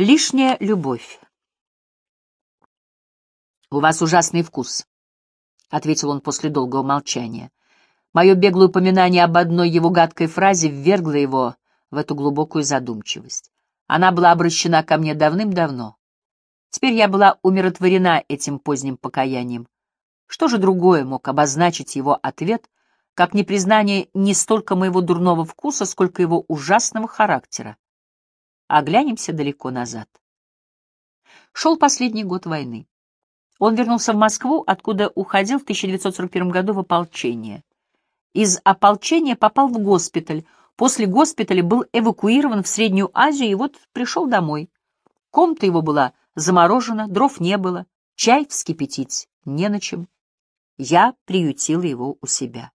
Лишняя любовь. «У вас ужасный вкус», — ответил он после долгого молчания. Мое беглое упоминание об одной его гадкой фразе ввергло его в эту глубокую задумчивость. Она была обращена ко мне давным-давно. Теперь я была умиротворена этим поздним покаянием. Что же другое мог обозначить его ответ, как непризнание не столько моего дурного вкуса, сколько его ужасного характера? оглянемся а далеко назад. Шел последний год войны. Он вернулся в Москву, откуда уходил в 1941 году в ополчение. Из ополчения попал в госпиталь. После госпиталя был эвакуирован в Среднюю Азию и вот пришел домой. Комната его была заморожена, дров не было, чай вскипятить не на чем. Я приютила его у себя.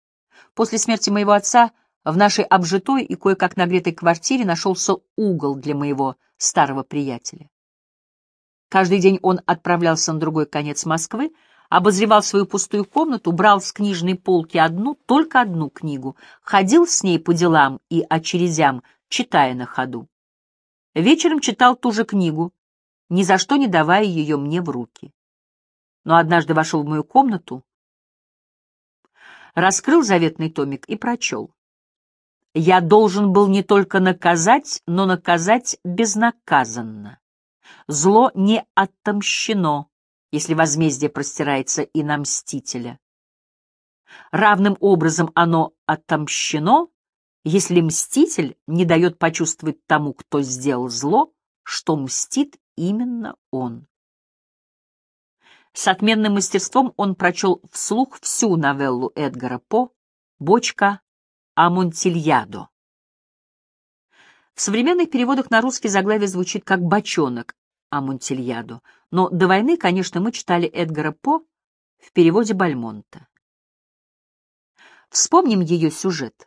После смерти моего отца – в нашей обжитой и кое-как нагретой квартире нашелся угол для моего старого приятеля. Каждый день он отправлялся на другой конец Москвы, обозревал свою пустую комнату, брал с книжной полки одну, только одну книгу, ходил с ней по делам и очередям, читая на ходу. Вечером читал ту же книгу, ни за что не давая ее мне в руки. Но однажды вошел в мою комнату, раскрыл заветный томик и прочел. Я должен был не только наказать, но наказать безнаказанно. Зло не отомщено, если возмездие простирается и на мстителя. Равным образом оно отомщено, если мститель не дает почувствовать тому, кто сделал зло, что мстит именно он. С отменным мастерством он прочел вслух всю новеллу Эдгара По «Бочка Амонтильядо. В современных переводах на русский заглавие звучит как «бочонок» Амонтильядо, но до войны, конечно, мы читали Эдгара По в переводе Бальмонта. Вспомним ее сюжет.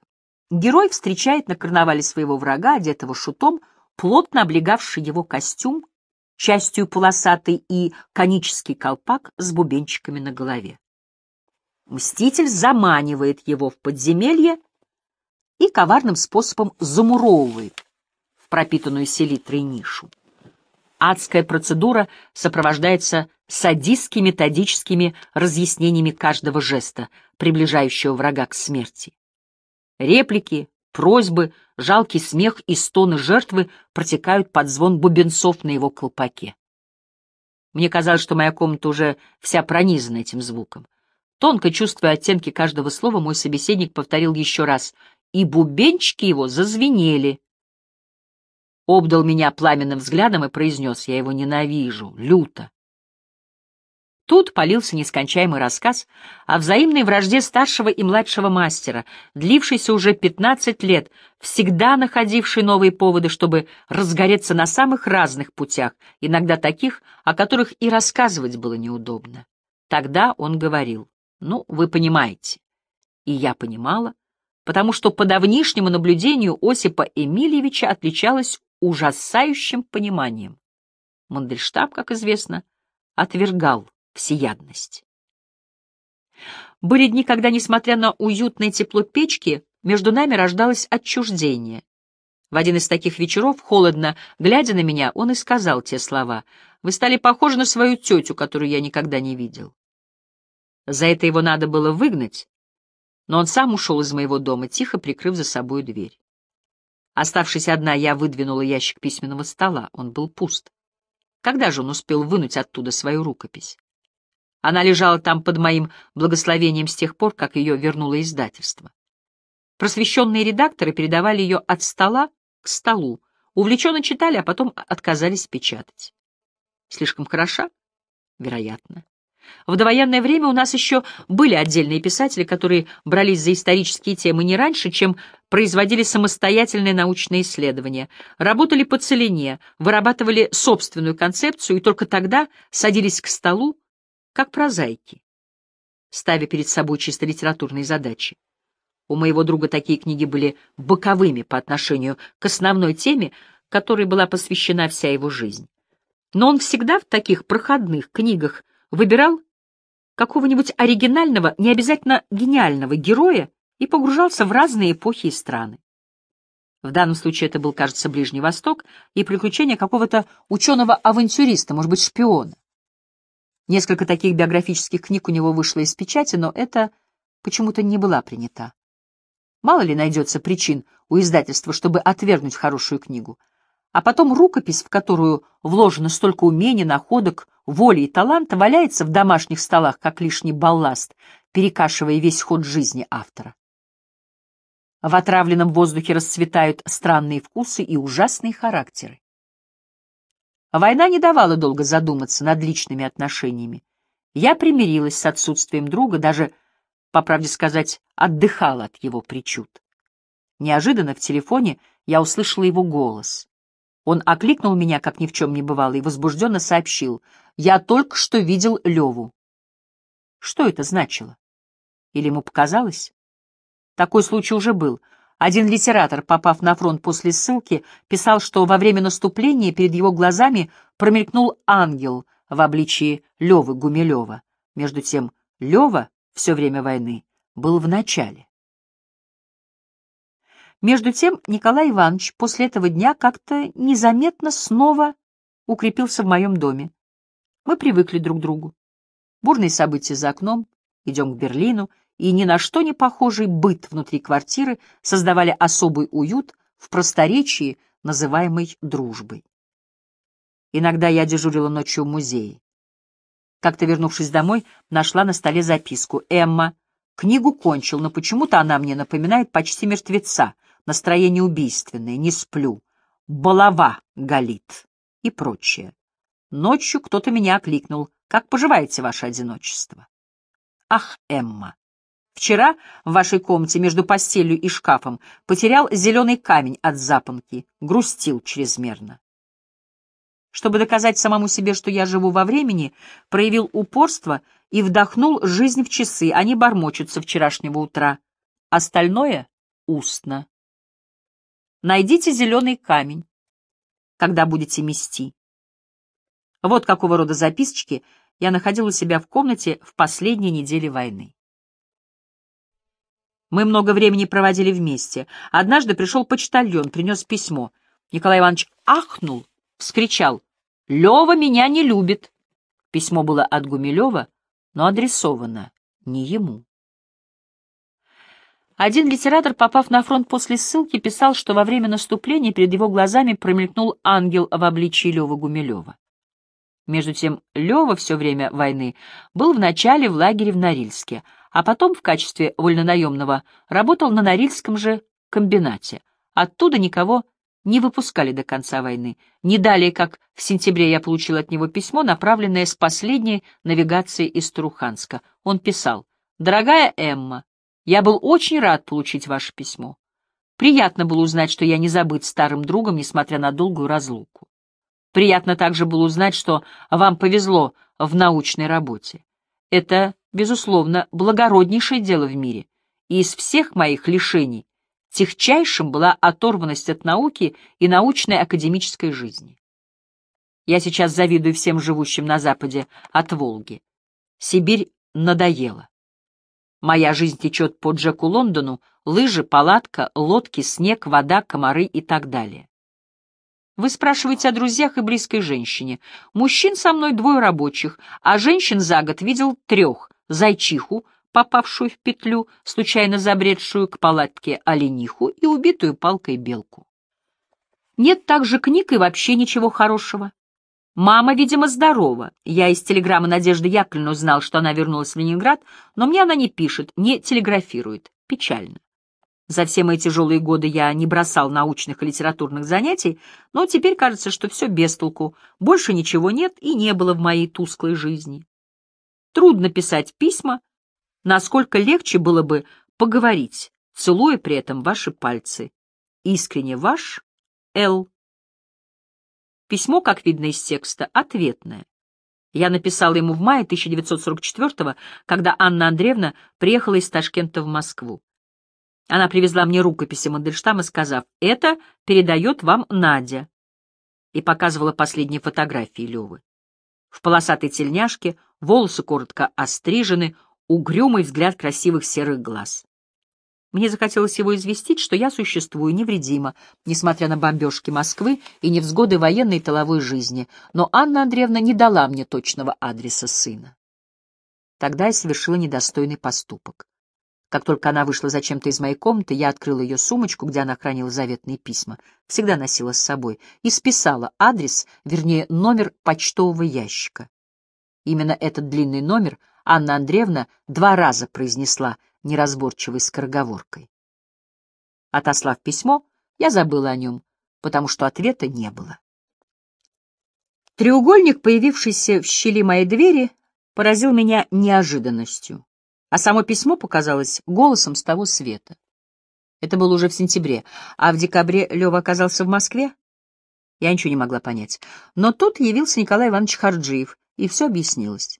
Герой встречает на карнавале своего врага, одетого шутом, плотно облегавший его костюм, частью полосатый и конический колпак с бубенчиками на голове. Мститель заманивает его в подземелье и коварным способом замуровывает в пропитанную селитрой нишу. Адская процедура сопровождается садистскими методическими разъяснениями каждого жеста, приближающего врага к смерти. Реплики, просьбы, жалкий смех и стоны жертвы протекают под звон бубенцов на его колпаке. Мне казалось, что моя комната уже вся пронизана этим звуком. Тонко чувствуя оттенки каждого слова, мой собеседник повторил еще раз и бубенчики его зазвенели. Обдал меня пламенным взглядом и произнес, я его ненавижу, люто. Тут полился нескончаемый рассказ о взаимной вражде старшего и младшего мастера, длившейся уже пятнадцать лет, всегда находившей новые поводы, чтобы разгореться на самых разных путях, иногда таких, о которых и рассказывать было неудобно. Тогда он говорил, ну, вы понимаете. И я понимала, потому что по давнишнему наблюдению Осипа Эмильевича отличалась ужасающим пониманием. Мандельштаб, как известно, отвергал всеядность. Были дни, когда, несмотря на уютное тепло печки, между нами рождалось отчуждение. В один из таких вечеров, холодно, глядя на меня, он и сказал те слова. «Вы стали похожи на свою тетю, которую я никогда не видел». За это его надо было выгнать, но он сам ушел из моего дома, тихо прикрыв за собой дверь. Оставшись одна, я выдвинула ящик письменного стола, он был пуст. Когда же он успел вынуть оттуда свою рукопись? Она лежала там под моим благословением с тех пор, как ее вернуло издательство. Просвещенные редакторы передавали ее от стола к столу, увлеченно читали, а потом отказались печатать. Слишком хороша? Вероятно. В довоенное время у нас еще были отдельные писатели, которые брались за исторические темы не раньше, чем производили самостоятельные научные исследования, работали по целине, вырабатывали собственную концепцию и только тогда садились к столу, как прозаики, ставя перед собой чисто литературные задачи. У моего друга такие книги были боковыми по отношению к основной теме, которой была посвящена вся его жизнь. Но он всегда в таких проходных книгах выбирал какого-нибудь оригинального, не обязательно гениального героя и погружался в разные эпохи и страны. В данном случае это был, кажется, Ближний Восток и приключения какого-то ученого-авантюриста, может быть, шпиона. Несколько таких биографических книг у него вышло из печати, но это почему-то не была принята. Мало ли найдется причин у издательства, чтобы отвергнуть хорошую книгу. А потом рукопись, в которую вложено столько умений, находок, воли и таланта валяется в домашних столах, как лишний балласт, перекашивая весь ход жизни автора. В отравленном воздухе расцветают странные вкусы и ужасные характеры. Война не давала долго задуматься над личными отношениями. Я примирилась с отсутствием друга, даже, по правде сказать, отдыхала от его причуд. Неожиданно в телефоне я услышала его голос. Он окликнул меня, как ни в чем не бывало, и возбужденно сообщил. «Я только что видел Леву». Что это значило? Или ему показалось? Такой случай уже был. Один литератор, попав на фронт после ссылки, писал, что во время наступления перед его глазами промелькнул ангел в обличии Левы Гумилева. Между тем, Лева все время войны был в начале. Между тем Николай Иванович после этого дня как-то незаметно снова укрепился в моем доме. Мы привыкли друг к другу. Бурные события за окном, идем к Берлину, и ни на что не похожий быт внутри квартиры создавали особый уют в просторечии, называемой дружбой. Иногда я дежурила ночью в музее. Как-то вернувшись домой, нашла на столе записку «Эмма». Книгу кончил, но почему-то она мне напоминает почти мертвеца — настроение убийственное, не сплю, балава галит и прочее. Ночью кто-то меня окликнул. Как поживаете ваше одиночество? Ах, Эмма, вчера в вашей комнате между постелью и шкафом потерял зеленый камень от запонки, грустил чрезмерно. Чтобы доказать самому себе, что я живу во времени, проявил упорство и вдохнул жизнь в часы, они бормочутся вчерашнего утра. Остальное — устно. Найдите зеленый камень, когда будете мести. Вот какого рода записочки я находил у себя в комнате в последние недели войны. Мы много времени проводили вместе. Однажды пришел почтальон, принес письмо. Николай Иванович ахнул, вскричал. «Лева меня не любит!» Письмо было от Гумилева, но адресовано не ему. Один литератор, попав на фронт после ссылки, писал, что во время наступления перед его глазами промелькнул ангел в обличии Лева Гумилева. Между тем, Лева все время войны был вначале в лагере в Норильске, а потом в качестве вольнонаемного работал на Норильском же комбинате. Оттуда никого не выпускали до конца войны. Не далее, как в сентябре я получил от него письмо, направленное с последней навигации из Труханска. Он писал «Дорогая Эмма, я был очень рад получить ваше письмо. Приятно было узнать, что я не забыт старым другом, несмотря на долгую разлуку. Приятно также было узнать, что вам повезло в научной работе. Это, безусловно, благороднейшее дело в мире, и из всех моих лишений Техчайшим была оторванность от науки и научной академической жизни. Я сейчас завидую всем живущим на Западе от Волги. Сибирь надоела. Моя жизнь течет по Джеку Лондону, лыжи, палатка, лодки, снег, вода, комары и так далее. Вы спрашиваете о друзьях и близкой женщине. Мужчин со мной двое рабочих, а женщин за год видел трех. Зайчиху, попавшую в петлю, случайно забредшую к палатке олениху и убитую палкой белку. Нет также книг и вообще ничего хорошего. Мама, видимо, здорова. Я из телеграммы Надежды Яковлевны узнал, что она вернулась в Ленинград, но мне она не пишет, не телеграфирует. Печально. За все мои тяжелые годы я не бросал научных и литературных занятий, но теперь кажется, что все без толку. Больше ничего нет и не было в моей тусклой жизни. Трудно писать письма, насколько легче было бы поговорить, целуя при этом ваши пальцы. Искренне ваш, Л. Письмо, как видно из текста, ответное. Я написала ему в мае 1944-го, когда Анна Андреевна приехала из Ташкента в Москву. Она привезла мне рукописи Мандельштама, сказав, «Это передает вам Надя», и показывала последние фотографии Левы. В полосатой тельняшке, волосы коротко острижены, угрюмый взгляд красивых серых глаз. Мне захотелось его известить, что я существую невредимо, несмотря на бомбежки Москвы и невзгоды военной и толовой жизни, но Анна Андреевна не дала мне точного адреса сына. Тогда я совершила недостойный поступок. Как только она вышла зачем-то из моей комнаты, я открыла ее сумочку, где она хранила заветные письма, всегда носила с собой, и списала адрес, вернее, номер почтового ящика. Именно этот длинный номер Анна Андреевна два раза произнесла — неразборчивой скороговоркой. Отослав письмо, я забыла о нем, потому что ответа не было. Треугольник, появившийся в щели моей двери, поразил меня неожиданностью, а само письмо показалось голосом с того света. Это было уже в сентябре, а в декабре Лева оказался в Москве. Я ничего не могла понять. Но тут явился Николай Иванович Харджиев, и все объяснилось.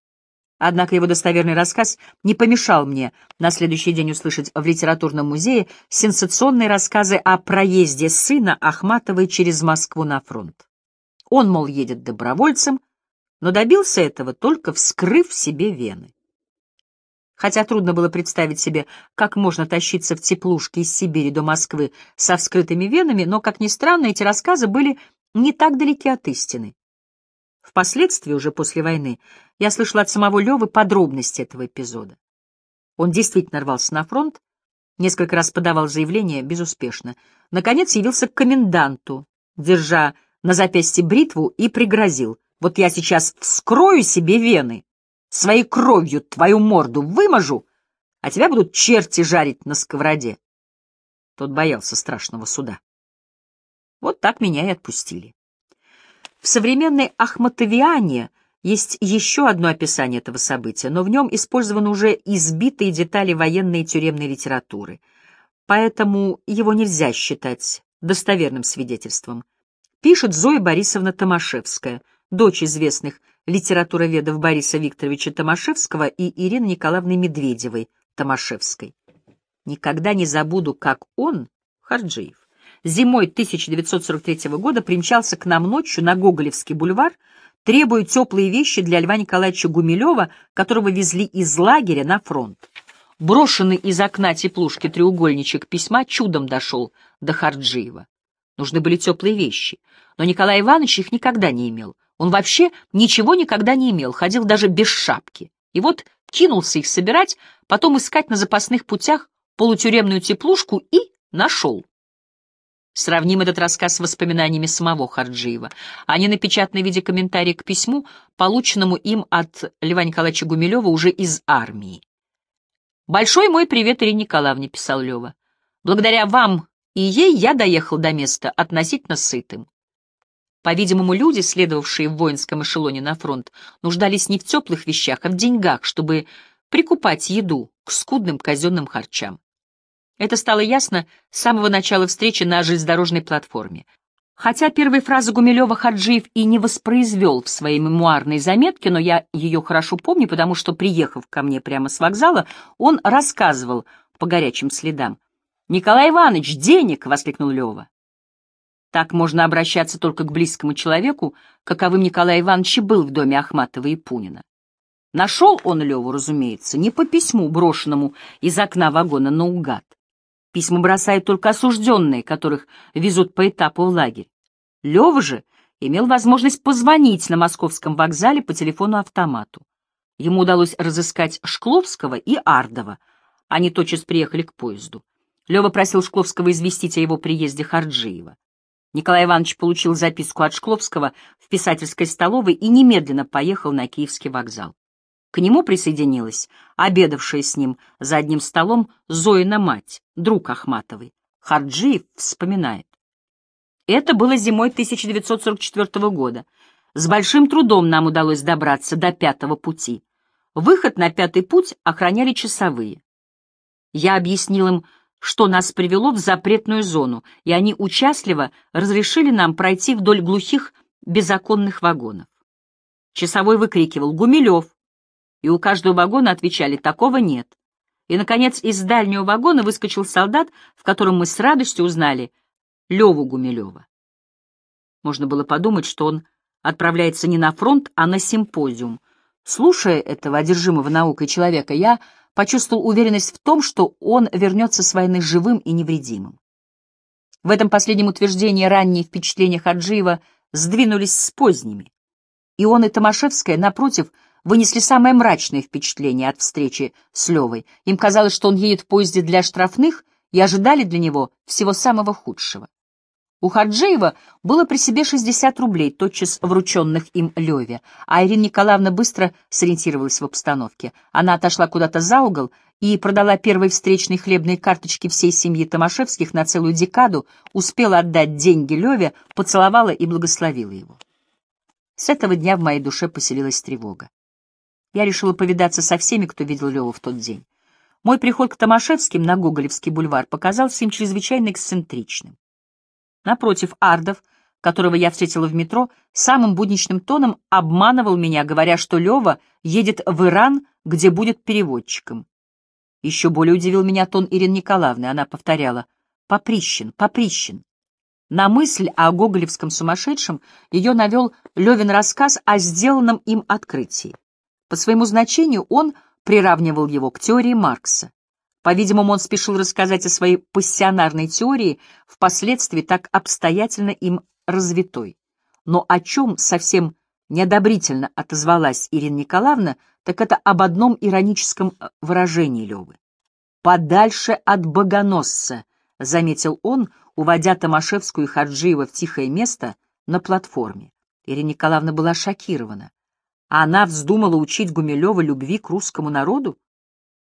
Однако его достоверный рассказ не помешал мне на следующий день услышать в литературном музее сенсационные рассказы о проезде сына Ахматовой через Москву на фронт. Он, мол, едет добровольцем, но добился этого только вскрыв себе вены. Хотя трудно было представить себе, как можно тащиться в теплушке из Сибири до Москвы со вскрытыми венами, но, как ни странно, эти рассказы были не так далеки от истины. Впоследствии, уже после войны, я слышала от самого Левы подробности этого эпизода. Он действительно рвался на фронт, несколько раз подавал заявление безуспешно. Наконец явился к коменданту, держа на запястье бритву и пригрозил. «Вот я сейчас вскрою себе вены, своей кровью твою морду вымажу, а тебя будут черти жарить на сковороде». Тот боялся страшного суда. Вот так меня и отпустили. В современной Ахматовиане есть еще одно описание этого события, но в нем использованы уже избитые детали военной и тюремной литературы, поэтому его нельзя считать достоверным свидетельством. Пишет Зоя Борисовна Томашевская, дочь известных литературоведов Бориса Викторовича Томашевского и Ирины Николаевны Медведевой Томашевской. Никогда не забуду, как он, Харджиев, зимой 1943 года примчался к нам ночью на Гоголевский бульвар, требуя теплые вещи для Льва Николаевича Гумилева, которого везли из лагеря на фронт. Брошенный из окна теплушки треугольничек письма чудом дошел до Харджиева. Нужны были теплые вещи, но Николай Иванович их никогда не имел. Он вообще ничего никогда не имел, ходил даже без шапки. И вот кинулся их собирать, потом искать на запасных путях полутюремную теплушку и нашел. Сравним этот рассказ с воспоминаниями самого Харджиева. Они напечатаны в виде комментария к письму, полученному им от Льва Николаевича Гумилева уже из армии. «Большой мой привет, Ирине Николаевне», — писал Лева. «Благодаря вам и ей я доехал до места относительно сытым». По-видимому, люди, следовавшие в воинском эшелоне на фронт, нуждались не в теплых вещах, а в деньгах, чтобы прикупать еду к скудным казенным харчам. Это стало ясно с самого начала встречи на железнодорожной платформе. Хотя первая фразы Гумилева Хаджиев и не воспроизвел в своей мемуарной заметке, но я ее хорошо помню, потому что, приехав ко мне прямо с вокзала, он рассказывал по горячим следам. «Николай Иванович, денег!» — воскликнул Лева. Так можно обращаться только к близкому человеку, каковым Николай Иванович был в доме Ахматова и Пунина. Нашел он Леву, разумеется, не по письму, брошенному из окна вагона наугад. Письма бросают только осужденные, которых везут по этапу в лагерь. Лева же имел возможность позвонить на московском вокзале по телефону-автомату. Ему удалось разыскать Шкловского и Ардова. Они тотчас приехали к поезду. Лева просил Шкловского известить о его приезде Харджиева. Николай Иванович получил записку от Шкловского в писательской столовой и немедленно поехал на Киевский вокзал. К нему присоединилась обедавшая с ним за одним столом Зоина мать, друг Ахматовой. Харджиев вспоминает. Это было зимой 1944 года. С большим трудом нам удалось добраться до пятого пути. Выход на пятый путь охраняли часовые. Я объяснил им, что нас привело в запретную зону, и они участливо разрешили нам пройти вдоль глухих беззаконных вагонов. Часовой выкрикивал «Гумилев!» и у каждого вагона отвечали «такого нет». И, наконец, из дальнего вагона выскочил солдат, в котором мы с радостью узнали Леву Гумилева. Можно было подумать, что он отправляется не на фронт, а на симпозиум. Слушая этого одержимого наукой человека, я почувствовал уверенность в том, что он вернется с войны живым и невредимым. В этом последнем утверждении ранние впечатления Хаджиева сдвинулись с поздними. И он и Томашевская, напротив, — вынесли самое мрачное впечатление от встречи с Левой. Им казалось, что он едет в поезде для штрафных, и ожидали для него всего самого худшего. У Хаджиева было при себе 60 рублей, тотчас врученных им Леве, а Ирина Николаевна быстро сориентировалась в обстановке. Она отошла куда-то за угол и продала первой встречной хлебные карточки всей семьи Томашевских на целую декаду, успела отдать деньги Леве, поцеловала и благословила его. С этого дня в моей душе поселилась тревога. Я решила повидаться со всеми, кто видел Леву в тот день. Мой приход к Томашевским на Гоголевский бульвар показался им чрезвычайно эксцентричным. Напротив, Ардов, которого я встретила в метро, самым будничным тоном обманывал меня, говоря, что Лева едет в Иран, где будет переводчиком. Еще более удивил меня тон Ирины Николаевны. Она повторяла «Поприщен, поприщен». На мысль о гоголевском сумасшедшем ее навел Левин рассказ о сделанном им открытии. По своему значению он приравнивал его к теории Маркса. По-видимому, он спешил рассказать о своей пассионарной теории, впоследствии так обстоятельно им развитой. Но о чем совсем неодобрительно отозвалась Ирина Николаевна, так это об одном ироническом э, выражении Левы. «Подальше от богоносца», — заметил он, уводя Томашевскую и Хаджиева в тихое место на платформе. Ирина Николаевна была шокирована. А она вздумала учить Гумилева любви к русскому народу?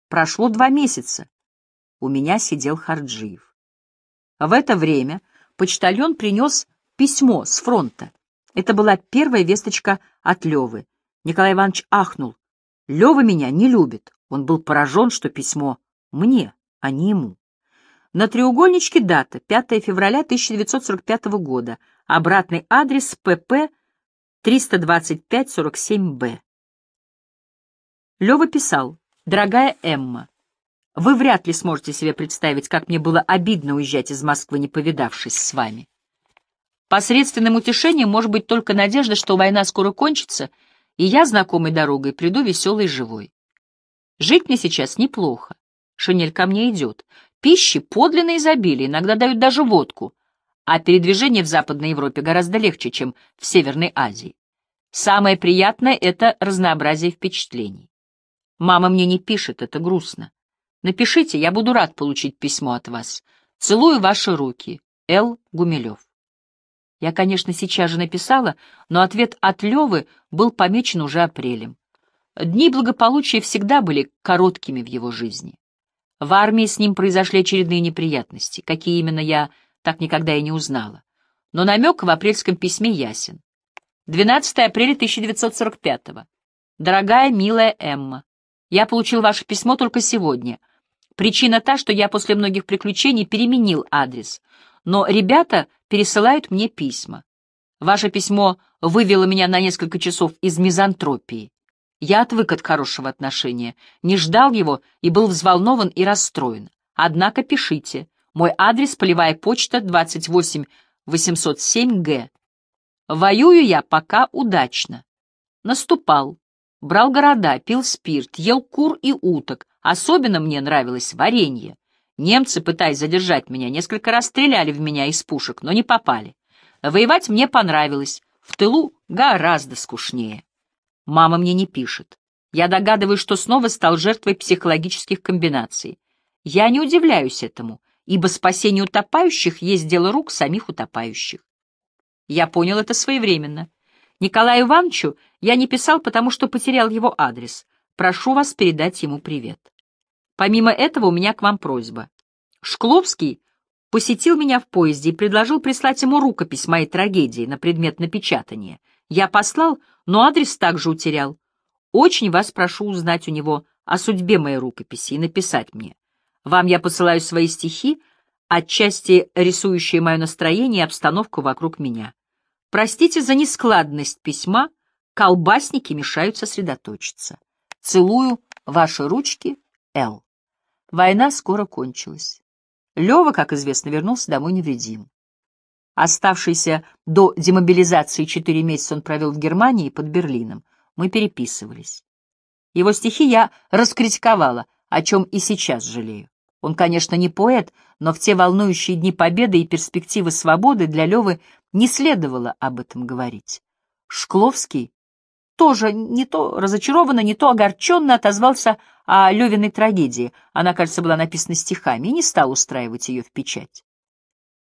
Прошло два месяца. У меня сидел Харджиев. В это время почтальон принес письмо с фронта. Это была первая весточка от Левы. Николай Иванович ахнул. Лева меня не любит. Он был поражен, что письмо мне, а не ему. На треугольничке дата 5 февраля 1945 года, обратный адрес ПП 325-47-Б. Лева писал, «Дорогая Эмма, вы вряд ли сможете себе представить, как мне было обидно уезжать из Москвы, не повидавшись с вами. Посредственным утешением может быть только надежда, что война скоро кончится, и я знакомой дорогой приду веселой и живой. Жить мне сейчас неплохо. Шинель ко мне идет. Пищи подлинно изобилие, иногда дают даже водку а передвижение в Западной Европе гораздо легче, чем в Северной Азии. Самое приятное — это разнообразие впечатлений. Мама мне не пишет, это грустно. Напишите, я буду рад получить письмо от вас. Целую ваши руки. Л. Гумилев. Я, конечно, сейчас же написала, но ответ от Левы был помечен уже апрелем. Дни благополучия всегда были короткими в его жизни. В армии с ним произошли очередные неприятности. Какие именно я так никогда и не узнала. Но намек в апрельском письме ясен. 12 апреля 1945 -го. «Дорогая, милая Эмма, я получил ваше письмо только сегодня. Причина та, что я после многих приключений переменил адрес, но ребята пересылают мне письма. Ваше письмо вывело меня на несколько часов из мизантропии. Я отвык от хорошего отношения, не ждал его и был взволнован и расстроен. Однако пишите. Мой адрес — полевая почта 28 807 Г. Воюю я пока удачно. Наступал, брал города, пил спирт, ел кур и уток. Особенно мне нравилось варенье. Немцы, пытаясь задержать меня, несколько раз стреляли в меня из пушек, но не попали. Воевать мне понравилось, в тылу гораздо скучнее. Мама мне не пишет. Я догадываюсь, что снова стал жертвой психологических комбинаций. Я не удивляюсь этому — ибо спасение утопающих есть дело рук самих утопающих. Я понял это своевременно. Николаю Ивановичу я не писал, потому что потерял его адрес. Прошу вас передать ему привет. Помимо этого у меня к вам просьба. Шкловский посетил меня в поезде и предложил прислать ему рукопись моей трагедии на предмет напечатания. Я послал, но адрес также утерял. Очень вас прошу узнать у него о судьбе моей рукописи и написать мне. Вам я посылаю свои стихи, отчасти рисующие мое настроение и обстановку вокруг меня. Простите за нескладность письма, колбасники мешают сосредоточиться. Целую ваши ручки, Л. Война скоро кончилась. Лева, как известно, вернулся домой невредим. Оставшиеся до демобилизации четыре месяца он провел в Германии под Берлином. Мы переписывались. Его стихи я раскритиковала, о чем и сейчас жалею. Он, конечно, не поэт, но в те волнующие дни победы и перспективы свободы для Левы не следовало об этом говорить. Шкловский тоже не то разочарованно, не то огорченно отозвался о Левиной трагедии. Она, кажется, была написана стихами и не стал устраивать ее в печать.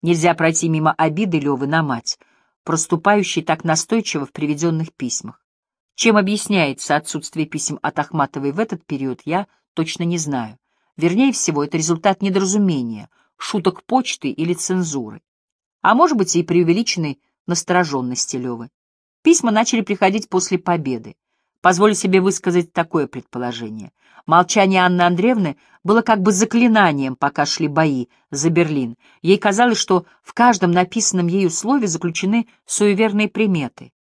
Нельзя пройти мимо обиды Левы на мать, проступающей так настойчиво в приведенных письмах. Чем объясняется отсутствие писем от Ахматовой в этот период, я точно не знаю. Вернее всего, это результат недоразумения, шуток почты или цензуры. А может быть и преувеличенной настороженности Левы. Письма начали приходить после победы. Позволю себе высказать такое предположение. Молчание Анны Андреевны было как бы заклинанием, пока шли бои за Берлин. Ей казалось, что в каждом написанном ею слове заключены суеверные приметы.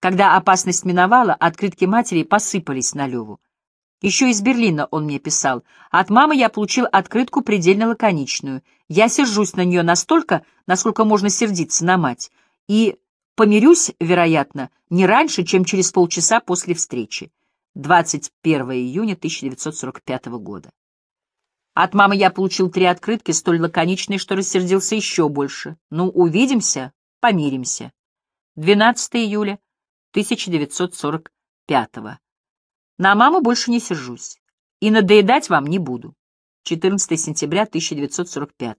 Когда опасность миновала, открытки матери посыпались на Леву. Еще из Берлина он мне писал. От мамы я получил открытку предельно лаконичную. Я сержусь на нее настолько, насколько можно сердиться на мать. И помирюсь, вероятно, не раньше, чем через полчаса после встречи. 21 июня 1945 года. От мамы я получил три открытки, столь лаконичные, что рассердился еще больше. Ну, увидимся, помиримся. 12 июля 1945 года. На маму больше не сержусь. И надоедать вам не буду. 14 сентября 1945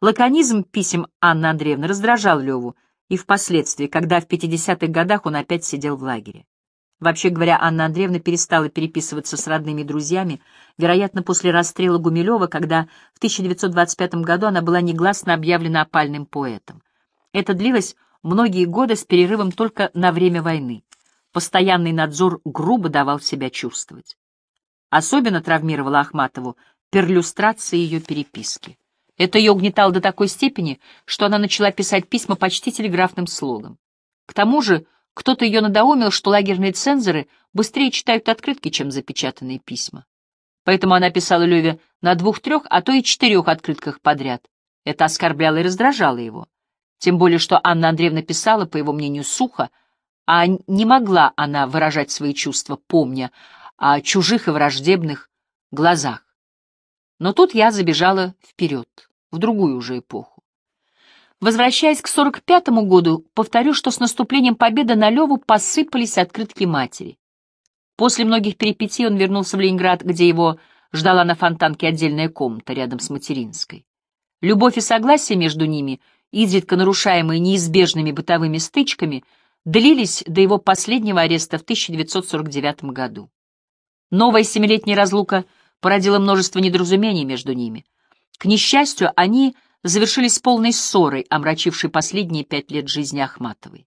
Лаконизм писем Анны Андреевны раздражал Леву, и впоследствии, когда в 50-х годах он опять сидел в лагере. Вообще говоря, Анна Андреевна перестала переписываться с родными и друзьями, вероятно, после расстрела Гумилева, когда в 1925 году она была негласно объявлена опальным поэтом. Это длилось многие годы с перерывом только на время войны постоянный надзор грубо давал себя чувствовать. Особенно травмировала Ахматову перлюстрация ее переписки. Это ее угнетало до такой степени, что она начала писать письма почти телеграфным слогом. К тому же кто-то ее надоумил, что лагерные цензоры быстрее читают открытки, чем запечатанные письма. Поэтому она писала Леве на двух-трех, а то и четырех открытках подряд. Это оскорбляло и раздражало его. Тем более, что Анна Андреевна писала, по его мнению, сухо, а не могла она выражать свои чувства, помня о чужих и враждебных глазах. Но тут я забежала вперед, в другую уже эпоху. Возвращаясь к 45-му году, повторю, что с наступлением победы на Леву посыпались открытки матери. После многих перипетий он вернулся в Ленинград, где его ждала на фонтанке отдельная комната рядом с материнской. Любовь и согласие между ними, изредка нарушаемые неизбежными бытовыми стычками — длились до его последнего ареста в 1949 году. Новая семилетняя разлука породила множество недоразумений между ними. К несчастью, они завершились полной ссорой, омрачившей последние пять лет жизни Ахматовой.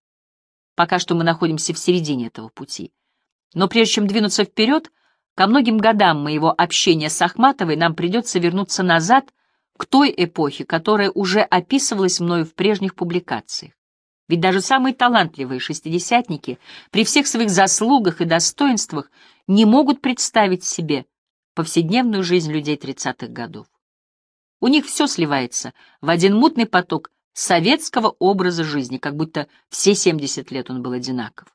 Пока что мы находимся в середине этого пути. Но прежде чем двинуться вперед, ко многим годам моего общения с Ахматовой нам придется вернуться назад к той эпохе, которая уже описывалась мною в прежних публикациях. Ведь даже самые талантливые шестидесятники при всех своих заслугах и достоинствах не могут представить себе повседневную жизнь людей тридцатых годов. У них все сливается в один мутный поток советского образа жизни, как будто все 70 лет он был одинаков.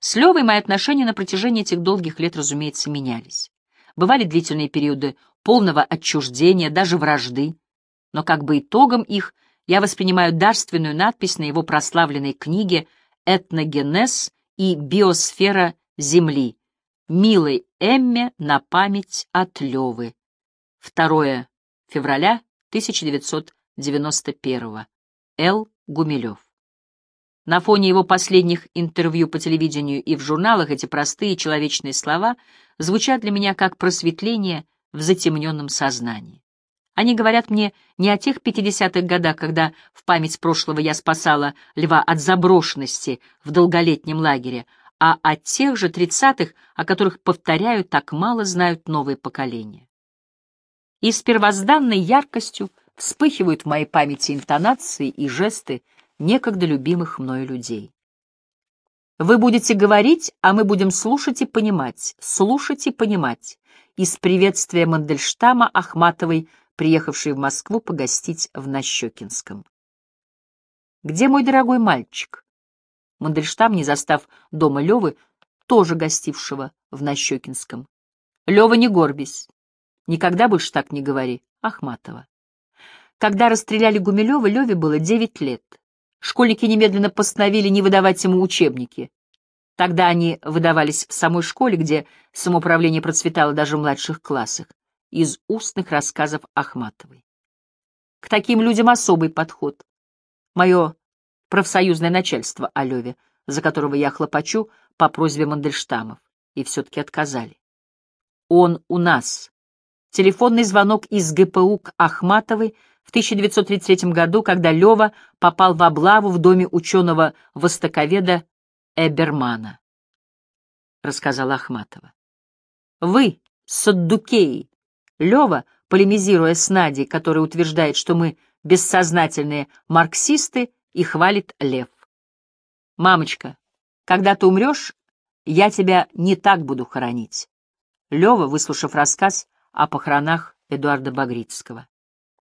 С Левой мои отношения на протяжении этих долгих лет, разумеется, менялись. Бывали длительные периоды полного отчуждения, даже вражды, но как бы итогом их – я воспринимаю дарственную надпись на его прославленной книге «Этногенез и биосфера Земли. Милой Эмме на память от Левы». 2 февраля 1991. Л. Гумилев. На фоне его последних интервью по телевидению и в журналах эти простые человечные слова звучат для меня как просветление в затемненном сознании. Они говорят мне не о тех 50-х годах, когда в память прошлого я спасала льва от заброшенности в долголетнем лагере, а о тех же 30-х, о которых, повторяю, так мало знают новые поколения. И с первозданной яркостью вспыхивают в моей памяти интонации и жесты некогда любимых мною людей. Вы будете говорить, а мы будем слушать и понимать, слушать и понимать. Из приветствия Мандельштама Ахматовой приехавший в Москву погостить в Нащекинском. «Где мой дорогой мальчик?» Мандельштам, не застав дома Левы, тоже гостившего в Нащекинском. «Лева, не горбись! Никогда больше так не говори, Ахматова!» Когда расстреляли Гумилева, Леве было девять лет. Школьники немедленно постановили не выдавать ему учебники. Тогда они выдавались в самой школе, где самоуправление процветало даже в младших классах из устных рассказов Ахматовой. К таким людям особый подход. Мое профсоюзное начальство о Леве, за которого я хлопочу по просьбе Мандельштамов, и все-таки отказали. Он у нас. Телефонный звонок из ГПУ к Ахматовой в 1933 году, когда Лева попал в облаву в доме ученого-востоковеда Эбермана, рассказала Ахматова. Вы, Саддукеи, Лева, полемизируя с Надей, которая утверждает, что мы бессознательные марксисты, и хвалит Лев. «Мамочка, когда ты умрешь, я тебя не так буду хоронить». Лева, выслушав рассказ о похоронах Эдуарда Багрицкого.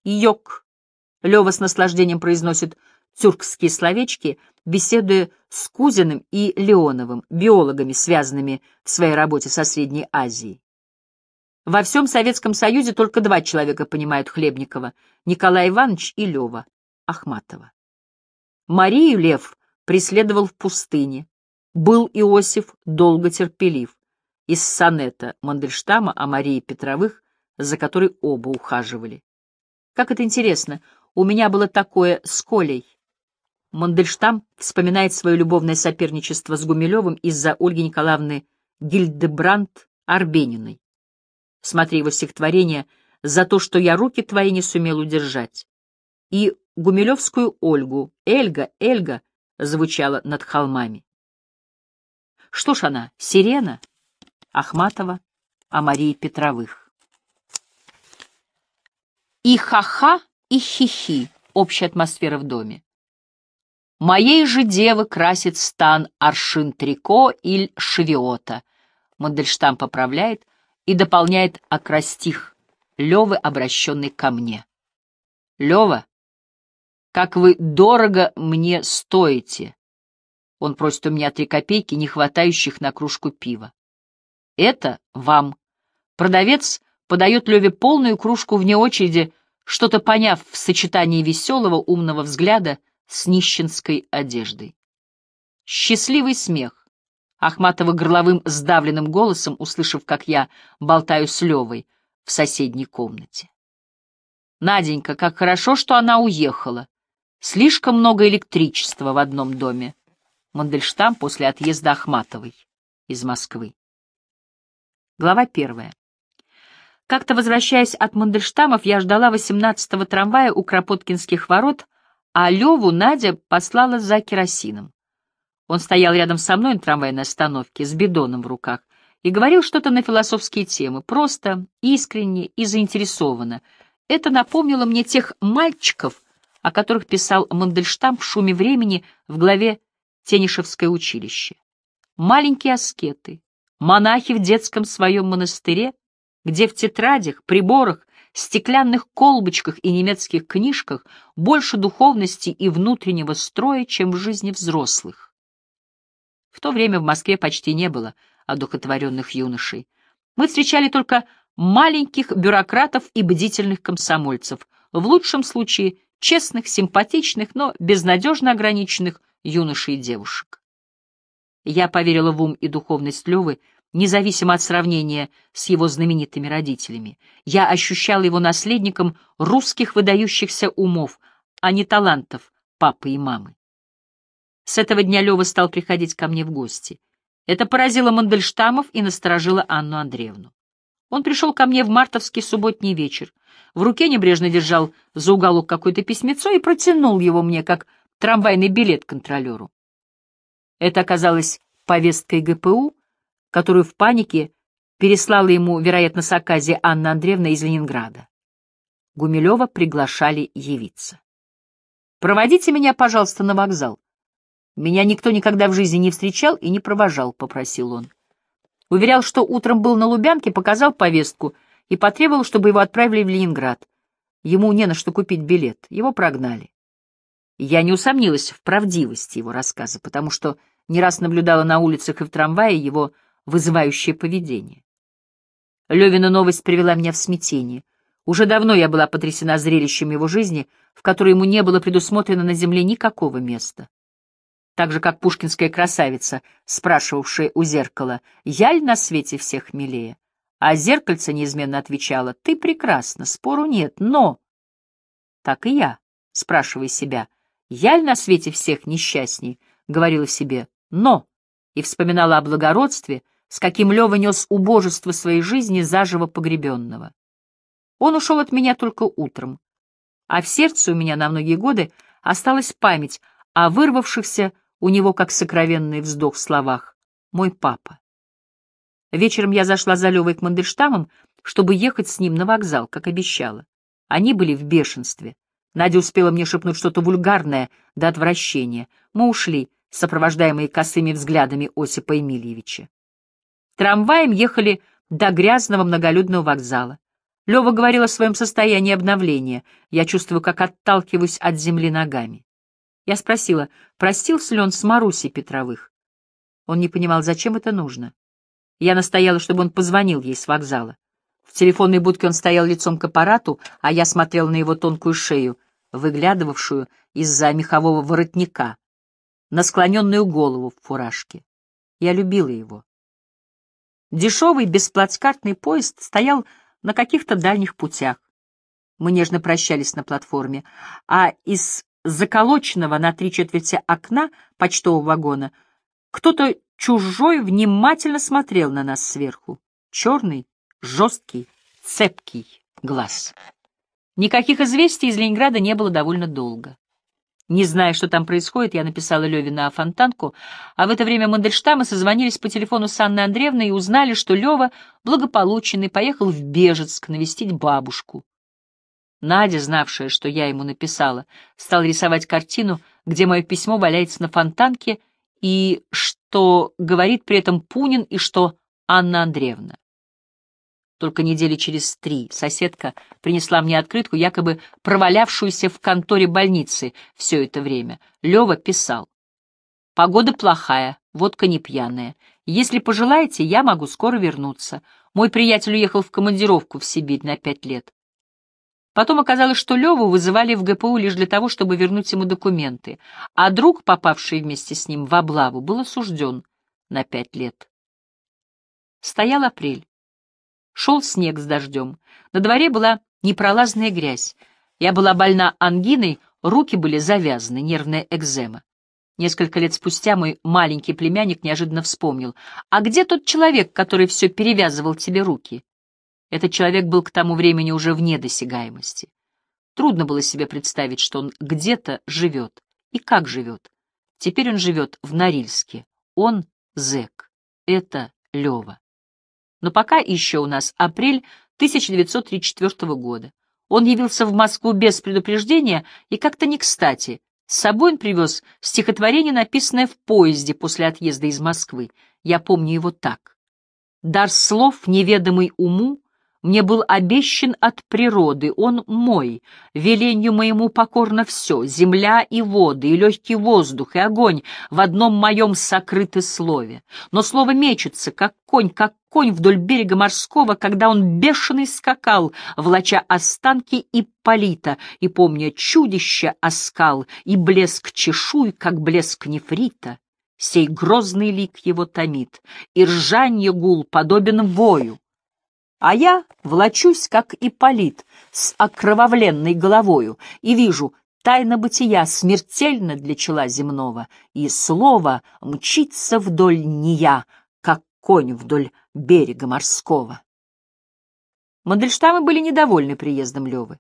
«Йок!» — Лева с наслаждением произносит тюркские словечки, беседуя с Кузиным и Леоновым, биологами, связанными в своей работе со Средней Азией. Во всем Советском Союзе только два человека понимают Хлебникова — Николай Иванович и Лева Ахматова. Марию Лев преследовал в пустыне. Был Иосиф долго терпелив. Из сонета Мандельштама о Марии Петровых, за которой оба ухаживали. Как это интересно, у меня было такое с Колей. Мандельштам вспоминает свое любовное соперничество с Гумилевым из-за Ольги Николаевны Гильдебранд Арбениной смотри его стихотворение «За то, что я руки твои не сумел удержать». И Гумилевскую Ольгу «Эльга, Эльга» звучала над холмами. Что ж она, Сирена, Ахматова, о Марии Петровых. И ха-ха, и хи-хи, общая атмосфера в доме. Моей же девы красит стан аршин трико или шевиота. Мандельштам поправляет — и дополняет окрастих Левы, обращенный ко мне. «Лева, как вы дорого мне стоите!» Он просит у меня три копейки, не хватающих на кружку пива. «Это вам». Продавец подает Леве полную кружку вне очереди, что-то поняв в сочетании веселого умного взгляда с нищенской одеждой. Счастливый смех. Ахматова горловым сдавленным голосом, услышав, как я болтаю с Левой в соседней комнате. «Наденька, как хорошо, что она уехала. Слишком много электричества в одном доме». Мандельштам после отъезда Ахматовой из Москвы. Глава первая. Как-то возвращаясь от Мандельштамов, я ждала 18-го трамвая у Кропоткинских ворот, а Леву Надя послала за керосином. Он стоял рядом со мной на трамвайной остановке с бидоном в руках и говорил что-то на философские темы, просто, искренне и заинтересованно. Это напомнило мне тех мальчиков, о которых писал Мандельштам в «Шуме времени» в главе «Тенишевское училище». Маленькие аскеты, монахи в детском своем монастыре, где в тетрадях, приборах, стеклянных колбочках и немецких книжках больше духовности и внутреннего строя, чем в жизни взрослых. В то время в Москве почти не было одухотворенных юношей. Мы встречали только маленьких бюрократов и бдительных комсомольцев, в лучшем случае честных, симпатичных, но безнадежно ограниченных юношей и девушек. Я поверила в ум и духовность Левы, независимо от сравнения с его знаменитыми родителями. Я ощущала его наследником русских выдающихся умов, а не талантов папы и мамы. С этого дня Лева стал приходить ко мне в гости. Это поразило Мандельштамов и насторожило Анну Андреевну. Он пришел ко мне в мартовский субботний вечер. В руке небрежно держал за уголок какое-то письмецо и протянул его мне, как трамвайный билет контролеру. Это оказалось повесткой ГПУ, которую в панике переслала ему, вероятно, с оказии Анна Андреевна из Ленинграда. Гумилева приглашали явиться. «Проводите меня, пожалуйста, на вокзал. Меня никто никогда в жизни не встречал и не провожал, — попросил он. Уверял, что утром был на Лубянке, показал повестку и потребовал, чтобы его отправили в Ленинград. Ему не на что купить билет, его прогнали. Я не усомнилась в правдивости его рассказа, потому что не раз наблюдала на улицах и в трамвае его вызывающее поведение. Левина новость привела меня в смятение. Уже давно я была потрясена зрелищем его жизни, в которой ему не было предусмотрено на земле никакого места так же, как пушкинская красавица, спрашивавшая у зеркала, «Яль на свете всех милее?» А зеркальце неизменно отвечало, «Ты прекрасна, спору нет, но...» Так и я, спрашивая себя, «Яль на свете всех несчастней?» говорила себе, «но...» и вспоминала о благородстве, с каким Лева нес убожество своей жизни заживо погребенного. Он ушел от меня только утром, а в сердце у меня на многие годы осталась память о вырвавшихся у него как сокровенный вздох в словах «Мой папа». Вечером я зашла за Левой к Мандельштамам, чтобы ехать с ним на вокзал, как обещала. Они были в бешенстве. Надя успела мне шепнуть что-то вульгарное до отвращения. Мы ушли, сопровождаемые косыми взглядами Осипа Эмильевича. Трамваем ехали до грязного многолюдного вокзала. Лева говорила о своем состоянии обновления. Я чувствую, как отталкиваюсь от земли ногами. Я спросила, простился ли он с Марусей Петровых. Он не понимал, зачем это нужно. Я настояла, чтобы он позвонил ей с вокзала. В телефонной будке он стоял лицом к аппарату, а я смотрела на его тонкую шею, выглядывавшую из-за мехового воротника, на склоненную голову в фуражке. Я любила его. Дешевый бесплацкартный поезд стоял на каких-то дальних путях. Мы нежно прощались на платформе, а из заколоченного на три четверти окна почтового вагона кто-то чужой внимательно смотрел на нас сверху. Черный, жесткий, цепкий глаз. Никаких известий из Ленинграда не было довольно долго. Не зная, что там происходит, я написала Леве на Фонтанку, а в это время Мандельштамы созвонились по телефону с Анной Андреевной и узнали, что Лева благополучен и поехал в Бежецк навестить бабушку. Надя, знавшая, что я ему написала, стал рисовать картину, где мое письмо валяется на фонтанке, и что говорит при этом Пунин и что Анна Андреевна. Только недели через три соседка принесла мне открытку, якобы провалявшуюся в конторе больницы все это время. Лева писал. «Погода плохая, водка не пьяная. Если пожелаете, я могу скоро вернуться. Мой приятель уехал в командировку в Сибирь на пять лет. Потом оказалось, что Леву вызывали в ГПУ лишь для того, чтобы вернуть ему документы, а друг, попавший вместе с ним в облаву, был осужден на пять лет. Стоял апрель. Шел снег с дождем. На дворе была непролазная грязь. Я была больна ангиной, руки были завязаны, нервная экзема. Несколько лет спустя мой маленький племянник неожиданно вспомнил. «А где тот человек, который все перевязывал тебе руки?» Этот человек был к тому времени уже вне досягаемости. Трудно было себе представить, что он где-то живет и как живет. Теперь он живет в Норильске. Он — зэк. Это Лева. Но пока еще у нас апрель 1934 года. Он явился в Москву без предупреждения и как-то не кстати. С собой он привез стихотворение, написанное в поезде после отъезда из Москвы. Я помню его так. «Дар слов, неведомый уму, мне был обещан от природы, он мой, веленью моему покорно все, земля и воды, и легкий воздух, и огонь в одном моем сокрыты слове. Но слово мечется, как конь, как конь вдоль берега морского, когда он бешеный скакал, влача останки и полита, и помня чудище оскал, и блеск чешуй, как блеск нефрита. Сей грозный лик его томит, и ржанье гул подобен вою. А я влачусь, как Ипполит, с окровавленной головою, и вижу, тайна бытия смертельна для чела земного, и слово мчится вдоль нея, как конь вдоль берега морского. Мандельштамы были недовольны приездом Левы.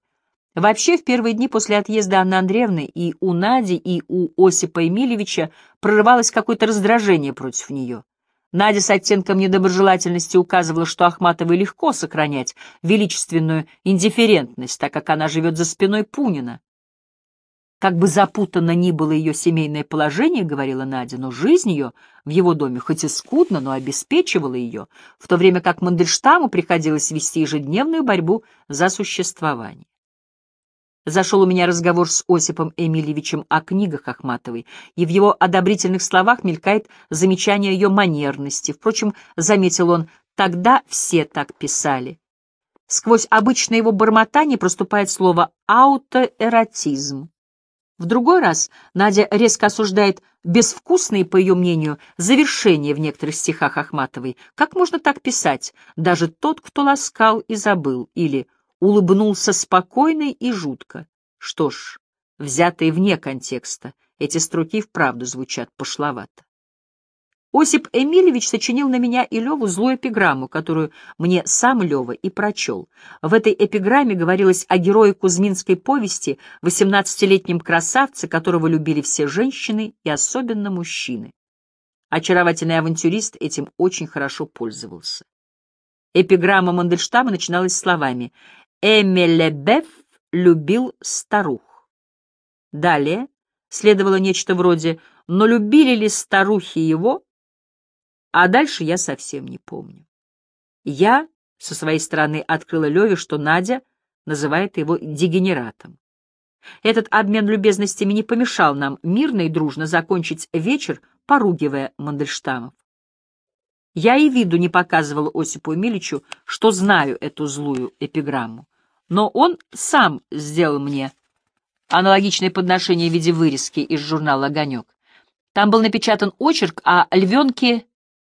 Вообще, в первые дни после отъезда Анны Андреевны и у Нади, и у Осипа Емельевича прорывалось какое-то раздражение против нее. Надя с оттенком недоброжелательности указывала, что Ахматовой легко сохранять величественную индифферентность, так как она живет за спиной Пунина. Как бы запутанно ни было ее семейное положение, говорила Надя, но жизнь ее в его доме хоть и скудно, но обеспечивала ее, в то время как Мандельштаму приходилось вести ежедневную борьбу за существование. Зашел у меня разговор с Осипом Эмильевичем о книгах Ахматовой, и в его одобрительных словах мелькает замечание ее манерности. Впрочем, заметил он, тогда все так писали. Сквозь обычное его бормотание проступает слово «аутоэротизм». В другой раз Надя резко осуждает безвкусные, по ее мнению, завершения в некоторых стихах Ахматовой. Как можно так писать? Даже тот, кто ласкал и забыл. Или улыбнулся спокойно и жутко. Что ж, взятые вне контекста, эти строки вправду звучат пошловато. Осип Эмильевич сочинил на меня и Леву злую эпиграмму, которую мне сам Лева и прочел. В этой эпиграмме говорилось о герое Кузьминской повести, 18-летнем красавце, которого любили все женщины и особенно мужчины. Очаровательный авантюрист этим очень хорошо пользовался. Эпиграмма Мандельштама начиналась словами Эмелебеф любил старух. Далее следовало нечто вроде «Но любили ли старухи его?» А дальше я совсем не помню. Я со своей стороны открыла Леве, что Надя называет его дегенератом. Этот обмен любезностями не помешал нам мирно и дружно закончить вечер, поругивая Мандельштамов. Я и виду не показывала Осипу Эмильевичу, что знаю эту злую эпиграмму. Но он сам сделал мне аналогичное подношение в виде вырезки из журнала «Огонек». Там был напечатан очерк о а львенке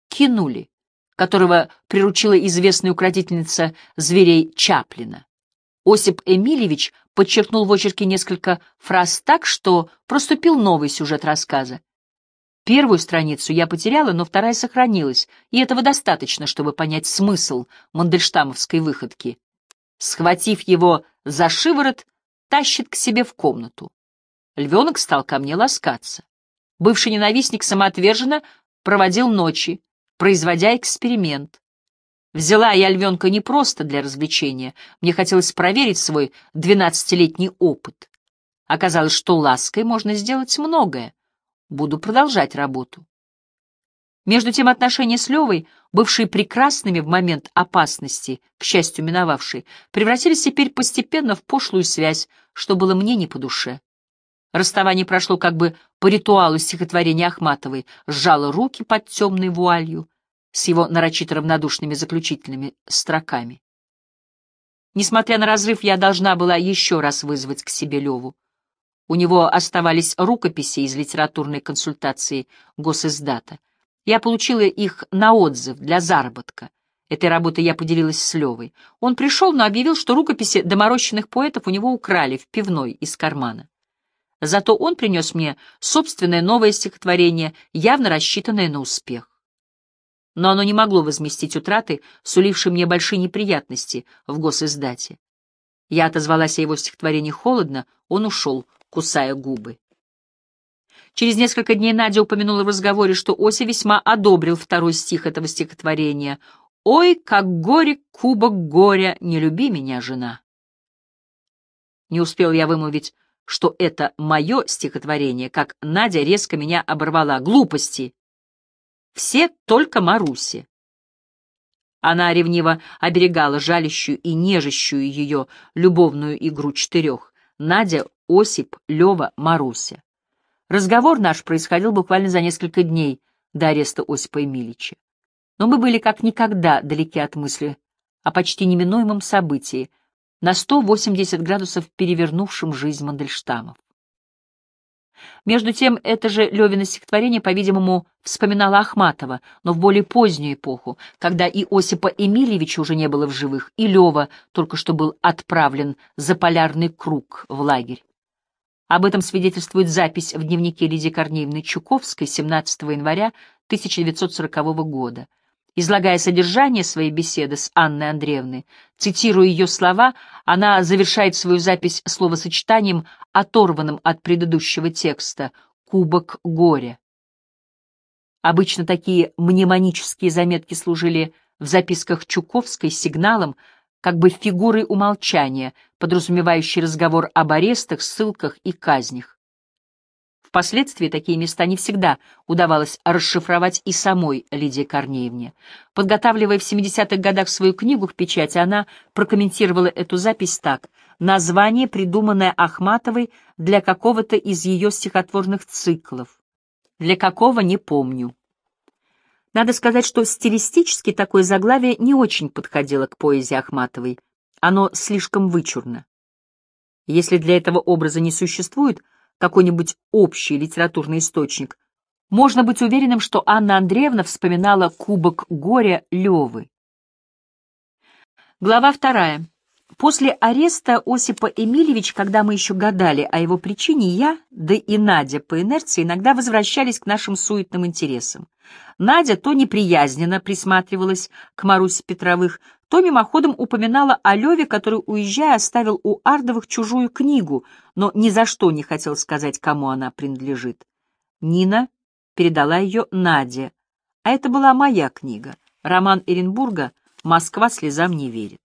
Кинули, которого приручила известная укротительница зверей Чаплина. Осип Эмильевич подчеркнул в очерке несколько фраз так, что проступил новый сюжет рассказа. Первую страницу я потеряла, но вторая сохранилась, и этого достаточно, чтобы понять смысл мандельштамовской выходки. Схватив его за шиворот, тащит к себе в комнату. Львенок стал ко мне ласкаться. Бывший ненавистник самоотверженно проводил ночи, производя эксперимент. Взяла я львенка не просто для развлечения, мне хотелось проверить свой двенадцатилетний опыт. Оказалось, что лаской можно сделать многое буду продолжать работу. Между тем отношения с Левой, бывшие прекрасными в момент опасности, к счастью миновавшей, превратились теперь постепенно в пошлую связь, что было мне не по душе. Расставание прошло как бы по ритуалу стихотворения Ахматовой, сжала руки под темной вуалью с его нарочито равнодушными заключительными строками. Несмотря на разрыв, я должна была еще раз вызвать к себе Леву. У него оставались рукописи из литературной консультации госиздата. Я получила их на отзыв для заработка. Этой работой я поделилась с Левой. Он пришел, но объявил, что рукописи доморощенных поэтов у него украли в пивной из кармана. Зато он принес мне собственное новое стихотворение, явно рассчитанное на успех. Но оно не могло возместить утраты, сулившие мне большие неприятности в госиздате. Я отозвалась о его стихотворении холодно, он ушел, кусая губы. Через несколько дней Надя упомянула в разговоре, что Оси весьма одобрил второй стих этого стихотворения. «Ой, как горе, кубок горя, не люби меня, жена!» Не успел я вымолвить, что это мое стихотворение, как Надя резко меня оборвала. Глупости! Все только Маруси. Она ревниво оберегала жалящую и нежащую ее любовную игру четырех. Надя Осип, Лева, Маруся. Разговор наш происходил буквально за несколько дней до ареста Осипа Эмилича. Но мы были как никогда далеки от мысли о почти неминуемом событии, на 180 градусов перевернувшем жизнь Мандельштамов. Между тем, это же Левина стихотворение, по-видимому, вспоминало Ахматова, но в более позднюю эпоху, когда и Осипа Эмильевича уже не было в живых, и Лева только что был отправлен за полярный круг в лагерь. Об этом свидетельствует запись в дневнике Лидии Корнеевны Чуковской 17 января 1940 года. Излагая содержание своей беседы с Анной Андреевной, цитируя ее слова, она завершает свою запись словосочетанием, оторванным от предыдущего текста «Кубок горя». Обычно такие мнемонические заметки служили в записках Чуковской сигналом, как бы фигурой умолчания, подразумевающей разговор об арестах, ссылках и казнях. Впоследствии такие места не всегда удавалось расшифровать и самой Лидии Корнеевне. Подготавливая в 70-х годах свою книгу к печати, она прокомментировала эту запись так. Название, придуманное Ахматовой для какого-то из ее стихотворных циклов. Для какого — не помню. Надо сказать, что стилистически такое заглавие не очень подходило к поэзии Ахматовой. Оно слишком вычурно. Если для этого образа не существует какой-нибудь общий литературный источник, можно быть уверенным, что Анна Андреевна вспоминала «Кубок горя» Левы. Глава вторая. После ареста Осипа Эмильевич, когда мы еще гадали о его причине, я, да и Надя по инерции иногда возвращались к нашим суетным интересам. Надя то неприязненно присматривалась к Марусе Петровых, то мимоходом упоминала о Леве, который, уезжая, оставил у Ардовых чужую книгу, но ни за что не хотел сказать, кому она принадлежит. Нина передала ее Наде, а это была моя книга, роман Эренбурга «Москва слезам не верит».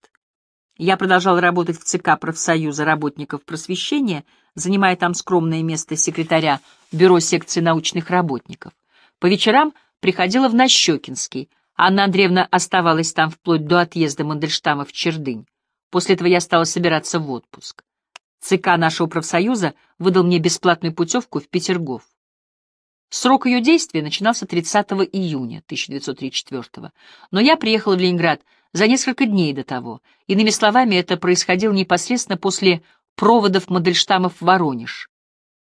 Я продолжал работать в ЦК профсоюза работников просвещения, занимая там скромное место секретаря бюро секции научных работников. По вечерам приходила в Нащекинский, Анна Андреевна оставалась там вплоть до отъезда Мандельштама в Чердынь. После этого я стала собираться в отпуск. ЦК нашего профсоюза выдал мне бесплатную путевку в Петергоф. Срок ее действия начинался 30 июня 1934 но я приехала в Ленинград за несколько дней до того. Иными словами, это происходило непосредственно после проводов Мандельштамов в Воронеж.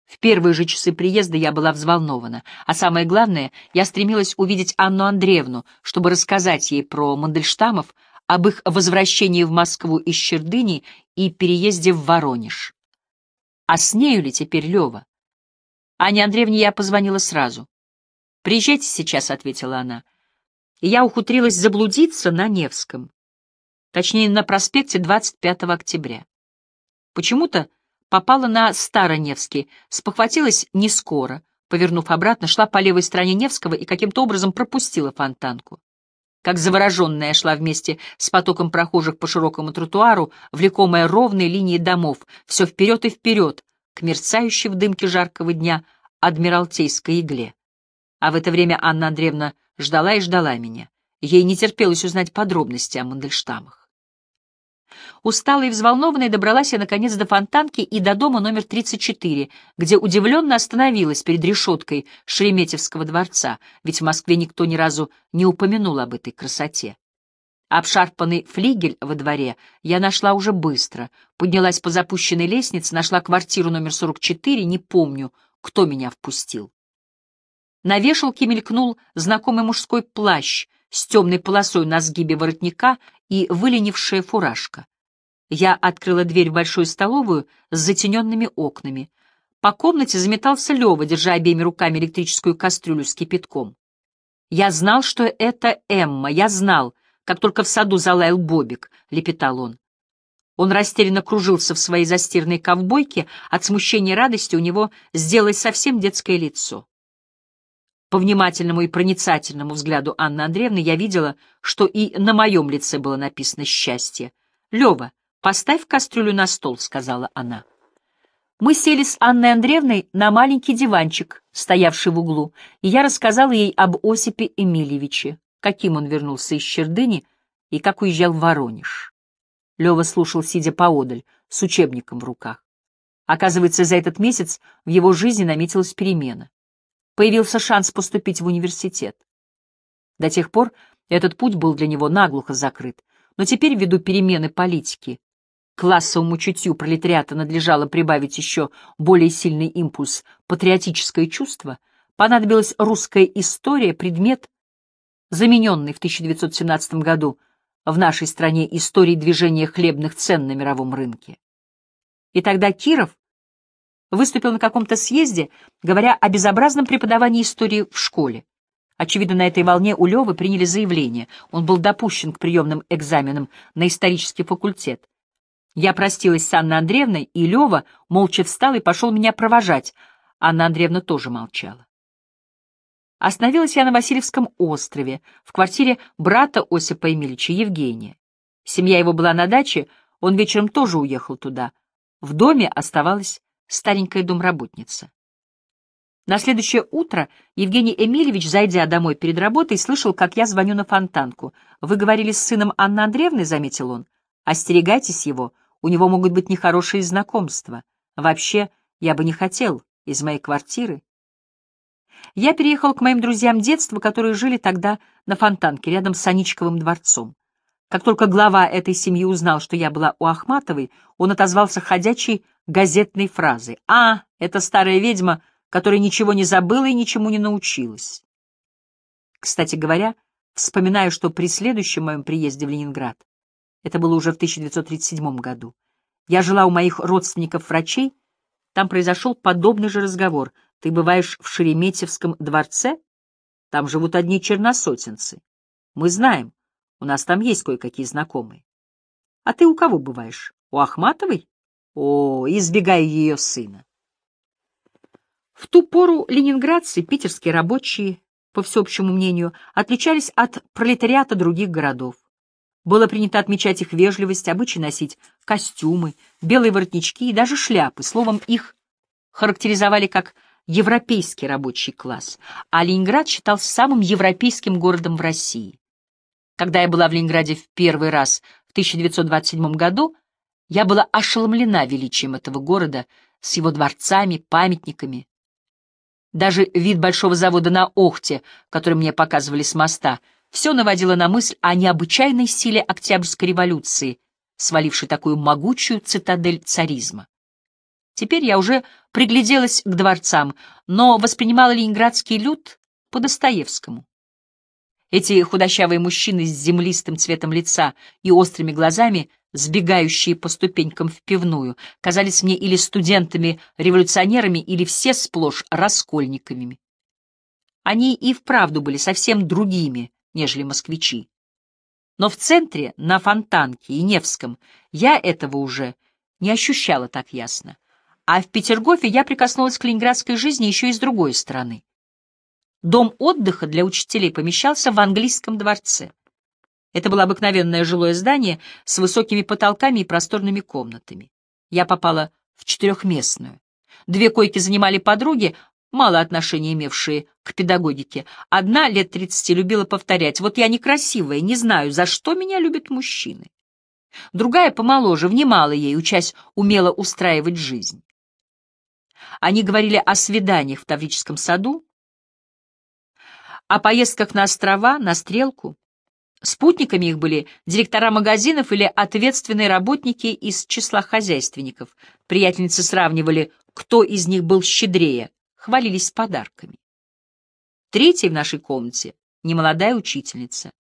В первые же часы приезда я была взволнована, а самое главное, я стремилась увидеть Анну Андреевну, чтобы рассказать ей про Мандельштамов, об их возвращении в Москву из Чердыни и переезде в Воронеж. А с нею ли теперь Лева? Анне Андреевне я позвонила сразу. «Приезжайте сейчас», — ответила она. И я ухутрилась заблудиться на Невском. Точнее, на проспекте 25 октября. Почему-то попала на Староневский, спохватилась не скоро, повернув обратно, шла по левой стороне Невского и каким-то образом пропустила фонтанку. Как завороженная шла вместе с потоком прохожих по широкому тротуару, влекомая ровной линией домов, все вперед и вперед, к мерцающей в дымке жаркого дня адмиралтейской игле. А в это время Анна Андреевна ждала и ждала меня. Ей не терпелось узнать подробности о Мандельштамах. Усталая и взволнованная добралась я, наконец, до фонтанки и до дома номер 34, где удивленно остановилась перед решеткой Шереметьевского дворца, ведь в Москве никто ни разу не упомянул об этой красоте. Обшарпанный флигель во дворе я нашла уже быстро. Поднялась по запущенной лестнице, нашла квартиру номер 44, не помню, кто меня впустил. На вешалке мелькнул знакомый мужской плащ с темной полосой на сгибе воротника и выленившая фуражка. Я открыла дверь в большую столовую с затененными окнами. По комнате заметался Лева, держа обеими руками электрическую кастрюлю с кипятком. Я знал, что это Эмма, я знал, как только в саду залаял Бобик», — лепетал он. Он растерянно кружился в своей застиранной ковбойке, от смущения и радости у него сделалось совсем детское лицо. По внимательному и проницательному взгляду Анны Андреевны я видела, что и на моем лице было написано «счастье». «Лева, поставь кастрюлю на стол», — сказала она. Мы сели с Анной Андреевной на маленький диванчик, стоявший в углу, и я рассказала ей об Осипе Эмильевиче каким он вернулся из Чердыни и как уезжал в Воронеж. Лева слушал, сидя поодаль, с учебником в руках. Оказывается, за этот месяц в его жизни наметилась перемена. Появился шанс поступить в университет. До тех пор этот путь был для него наглухо закрыт, но теперь, ввиду перемены политики, классовому чутью пролетариата надлежало прибавить еще более сильный импульс патриотическое чувство, понадобилась русская история, предмет, замененный в 1917 году в нашей стране историей движения хлебных цен на мировом рынке. И тогда Киров выступил на каком-то съезде, говоря о безобразном преподавании истории в школе. Очевидно, на этой волне у Лёвы приняли заявление. Он был допущен к приемным экзаменам на исторический факультет. Я простилась с Анной Андреевной, и Лева молча встал и пошел меня провожать. Анна Андреевна тоже молчала. Остановилась я на Васильевском острове, в квартире брата Осипа Эмильевича Евгения. Семья его была на даче, он вечером тоже уехал туда. В доме оставалась старенькая домработница. На следующее утро Евгений Эмильевич, зайдя домой перед работой, слышал, как я звоню на фонтанку. «Вы говорили с сыном Анны Андреевны», — заметил он. «Остерегайтесь его, у него могут быть нехорошие знакомства. Вообще, я бы не хотел из моей квартиры я переехал к моим друзьям детства, которые жили тогда на Фонтанке, рядом с Аничковым дворцом. Как только глава этой семьи узнал, что я была у Ахматовой, он отозвался ходячей газетной фразой «А, это старая ведьма, которая ничего не забыла и ничему не научилась». Кстати говоря, вспоминаю, что при следующем моем приезде в Ленинград, это было уже в 1937 году, я жила у моих родственников-врачей, там произошел подобный же разговор. Ты бываешь в Шереметьевском дворце? Там живут одни черносотенцы. Мы знаем, у нас там есть кое-какие знакомые. А ты у кого бываешь? У Ахматовой? О, избегай ее сына. В ту пору ленинградцы, питерские рабочие, по всеобщему мнению, отличались от пролетариата других городов. Было принято отмечать их вежливость, обычай носить костюмы, белые воротнички и даже шляпы. Словом, их характеризовали как европейский рабочий класс, а Ленинград считался самым европейским городом в России. Когда я была в Ленинграде в первый раз в 1927 году, я была ошеломлена величием этого города с его дворцами, памятниками. Даже вид большого завода на Охте, который мне показывали с моста, все наводило на мысль о необычайной силе Октябрьской революции, свалившей такую могучую цитадель царизма. Теперь я уже пригляделась к дворцам, но воспринимала ленинградский люд по Достоевскому. Эти худощавые мужчины с землистым цветом лица и острыми глазами, сбегающие по ступенькам в пивную, казались мне или студентами-революционерами, или все сплошь раскольниками. Они и вправду были совсем другими, нежели москвичи. Но в центре, на Фонтанке и Невском, я этого уже не ощущала так ясно. А в Петергофе я прикоснулась к ленинградской жизни еще и с другой стороны. Дом отдыха для учителей помещался в английском дворце. Это было обыкновенное жилое здание с высокими потолками и просторными комнатами. Я попала в четырехместную. Две койки занимали подруги, мало отношения имевшие к педагогике. Одна лет тридцати любила повторять «Вот я некрасивая, не знаю, за что меня любят мужчины». Другая помоложе, внимала ей, учась умело устраивать жизнь. Они говорили о свиданиях в Таврическом саду, о поездках на острова, на стрелку. Спутниками их были директора магазинов или ответственные работники из числа хозяйственников. Приятельницы сравнивали, кто из них был щедрее, хвалились подарками. Третья в нашей комнате — немолодая учительница.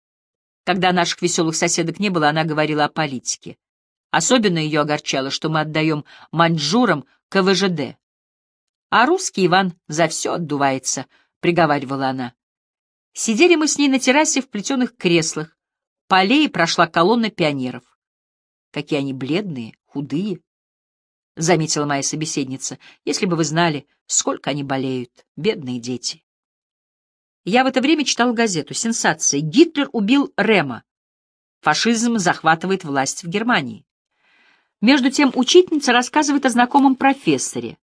Когда наших веселых соседок не было, она говорила о политике. Особенно ее огорчало, что мы отдаем маньчжурам КВЖД. А русский Иван за все отдувается, — приговаривала она. Сидели мы с ней на террасе в плетеных креслах. По аллее прошла колонна пионеров. Какие они бледные, худые, — заметила моя собеседница, — если бы вы знали, сколько они болеют, бедные дети. Я в это время читал газету «Сенсация. Гитлер убил Рема. Фашизм захватывает власть в Германии». Между тем учительница рассказывает о знакомом профессоре.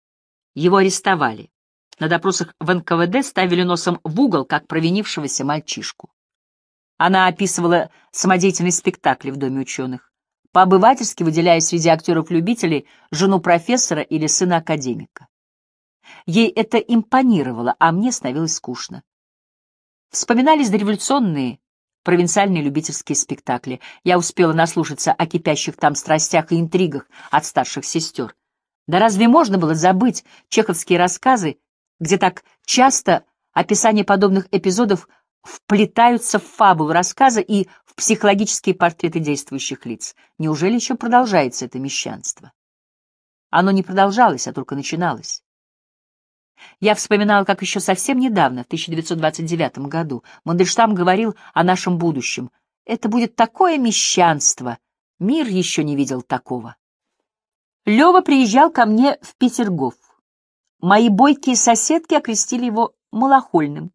Его арестовали. На допросах в НКВД ставили носом в угол, как провинившегося мальчишку. Она описывала самодеятельные спектакли в Доме ученых, по-обывательски выделяя среди актеров-любителей жену профессора или сына академика. Ей это импонировало, а мне становилось скучно. Вспоминались дореволюционные, провинциальные любительские спектакли. Я успела наслушаться о кипящих там страстях и интригах от старших сестер. Да разве можно было забыть чеховские рассказы, где так часто описания подобных эпизодов вплетаются в фабулу рассказа и в психологические портреты действующих лиц? Неужели еще продолжается это мещанство? Оно не продолжалось, а только начиналось. Я вспоминал, как еще совсем недавно, в 1929 году, Мандельштам говорил о нашем будущем. «Это будет такое мещанство! Мир еще не видел такого!» Лева приезжал ко мне в Петергоф. Мои бойкие соседки окрестили его малохольным.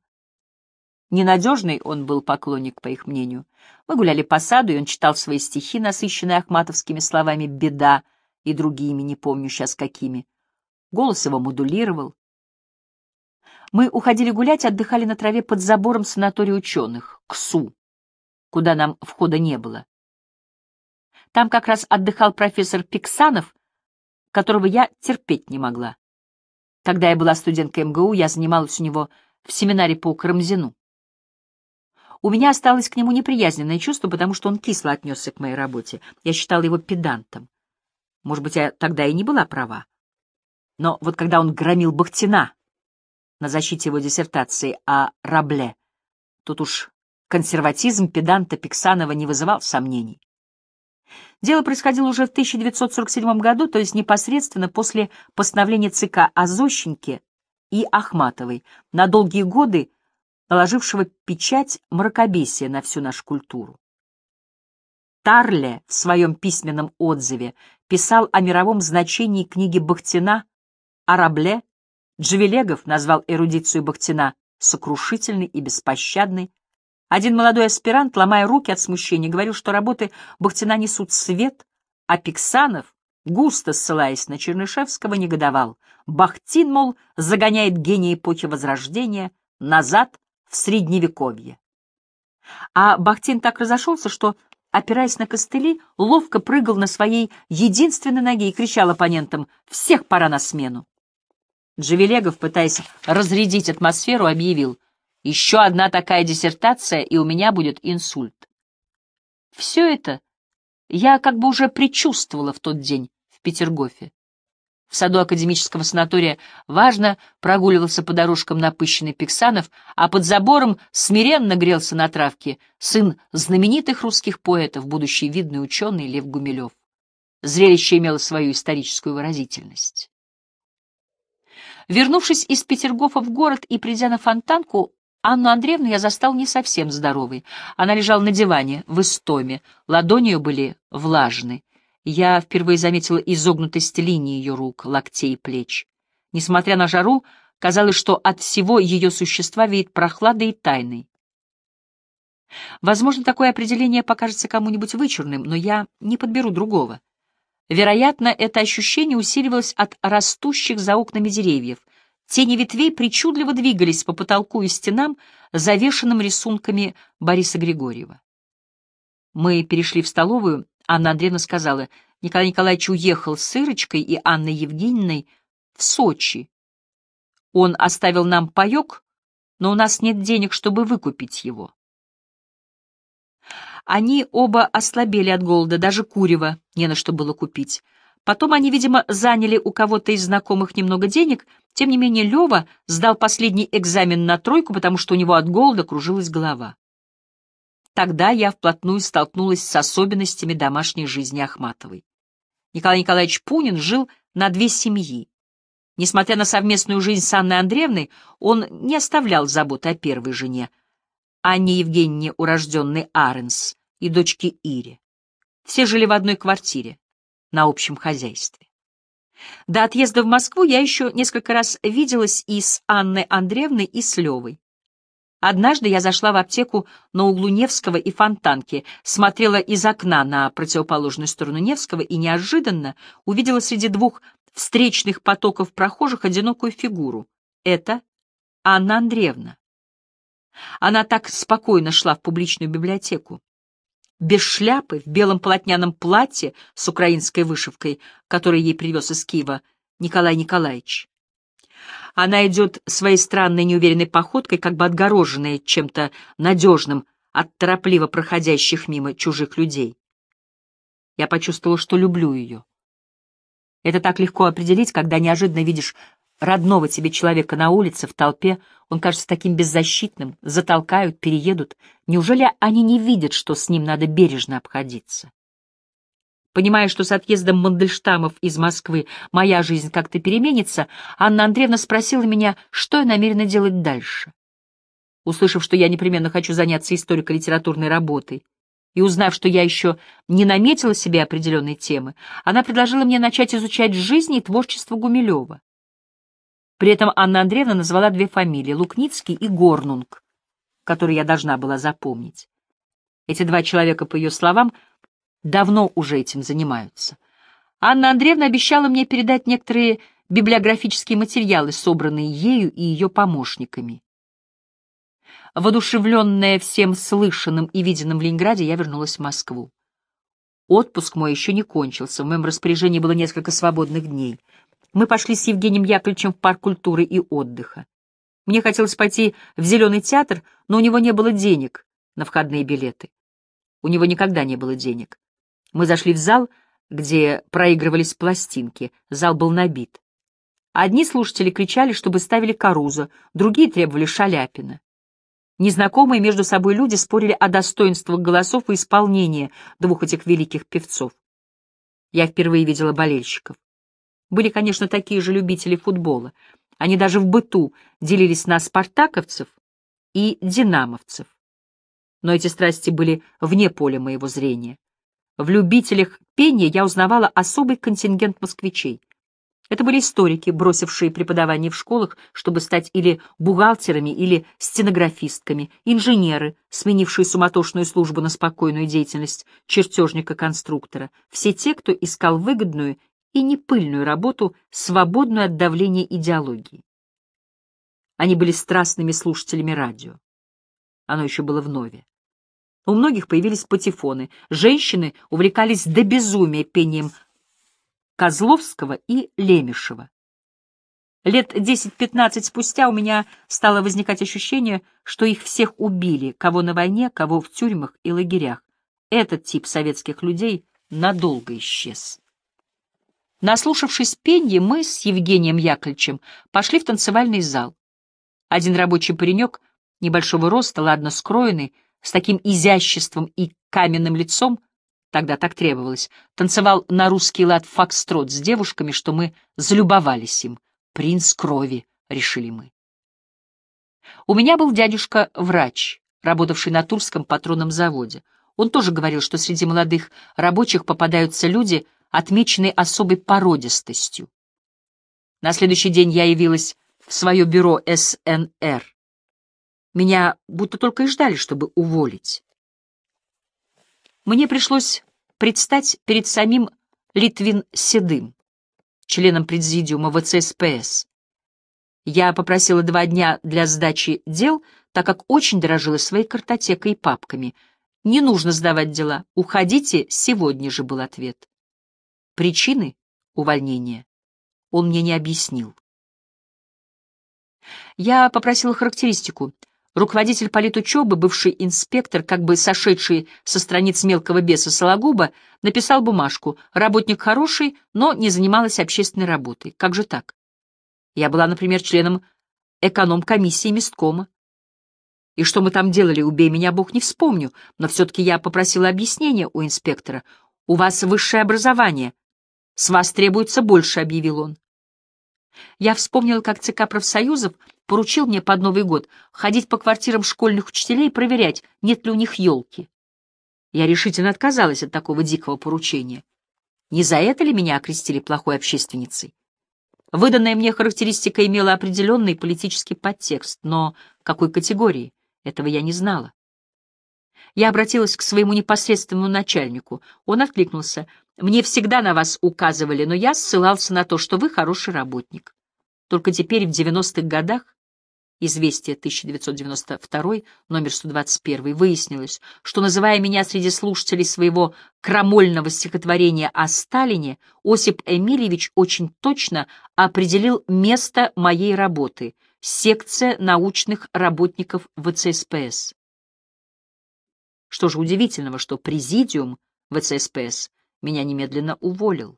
Ненадежный он был поклонник, по их мнению. Мы гуляли по саду, и он читал свои стихи, насыщенные ахматовскими словами «беда» и другими, не помню сейчас какими. Голос его модулировал. Мы уходили гулять, отдыхали на траве под забором санатория ученых, КСУ, куда нам входа не было. Там как раз отдыхал профессор Пиксанов, которого я терпеть не могла. Когда я была студенткой МГУ, я занималась у него в семинаре по Карамзину. У меня осталось к нему неприязненное чувство, потому что он кисло отнесся к моей работе. Я считала его педантом. Может быть, я тогда и не была права. Но вот когда он громил Бахтина на защите его диссертации о Рабле, тут уж консерватизм педанта Пиксанова не вызывал сомнений. Дело происходило уже в 1947 году, то есть непосредственно после постановления ЦК о Зощенке и Ахматовой, на долгие годы наложившего печать мракобесия на всю нашу культуру. Тарле в своем письменном отзыве писал о мировом значении книги Бахтина, Арабле, Джавелегов назвал эрудицию Бахтина сокрушительной и беспощадной, один молодой аспирант, ломая руки от смущения, говорил, что работы Бахтина несут свет, а Пиксанов, густо ссылаясь на Чернышевского, негодовал. Бахтин, мол, загоняет гений эпохи Возрождения назад в Средневековье. А Бахтин так разошелся, что, опираясь на костыли, ловко прыгал на своей единственной ноге и кричал оппонентам «Всех пора на смену!». Джавелегов, пытаясь разрядить атмосферу, объявил — еще одна такая диссертация, и у меня будет инсульт. Все это я как бы уже предчувствовала в тот день в Петергофе. В саду академического санатория важно прогуливался по дорожкам напыщенный Пиксанов, а под забором смиренно грелся на травке сын знаменитых русских поэтов, будущий видный ученый Лев Гумилев. Зрелище имело свою историческую выразительность. Вернувшись из Петергофа в город и придя на Фонтанку, Анну Андреевну я застал не совсем здоровой. Она лежала на диване, в истоме, ладони ее были влажны. Я впервые заметил изогнутость линии ее рук, локтей и плеч. Несмотря на жару, казалось, что от всего ее существа веет прохладой и тайной. Возможно, такое определение покажется кому-нибудь вычурным, но я не подберу другого. Вероятно, это ощущение усиливалось от растущих за окнами деревьев, Тени ветвей причудливо двигались по потолку и стенам, завешенным рисунками Бориса Григорьева. Мы перешли в столовую, Анна Андреевна сказала, Николай Николаевич уехал с Ирочкой и Анной Евгеньевной в Сочи. Он оставил нам паек, но у нас нет денег, чтобы выкупить его. Они оба ослабели от голода, даже курева не на что было купить. Потом они, видимо, заняли у кого-то из знакомых немного денег. Тем не менее, Лева сдал последний экзамен на тройку, потому что у него от голода кружилась голова. Тогда я вплотную столкнулась с особенностями домашней жизни Ахматовой. Николай Николаевич Пунин жил на две семьи. Несмотря на совместную жизнь с Анной Андреевной, он не оставлял заботы о первой жене, Анне Евгеньевне, урожденной Аренс, и дочке Ире. Все жили в одной квартире на общем хозяйстве. До отъезда в Москву я еще несколько раз виделась и с Анной Андреевной, и с Левой. Однажды я зашла в аптеку на углу Невского и Фонтанки, смотрела из окна на противоположную сторону Невского и неожиданно увидела среди двух встречных потоков прохожих одинокую фигуру. Это Анна Андреевна. Она так спокойно шла в публичную библиотеку без шляпы, в белом полотняном платье с украинской вышивкой, который ей привез из Киева Николай Николаевич. Она идет своей странной неуверенной походкой, как бы отгороженная чем-то надежным от торопливо проходящих мимо чужих людей. Я почувствовала, что люблю ее. Это так легко определить, когда неожиданно видишь родного тебе человека на улице, в толпе, он кажется таким беззащитным, затолкают, переедут. Неужели они не видят, что с ним надо бережно обходиться? Понимая, что с отъездом Мандельштамов из Москвы моя жизнь как-то переменится, Анна Андреевна спросила меня, что я намерена делать дальше. Услышав, что я непременно хочу заняться историко-литературной работой, и узнав, что я еще не наметила себе определенной темы, она предложила мне начать изучать жизнь и творчество Гумилева. При этом Анна Андреевна назвала две фамилии — Лукницкий и Горнунг, которые я должна была запомнить. Эти два человека, по ее словам, давно уже этим занимаются. Анна Андреевна обещала мне передать некоторые библиографические материалы, собранные ею и ее помощниками. Водушевленная всем слышанным и виденным в Ленинграде, я вернулась в Москву. Отпуск мой еще не кончился, в моем распоряжении было несколько свободных дней. Мы пошли с Евгением Яковлевичем в парк культуры и отдыха. Мне хотелось пойти в Зеленый театр, но у него не было денег на входные билеты. У него никогда не было денег. Мы зашли в зал, где проигрывались пластинки. Зал был набит. Одни слушатели кричали, чтобы ставили Карузо, другие требовали Шаляпина. Незнакомые между собой люди спорили о достоинствах голосов и исполнения двух этих великих певцов. Я впервые видела болельщиков. Были, конечно, такие же любители футбола. Они даже в быту делились на спартаковцев и динамовцев. Но эти страсти были вне поля моего зрения. В любителях пения я узнавала особый контингент москвичей. Это были историки, бросившие преподавание в школах, чтобы стать или бухгалтерами, или стенографистками, инженеры, сменившие суматошную службу на спокойную деятельность чертежника-конструктора, все те, кто искал выгодную и непыльную работу, свободную от давления идеологии. Они были страстными слушателями радио. Оно еще было в нове. У многих появились патефоны. Женщины увлекались до безумия пением Козловского и Лемешева. Лет 10-15 спустя у меня стало возникать ощущение, что их всех убили, кого на войне, кого в тюрьмах и лагерях. Этот тип советских людей надолго исчез. Наслушавшись пенья, мы с Евгением Яковлевичем пошли в танцевальный зал. Один рабочий паренек, небольшого роста, ладно скроенный, с таким изяществом и каменным лицом, тогда так требовалось, танцевал на русский лад фокстрот с девушками, что мы залюбовались им. «Принц крови», — решили мы. У меня был дядюшка-врач, работавший на Турском патронном заводе. Он тоже говорил, что среди молодых рабочих попадаются люди — отмеченный особой породистостью. На следующий день я явилась в свое бюро СНР. Меня будто только и ждали, чтобы уволить. Мне пришлось предстать перед самим Литвин Седым, членом президиума ВЦСПС. Я попросила два дня для сдачи дел, так как очень дорожила своей картотекой и папками. «Не нужно сдавать дела. Уходите, сегодня же», — был ответ. Причины увольнения он мне не объяснил. Я попросила характеристику. Руководитель политучебы, бывший инспектор, как бы сошедший со страниц мелкого беса Сологуба, написал бумажку. Работник хороший, но не занималась общественной работой. Как же так? Я была, например, членом эконом-комиссии месткома. И что мы там делали, убей меня, Бог, не вспомню. Но все-таки я попросила объяснения у инспектора. У вас высшее образование. «С вас требуется больше», — объявил он. Я вспомнил, как ЦК профсоюзов поручил мне под Новый год ходить по квартирам школьных учителей и проверять, нет ли у них елки. Я решительно отказалась от такого дикого поручения. Не за это ли меня окрестили плохой общественницей? Выданная мне характеристика имела определенный политический подтекст, но какой категории, этого я не знала. Я обратилась к своему непосредственному начальнику. Он откликнулся. «Мне всегда на вас указывали, но я ссылался на то, что вы хороший работник». Только теперь, в 90-х годах, известие 1992, номер 121, выяснилось, что, называя меня среди слушателей своего крамольного стихотворения о Сталине, Осип Эмильевич очень точно определил место моей работы — секция научных работников ВЦСПС. Что же удивительного, что президиум ВЦСПС меня немедленно уволил.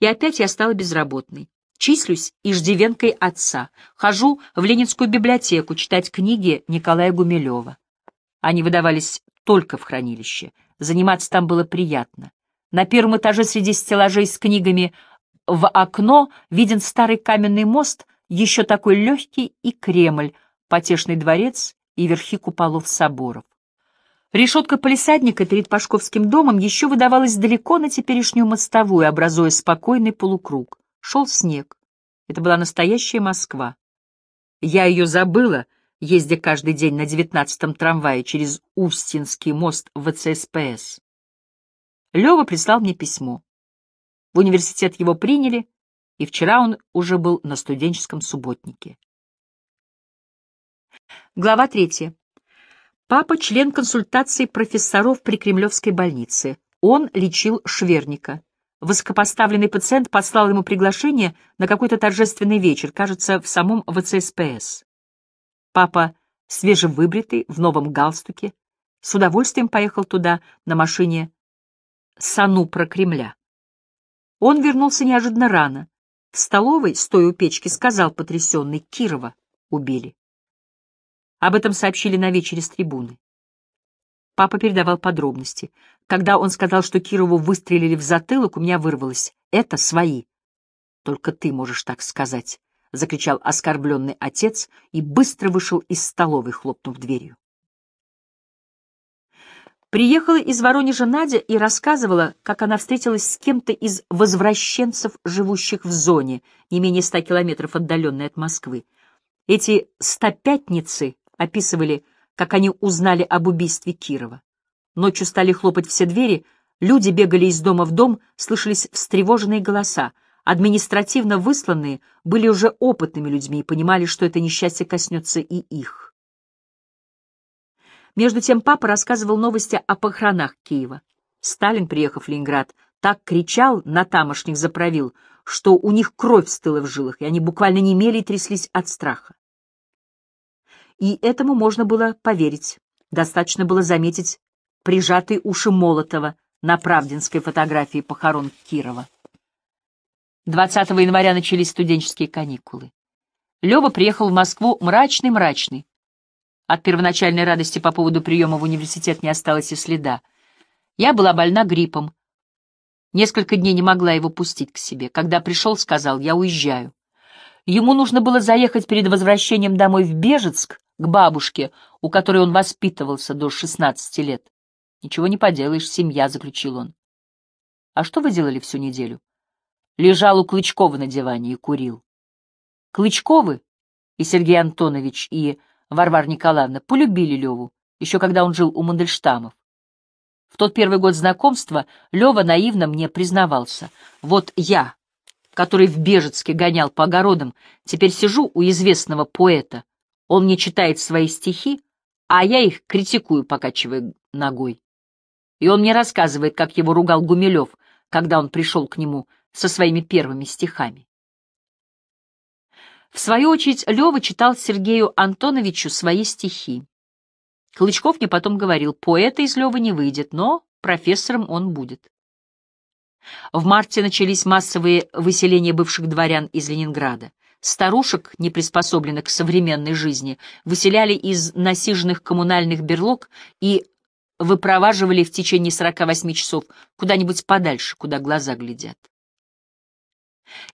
И опять я стала безработной. Числюсь иждивенкой отца. Хожу в Ленинскую библиотеку читать книги Николая Гумилева. Они выдавались только в хранилище. Заниматься там было приятно. На первом этаже среди стеллажей с книгами в окно виден старый каменный мост, еще такой легкий и Кремль, потешный дворец и верхи куполов соборов. Решетка палисадника перед Пашковским домом еще выдавалась далеко на теперешнюю мостовую, образуя спокойный полукруг. Шел снег. Это была настоящая Москва. Я ее забыла, ездя каждый день на девятнадцатом трамвае через Устинский мост в ЦСПС. Лева прислал мне письмо. В университет его приняли, и вчера он уже был на студенческом субботнике. Глава 3. Папа — член консультации профессоров при Кремлевской больнице. Он лечил Шверника. Высокопоставленный пациент послал ему приглашение на какой-то торжественный вечер, кажется, в самом ВЦСПС. Папа, свежевыбритый, в новом галстуке, с удовольствием поехал туда на машине Сану про Кремля. Он вернулся неожиданно рано. В столовой, стоя у печки, сказал потрясенный, Кирова убили. Об этом сообщили на вечере с трибуны. Папа передавал подробности. Когда он сказал, что Кирову выстрелили в затылок, у меня вырвалось. Это свои. Только ты можешь так сказать, — закричал оскорбленный отец и быстро вышел из столовой, хлопнув дверью. Приехала из Воронежа Надя и рассказывала, как она встретилась с кем-то из возвращенцев, живущих в зоне, не менее ста километров отдаленной от Москвы. Эти «стопятницы» описывали, как они узнали об убийстве Кирова. Ночью стали хлопать все двери, люди бегали из дома в дом, слышались встревоженные голоса. Административно высланные были уже опытными людьми и понимали, что это несчастье коснется и их. Между тем папа рассказывал новости о похоронах Киева. Сталин, приехав в Ленинград, так кричал на тамошних заправил, что у них кровь стыла в жилах, и они буквально немели и тряслись от страха и этому можно было поверить. Достаточно было заметить прижатые уши Молотова на правдинской фотографии похорон Кирова. 20 января начались студенческие каникулы. Лёва приехал в Москву мрачный-мрачный. От первоначальной радости по поводу приема в университет не осталось и следа. Я была больна гриппом. Несколько дней не могла его пустить к себе. Когда пришел, сказал, я уезжаю. Ему нужно было заехать перед возвращением домой в Бежецк к бабушке, у которой он воспитывался до 16 лет. «Ничего не поделаешь, семья», — заключил он. «А что вы делали всю неделю?» Лежал у Клычкова на диване и курил. Клычковы и Сергей Антонович, и Варвара Николаевна полюбили Леву, еще когда он жил у Мандельштамов. В тот первый год знакомства Лева наивно мне признавался. «Вот я, который в Бежецке гонял по огородам, теперь сижу у известного поэта, он мне читает свои стихи, а я их критикую, покачивая ногой. И он мне рассказывает, как его ругал Гумилев, когда он пришел к нему со своими первыми стихами. В свою очередь, Лева читал Сергею Антоновичу свои стихи. Клычков мне потом говорил, поэта из Лева не выйдет, но профессором он будет. В марте начались массовые выселения бывших дворян из Ленинграда. Старушек, не приспособленных к современной жизни, выселяли из насиженных коммунальных берлог и выпроваживали в течение 48 часов куда-нибудь подальше, куда глаза глядят.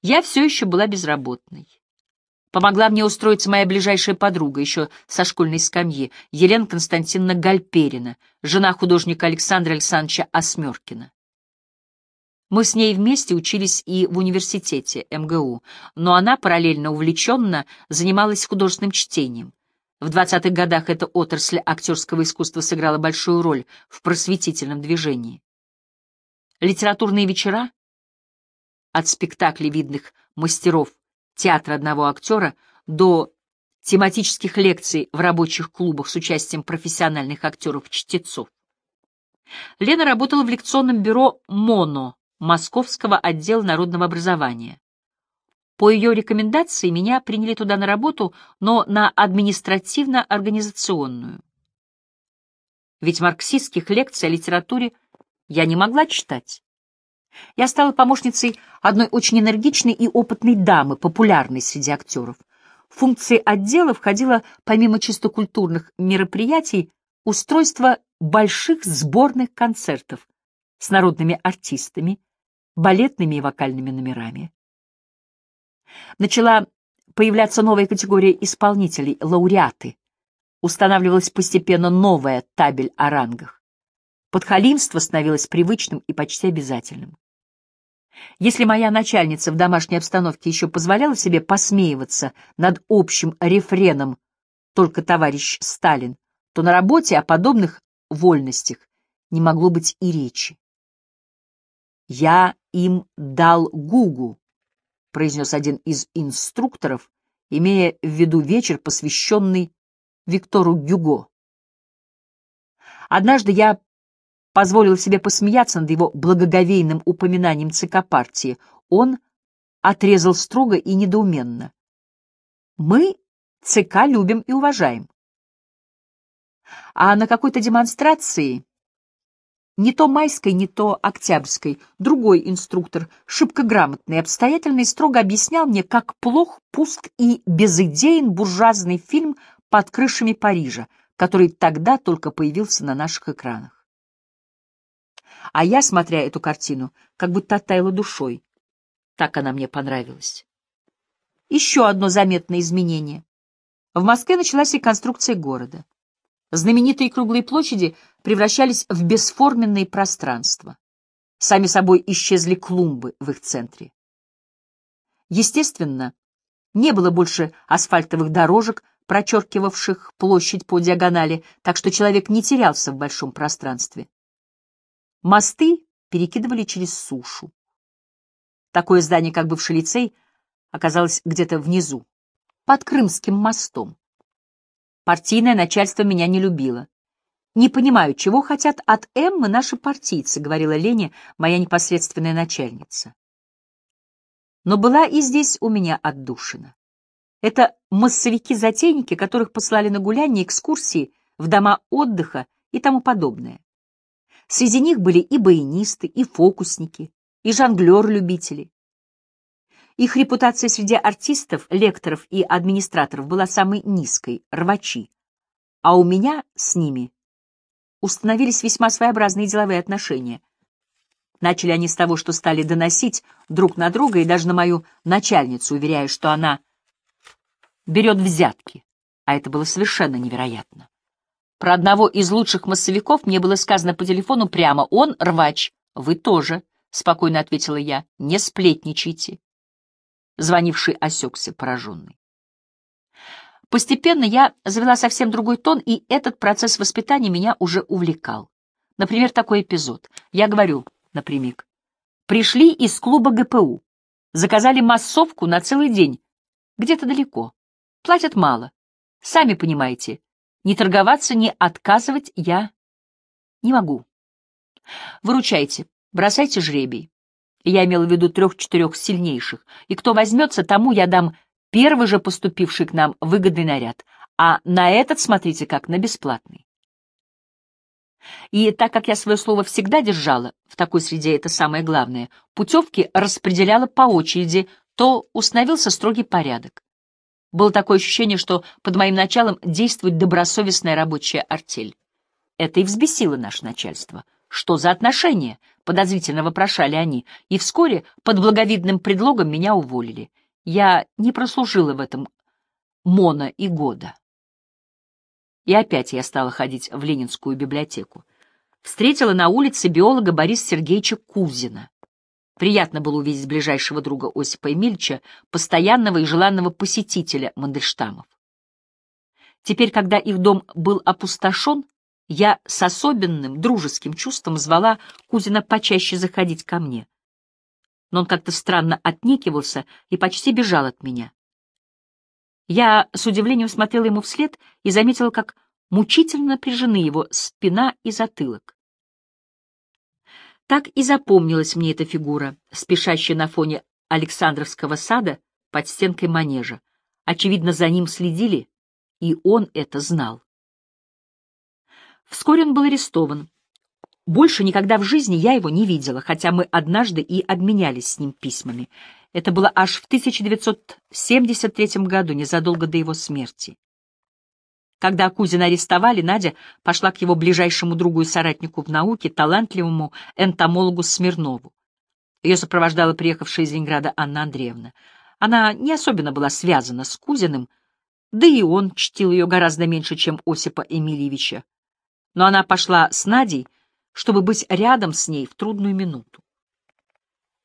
Я все еще была безработной. Помогла мне устроиться моя ближайшая подруга еще со школьной скамьи, Елена Константиновна Гальперина, жена художника Александра Александровича Осмеркина. Мы с ней вместе учились и в университете МГУ, но она параллельно увлеченно занималась художественным чтением. В 20-х годах эта отрасль актерского искусства сыграла большую роль в просветительном движении. Литературные вечера от спектаклей видных мастеров театра одного актера до тематических лекций в рабочих клубах с участием профессиональных актеров-чтецов. Лена работала в лекционном бюро «МОНО» Московского отдела народного образования. По ее рекомендации меня приняли туда на работу, но на административно-организационную. Ведь марксистских лекций о литературе я не могла читать. Я стала помощницей одной очень энергичной и опытной дамы, популярной среди актеров. В функции отдела входило, помимо чисто культурных мероприятий, устройство больших сборных концертов с народными артистами – балетными и вокальными номерами. Начала появляться новая категория исполнителей — лауреаты. Устанавливалась постепенно новая табель о рангах. Подхалимство становилось привычным и почти обязательным. Если моя начальница в домашней обстановке еще позволяла себе посмеиваться над общим рефреном «Только товарищ Сталин», то на работе о подобных вольностях не могло быть и речи. «Я им дал гугу», — произнес один из инструкторов, имея в виду вечер, посвященный Виктору Гюго. Однажды я позволил себе посмеяться над его благоговейным упоминанием ЦК партии. Он отрезал строго и недоуменно. «Мы ЦК любим и уважаем». А на какой-то демонстрации не то майской, не то октябрьской. Другой инструктор, шибко грамотный, обстоятельный, строго объяснял мне, как плох, пуст и безыдеен буржуазный фильм «Под крышами Парижа», который тогда только появился на наших экранах. А я, смотря эту картину, как будто оттаяла душой. Так она мне понравилась. Еще одно заметное изменение. В Москве началась реконструкция города. Знаменитые круглые площади превращались в бесформенные пространства. Сами собой исчезли клумбы в их центре. Естественно, не было больше асфальтовых дорожек, прочеркивавших площадь по диагонали, так что человек не терялся в большом пространстве. Мосты перекидывали через сушу. Такое здание, как бывший лицей, оказалось где-то внизу, под Крымским мостом. Партийное начальство меня не любило. «Не понимаю, чего хотят от Эммы наши партийцы», — говорила Лене, моя непосредственная начальница. Но была и здесь у меня отдушина. Это массовики-затейники, которых послали на гуляния, экскурсии, в дома отдыха и тому подобное. Среди них были и баянисты, и фокусники, и жонглер-любители. Их репутация среди артистов, лекторов и администраторов была самой низкой — рвачи. А у меня с ними установились весьма своеобразные деловые отношения. Начали они с того, что стали доносить друг на друга и даже на мою начальницу, уверяя, что она берет взятки. А это было совершенно невероятно. Про одного из лучших массовиков мне было сказано по телефону прямо «Он рвач, вы тоже», — спокойно ответила я, — «не сплетничайте». Звонивший осекся, пораженный. Постепенно я завела совсем другой тон, и этот процесс воспитания меня уже увлекал. Например, такой эпизод. Я говорю напрямик. Пришли из клуба ГПУ. Заказали массовку на целый день. Где-то далеко. Платят мало. Сами понимаете. Не торговаться, не отказывать я не могу. Выручайте, бросайте жребий. Я имел в виду трех-четырех сильнейших. И кто возьмется, тому я дам первый же поступивший к нам выгодный наряд. А на этот смотрите как на бесплатный. И так как я свое слово всегда держала, в такой среде это самое главное, путевки распределяла по очереди, то установился строгий порядок. Было такое ощущение, что под моим началом действует добросовестная рабочая артель. Это и взбесило наше начальство. Что за отношения? — подозрительно вопрошали они, и вскоре под благовидным предлогом меня уволили. Я не прослужила в этом мона и года. И опять я стала ходить в Ленинскую библиотеку. Встретила на улице биолога Бориса Сергеевича Кузина. Приятно было увидеть ближайшего друга Осипа Эмильча, постоянного и желанного посетителя Мандельштамов. Теперь, когда их дом был опустошен, я с особенным дружеским чувством звала Кузина почаще заходить ко мне. Но он как-то странно отнекивался и почти бежал от меня. Я с удивлением смотрела ему вслед и заметила, как мучительно напряжены его спина и затылок. Так и запомнилась мне эта фигура, спешащая на фоне Александровского сада под стенкой манежа. Очевидно, за ним следили, и он это знал. Вскоре он был арестован. Больше никогда в жизни я его не видела, хотя мы однажды и обменялись с ним письмами. Это было аж в 1973 году, незадолго до его смерти. Когда Кузина арестовали, Надя пошла к его ближайшему другу и соратнику в науке, талантливому энтомологу Смирнову. Ее сопровождала приехавшая из Ленинграда Анна Андреевна. Она не особенно была связана с Кузиным, да и он чтил ее гораздо меньше, чем Осипа Эмильевича но она пошла с Надей, чтобы быть рядом с ней в трудную минуту.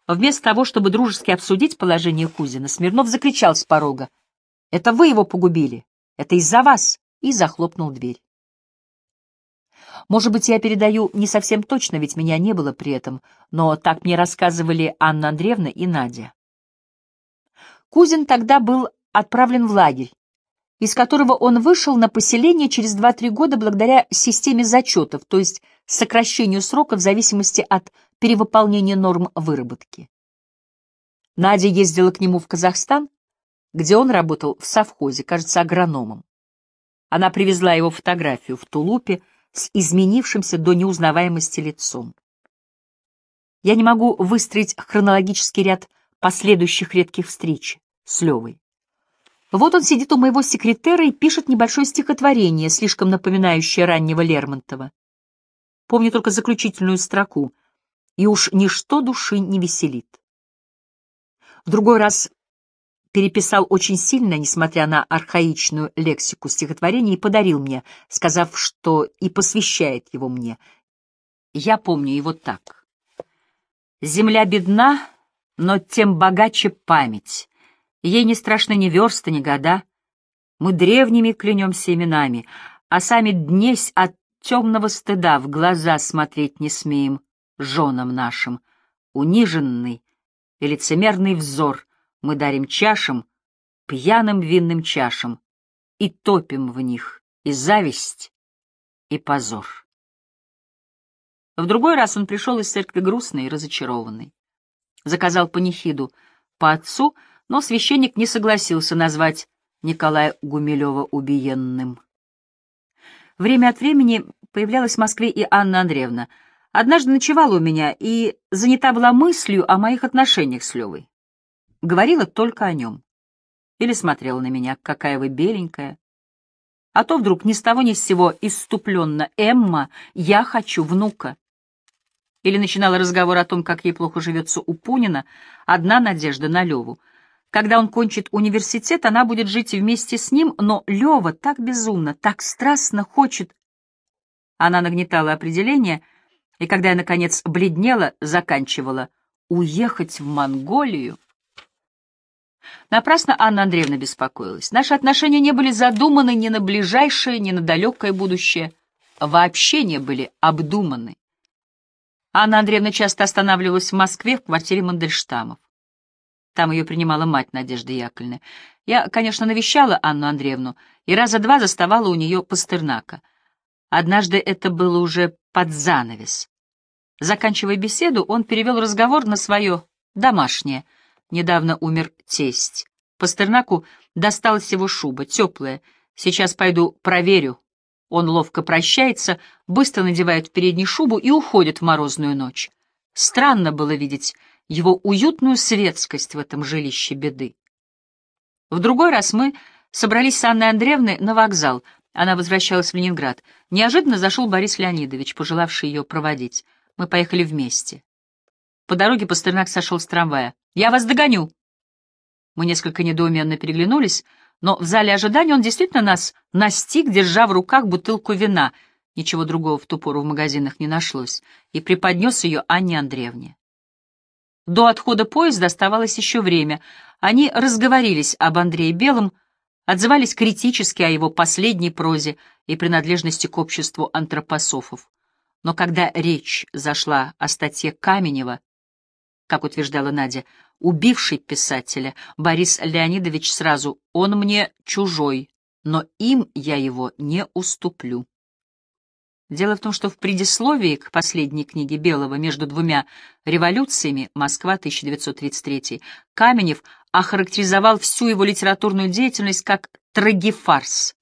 Вместо того, чтобы дружески обсудить положение Кузина, Смирнов закричал с порога. «Это вы его погубили! Это из-за вас!» и захлопнул дверь. Может быть, я передаю не совсем точно, ведь меня не было при этом, но так мне рассказывали Анна Андреевна и Надя. Кузин тогда был отправлен в лагерь, из которого он вышел на поселение через 2-3 года благодаря системе зачетов, то есть сокращению срока в зависимости от перевыполнения норм выработки. Надя ездила к нему в Казахстан, где он работал в совхозе, кажется, агрономом. Она привезла его фотографию в тулупе с изменившимся до неузнаваемости лицом. Я не могу выстроить хронологический ряд последующих редких встреч с Левой. Вот он сидит у моего секретера и пишет небольшое стихотворение, слишком напоминающее раннего Лермонтова. Помню только заключительную строку. И уж ничто души не веселит. В другой раз переписал очень сильно, несмотря на архаичную лексику стихотворения, и подарил мне, сказав, что и посвящает его мне. Я помню его так. «Земля бедна, но тем богаче память» Ей не страшны ни версты, ни года. Мы древними клянемся именами, а сами днесь от темного стыда в глаза смотреть не смеем женам нашим. Униженный и лицемерный взор мы дарим чашам, пьяным винным чашам, и топим в них и зависть, и позор. В другой раз он пришел из церкви грустный и разочарованный. Заказал панихиду по отцу — но священник не согласился назвать Николая Гумилева убиенным. Время от времени появлялась в Москве и Анна Андреевна. Однажды ночевала у меня и занята была мыслью о моих отношениях с Левой. Говорила только о нем. Или смотрела на меня, какая вы беленькая. А то вдруг ни с того ни с сего иступленно «Эмма, я хочу внука» или начинала разговор о том, как ей плохо живется у Пунина, одна надежда на Леву. Когда он кончит университет, она будет жить вместе с ним, но Лева так безумно, так страстно хочет... Она нагнетала определение, и когда я, наконец, бледнела, заканчивала «уехать в Монголию». Напрасно Анна Андреевна беспокоилась. Наши отношения не были задуманы ни на ближайшее, ни на далекое будущее. Вообще не были обдуманы. Анна Андреевна часто останавливалась в Москве в квартире Мандельштамов. Там ее принимала мать Надежды Яковлевны. Я, конечно, навещала Анну Андреевну и раза два заставала у нее Пастернака. Однажды это было уже под занавес. Заканчивая беседу, он перевел разговор на свое домашнее. Недавно умер тесть. Пастернаку досталась его шуба, теплая. Сейчас пойду проверю. Он ловко прощается, быстро надевает переднюю шубу и уходит в морозную ночь. Странно было видеть его уютную светскость в этом жилище беды. В другой раз мы собрались с Анной Андреевной на вокзал. Она возвращалась в Ленинград. Неожиданно зашел Борис Леонидович, пожелавший ее проводить. Мы поехали вместе. По дороге Пастернак сошел с трамвая. «Я вас догоню!» Мы несколько недоуменно переглянулись, но в зале ожидания он действительно нас настиг, держа в руках бутылку вина. Ничего другого в ту пору в магазинах не нашлось. И преподнес ее Анне Андреевне. До отхода поезда оставалось еще время. Они разговорились об Андрее Белом, отзывались критически о его последней прозе и принадлежности к обществу антропософов. Но когда речь зашла о статье Каменева, как утверждала Надя, убивший писателя, Борис Леонидович сразу «он мне чужой, но им я его не уступлю». Дело в том, что в предисловии к последней книге Белого «Между двумя революциями. Москва, 1933» Каменев охарактеризовал всю его литературную деятельность как трагефарс,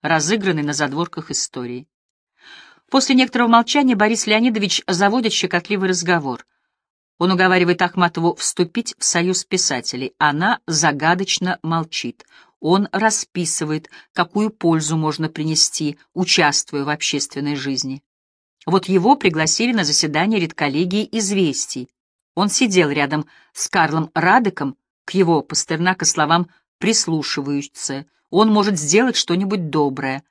разыгранный на задворках истории. После некоторого молчания Борис Леонидович заводит щекотливый разговор. Он уговаривает Ахматову вступить в союз писателей. Она загадочно молчит. Он расписывает, какую пользу можно принести, участвуя в общественной жизни. Вот его пригласили на заседание редколлегии «Известий». Он сидел рядом с Карлом Радеком, к его Пастернака словам «прислушиваются», он может сделать что-нибудь доброе.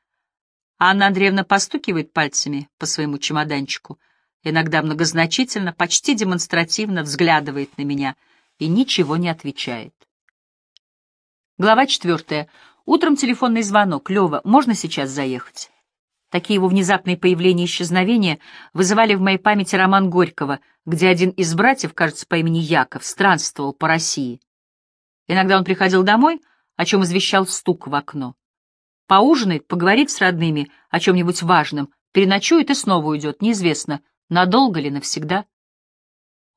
Анна Андреевна постукивает пальцами по своему чемоданчику, иногда многозначительно, почти демонстративно взглядывает на меня и ничего не отвечает. Глава четвертая. Утром телефонный звонок. Лева, можно сейчас заехать? Такие его внезапные появления и исчезновения вызывали в моей памяти роман Горького, где один из братьев, кажется, по имени Яков, странствовал по России. Иногда он приходил домой, о чем извещал стук в окно. Поужинает, поговорит с родными о чем-нибудь важном, переночует и снова уйдет, неизвестно, надолго ли навсегда.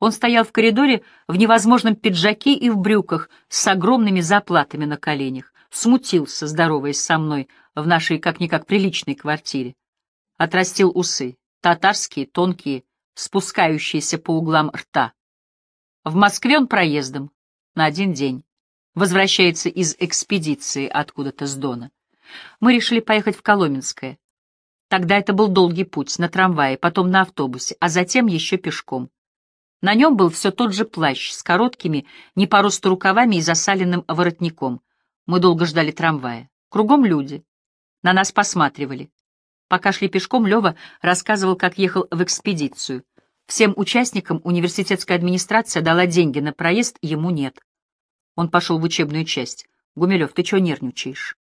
Он стоял в коридоре в невозможном пиджаке и в брюках с огромными заплатами на коленях. Смутился, здороваясь со мной в нашей как-никак приличной квартире. Отрастил усы, татарские, тонкие, спускающиеся по углам рта. В Москве он проездом, на один день. Возвращается из экспедиции откуда-то с Дона. Мы решили поехать в Коломенское. Тогда это был долгий путь, на трамвае, потом на автобусе, а затем еще пешком. На нем был все тот же плащ с короткими, не по росту рукавами и засаленным воротником. Мы долго ждали трамвая. Кругом люди. На нас посматривали. Пока шли пешком, Лева рассказывал, как ехал в экспедицию. Всем участникам университетская администрация дала деньги на проезд, ему нет. Он пошел в учебную часть. «Гумилев, ты чего нервничаешь?»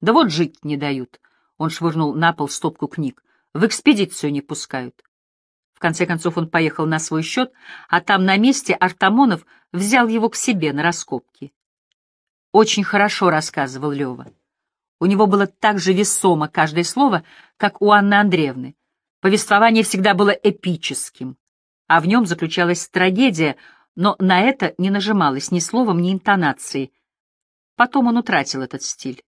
«Да вот жить не дают». Он швырнул на пол стопку книг. «В экспедицию не пускают. В конце концов он поехал на свой счет, а там на месте Артамонов взял его к себе на раскопки. «Очень хорошо», — рассказывал Лева. У него было так же весомо каждое слово, как у Анны Андреевны. Повествование всегда было эпическим, а в нем заключалась трагедия, но на это не нажималось ни словом, ни интонацией. Потом он утратил этот стиль.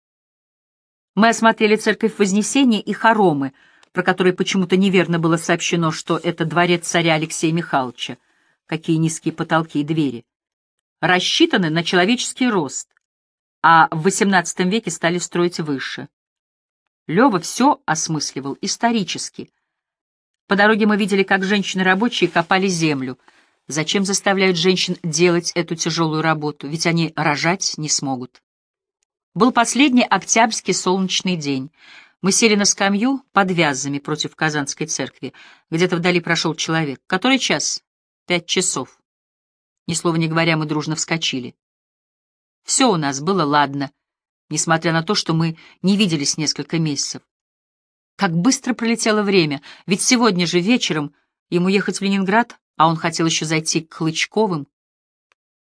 Мы осмотрели церковь Вознесения и хоромы — про который почему-то неверно было сообщено, что это дворец царя Алексея Михайловича. Какие низкие потолки и двери. Рассчитаны на человеческий рост, а в XVIII веке стали строить выше. Лева все осмысливал исторически. По дороге мы видели, как женщины-рабочие копали землю. Зачем заставляют женщин делать эту тяжелую работу? Ведь они рожать не смогут. Был последний октябрьский солнечный день. Мы сели на скамью под вязами против Казанской церкви. Где-то вдали прошел человек. Который час? Пять часов. Ни слова не говоря, мы дружно вскочили. Все у нас было ладно, несмотря на то, что мы не виделись несколько месяцев. Как быстро пролетело время, ведь сегодня же вечером ему ехать в Ленинград, а он хотел еще зайти к Клычковым.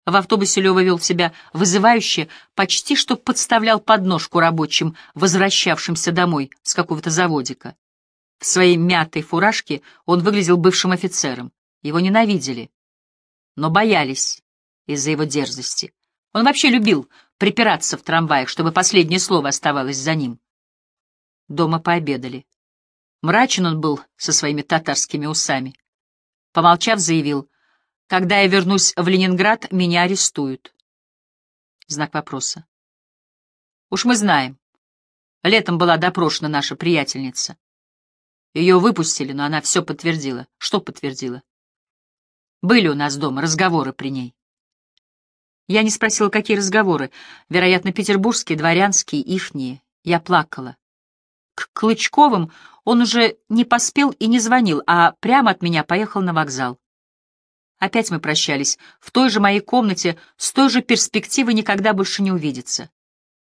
В автобусе Лева вел себя вызывающе, почти что подставлял подножку рабочим, возвращавшимся домой с какого-то заводика. В своей мятой фуражке он выглядел бывшим офицером. Его ненавидели, но боялись из-за его дерзости. Он вообще любил припираться в трамваях, чтобы последнее слово оставалось за ним. Дома пообедали. Мрачен он был со своими татарскими усами. Помолчав, заявил, когда я вернусь в Ленинград, меня арестуют. Знак вопроса. Уж мы знаем. Летом была допрошена наша приятельница. Ее выпустили, но она все подтвердила. Что подтвердила? Были у нас дома разговоры при ней. Я не спросила, какие разговоры. Вероятно, петербургские, дворянские, ихние. Я плакала. К Клычковым он уже не поспел и не звонил, а прямо от меня поехал на вокзал. Опять мы прощались, в той же моей комнате, с той же перспективой никогда больше не увидеться.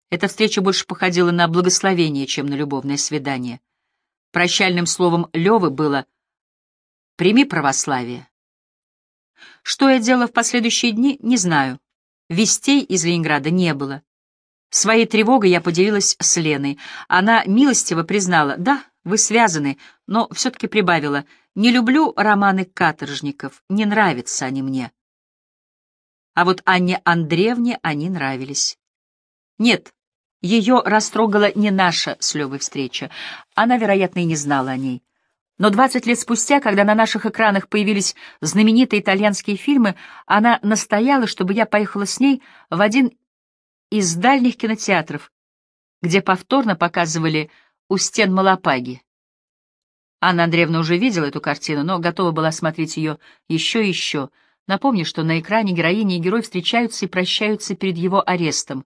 Эта встреча больше походила на благословение, чем на любовное свидание. Прощальным словом Левы было «Прими православие». Что я делала в последующие дни, не знаю. Вестей из Ленинграда не было. Своей тревогой я поделилась с Леной. Она милостиво признала «Да, вы связаны», но все-таки прибавила не люблю романы каторжников, не нравятся они мне. А вот Анне Андреевне они нравились. Нет, ее растрогала не наша с Левой встреча. Она, вероятно, и не знала о ней. Но 20 лет спустя, когда на наших экранах появились знаменитые итальянские фильмы, она настояла, чтобы я поехала с ней в один из дальних кинотеатров, где повторно показывали «У стен Малапаги». Анна Андреевна уже видела эту картину, но готова была смотреть ее еще и еще. Напомню, что на экране героиня и герой встречаются и прощаются перед его арестом.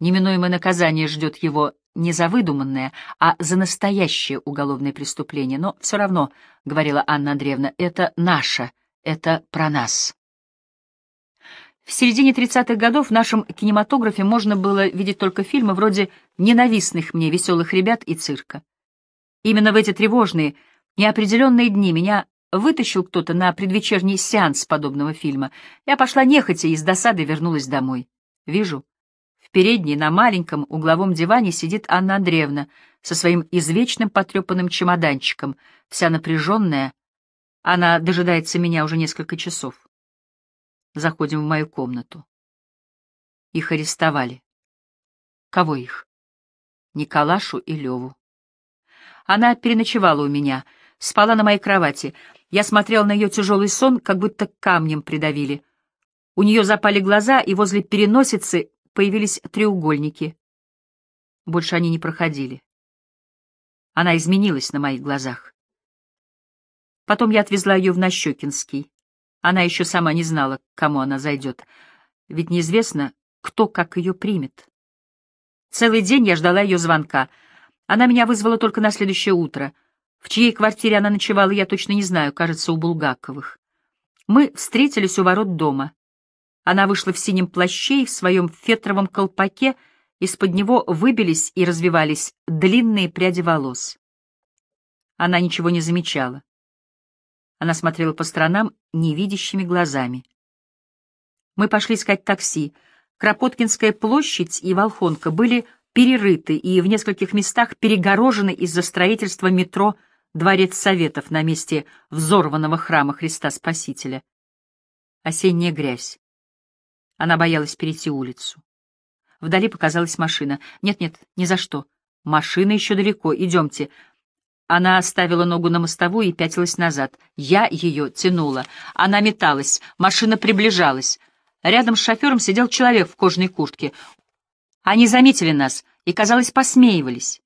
Неминуемое наказание ждет его не за выдуманное, а за настоящее уголовное преступление. Но все равно, — говорила Анна Андреевна, — это наше, это про нас. В середине 30-х годов в нашем кинематографе можно было видеть только фильмы вроде «Ненавистных мне веселых ребят» и «Цирка». Именно в эти тревожные, неопределенные дни меня вытащил кто-то на предвечерний сеанс подобного фильма. Я пошла нехотя и с досады вернулась домой. Вижу, в передней на маленьком угловом диване сидит Анна Андреевна со своим извечным потрепанным чемоданчиком, вся напряженная. Она дожидается меня уже несколько часов. Заходим в мою комнату. Их арестовали. Кого их? Николашу и Леву. Она переночевала у меня, спала на моей кровати. Я смотрел на ее тяжелый сон, как будто камнем придавили. У нее запали глаза, и возле переносицы появились треугольники. Больше они не проходили. Она изменилась на моих глазах. Потом я отвезла ее в Нащекинский. Она еще сама не знала, к кому она зайдет. Ведь неизвестно, кто как ее примет. Целый день я ждала ее звонка — она меня вызвала только на следующее утро. В чьей квартире она ночевала, я точно не знаю, кажется, у Булгаковых. Мы встретились у ворот дома. Она вышла в синем плаще и в своем фетровом колпаке, из-под него выбились и развивались длинные пряди волос. Она ничего не замечала. Она смотрела по сторонам невидящими глазами. Мы пошли искать такси. Кропоткинская площадь и Волхонка были перерыты и в нескольких местах перегорожены из-за строительства метро «Дворец Советов» на месте взорванного храма Христа Спасителя. Осенняя грязь. Она боялась перейти улицу. Вдали показалась машина. Нет-нет, ни за что. Машина еще далеко, идемте. Она оставила ногу на мостовую и пятилась назад. Я ее тянула. Она металась, машина приближалась. Рядом с шофером сидел человек в кожаной куртке. Они заметили нас и, казалось, посмеивались.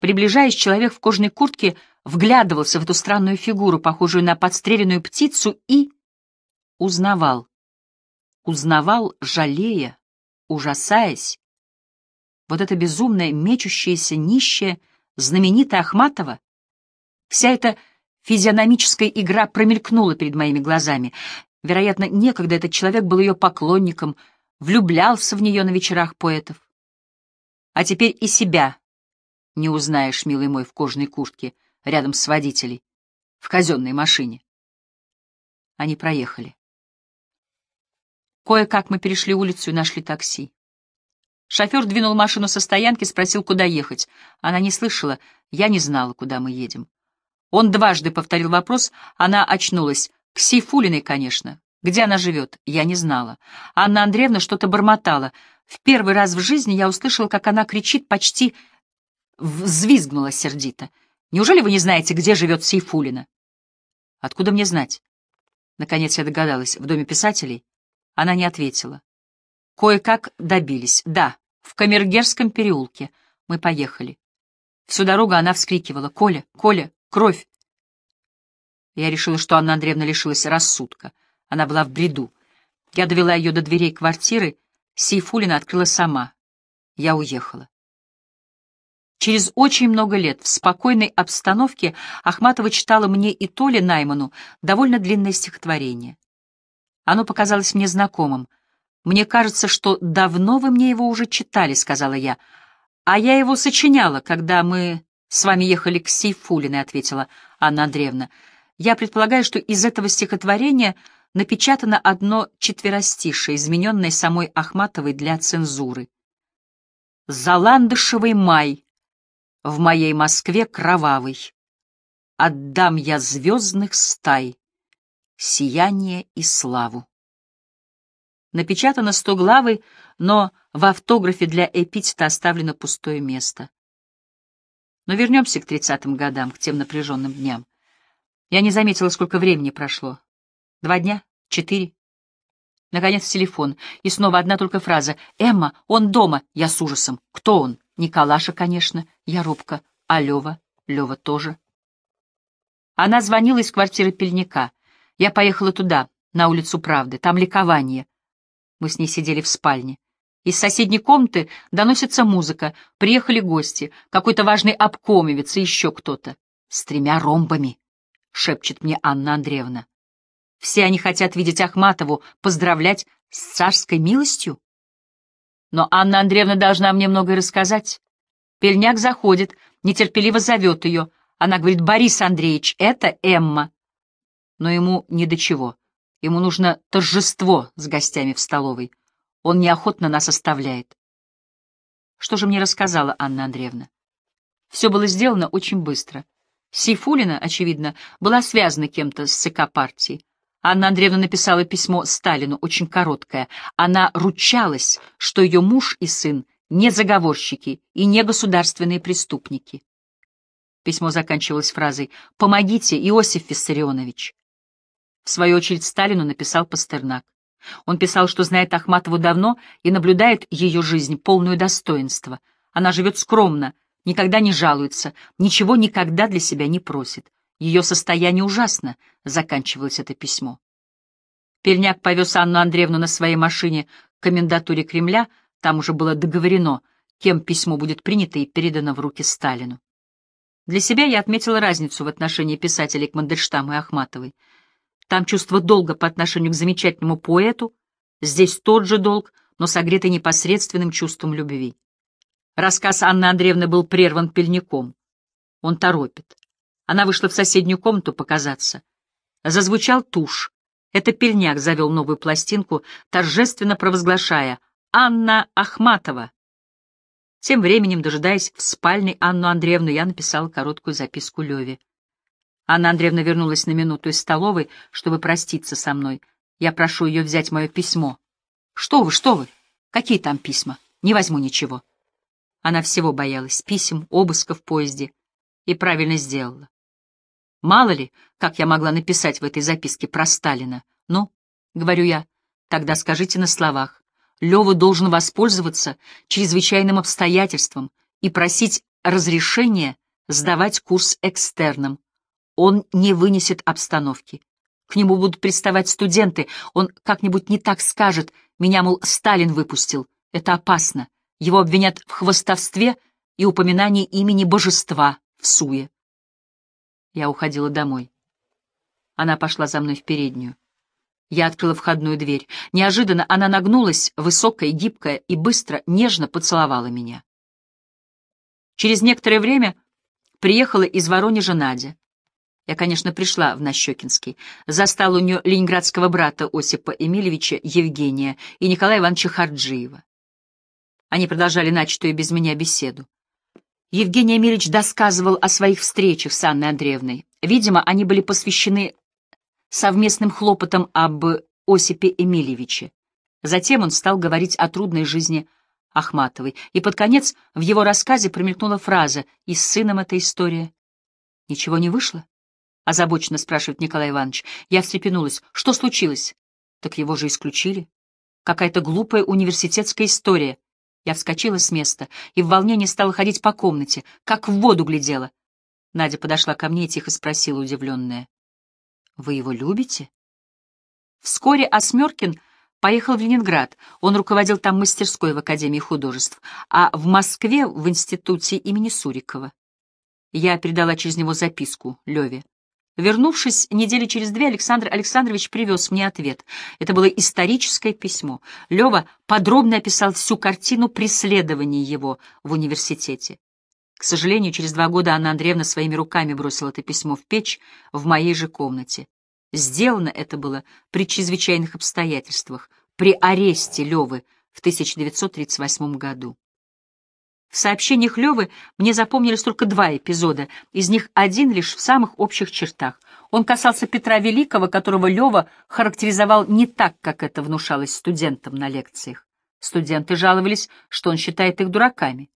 Приближаясь, человек в кожаной куртке вглядывался в эту странную фигуру, похожую на подстреленную птицу, и узнавал. Узнавал, жалея, ужасаясь. Вот это безумное, мечущееся, нищее, знаменитое Ахматова. Вся эта физиономическая игра промелькнула перед моими глазами. Вероятно, некогда этот человек был ее поклонником, влюблялся в нее на вечерах поэтов. А теперь и себя не узнаешь, милый мой, в кожаной куртке, рядом с водителей, в казенной машине. Они проехали. Кое-как мы перешли улицу и нашли такси. Шофер двинул машину со стоянки, спросил, куда ехать. Она не слышала, я не знала, куда мы едем. Он дважды повторил вопрос, она очнулась. К Сейфулиной, конечно. Где она живет, я не знала. Анна Андреевна что-то бормотала — в первый раз в жизни я услышала, как она кричит, почти взвизгнула сердито. «Неужели вы не знаете, где живет Сейфулина?» «Откуда мне знать?» Наконец я догадалась. В доме писателей? Она не ответила. Кое-как добились. Да, в Камергерском переулке. Мы поехали. Всю дорогу она вскрикивала. «Коля! Коля! Кровь!» Я решила, что Анна Андреевна лишилась рассудка. Она была в бреду. Я довела ее до дверей квартиры, Сейфулина открыла сама. Я уехала. Через очень много лет в спокойной обстановке Ахматова читала мне и Толе Найману довольно длинное стихотворение. Оно показалось мне знакомым. «Мне кажется, что давно вы мне его уже читали», — сказала я. «А я его сочиняла, когда мы с вами ехали к Сейфулиной», — ответила Анна Андреевна. «Я предполагаю, что из этого стихотворения напечатано одно четверостишее, измененное самой Ахматовой для цензуры. «Заландышевый май, в моей Москве кровавый, отдам я звездных стай, сияние и славу». Напечатано сто главы, но в автографе для эпитета оставлено пустое место. Но вернемся к тридцатым годам, к тем напряженным дням. Я не заметила, сколько времени прошло. Два дня? Четыре? Наконец телефон. И снова одна только фраза. «Эмма, он дома!» Я с ужасом. «Кто он?» «Николаша, конечно». Я робко. «А Лева?» «Лева тоже». Она звонила из квартиры Пельника. Я поехала туда, на улицу Правды. Там ликование. Мы с ней сидели в спальне. Из соседней комнаты доносится музыка. Приехали гости. Какой-то важный обкомовец и еще кто-то. «С тремя ромбами», — шепчет мне Анна Андреевна. Все они хотят видеть Ахматову, поздравлять с царской милостью. Но Анна Андреевна должна мне многое рассказать. Пельняк заходит, нетерпеливо зовет ее. Она говорит, Борис Андреевич, это Эмма. Но ему не до чего. Ему нужно торжество с гостями в столовой. Он неохотно нас оставляет. Что же мне рассказала Анна Андреевна? Все было сделано очень быстро. Сейфулина, очевидно, была связана кем-то с ЦК партии. Анна Андреевна написала письмо Сталину, очень короткое. Она ручалась, что ее муж и сын не заговорщики и не государственные преступники. Письмо заканчивалось фразой «Помогите, Иосиф Виссарионович». В свою очередь Сталину написал Пастернак. Он писал, что знает Ахматову давно и наблюдает ее жизнь, полную достоинства. Она живет скромно, никогда не жалуется, ничего никогда для себя не просит. Ее состояние ужасно, — заканчивалось это письмо. Перняк повез Анну Андреевну на своей машине к комендатуре Кремля, там уже было договорено, кем письмо будет принято и передано в руки Сталину. Для себя я отметила разницу в отношении писателей к Мандельштаму и Ахматовой. Там чувство долга по отношению к замечательному поэту, здесь тот же долг, но согретый непосредственным чувством любви. Рассказ Анны Андреевны был прерван пельником. Он торопит. Она вышла в соседнюю комнату показаться. Зазвучал туш. Это пельняк завел новую пластинку, торжественно провозглашая «Анна Ахматова». Тем временем, дожидаясь в спальне Анну Андреевну, я написал короткую записку Леве. Анна Андреевна вернулась на минуту из столовой, чтобы проститься со мной. Я прошу ее взять мое письмо. «Что вы, что вы? Какие там письма? Не возьму ничего». Она всего боялась — писем, обыска в поезде. И правильно сделала. Мало ли, как я могла написать в этой записке про Сталина. Ну, говорю я, тогда скажите на словах. Лева должен воспользоваться чрезвычайным обстоятельством и просить разрешения сдавать курс экстерном. Он не вынесет обстановки. К нему будут приставать студенты, он как-нибудь не так скажет, меня, мол, Сталин выпустил. Это опасно. Его обвинят в хвостовстве и упоминании имени божества в суе. Я уходила домой. Она пошла за мной в переднюю. Я открыла входную дверь. Неожиданно она нагнулась, высокая, гибкая, и быстро, нежно поцеловала меня. Через некоторое время приехала из Воронежа Надя. Я, конечно, пришла в Нащекинский. Застала у нее ленинградского брата Осипа Эмильевича Евгения и Николая Ивановича Харджиева. Они продолжали начатую без меня беседу. Евгений Эмильевич досказывал о своих встречах с Анной Андреевной. Видимо, они были посвящены совместным хлопотам об Осипе Эмильевиче. Затем он стал говорить о трудной жизни Ахматовой, и под конец в его рассказе промелькнула фраза «И с сыном эта история». «Ничего не вышло?» — озабоченно спрашивает Николай Иванович. Я встрепенулась. «Что случилось?» «Так его же исключили. Какая-то глупая университетская история. Я вскочила с места и в волнении стала ходить по комнате, как в воду глядела. Надя подошла ко мне и тихо спросила, удивленная. «Вы его любите?» Вскоре Осмеркин поехал в Ленинград. Он руководил там мастерской в Академии художеств, а в Москве — в институте имени Сурикова. Я передала через него записку Леве. Вернувшись недели через две, Александр Александрович привез мне ответ. Это было историческое письмо. Лева подробно описал всю картину преследований его в университете. К сожалению, через два года Анна Андреевна своими руками бросила это письмо в печь в моей же комнате. Сделано это было при чрезвычайных обстоятельствах, при аресте Левы в 1938 году. В сообщениях Левы мне запомнились только два эпизода, из них один лишь в самых общих чертах. Он касался Петра Великого, которого Лева характеризовал не так, как это внушалось студентам на лекциях. Студенты жаловались, что он считает их дураками.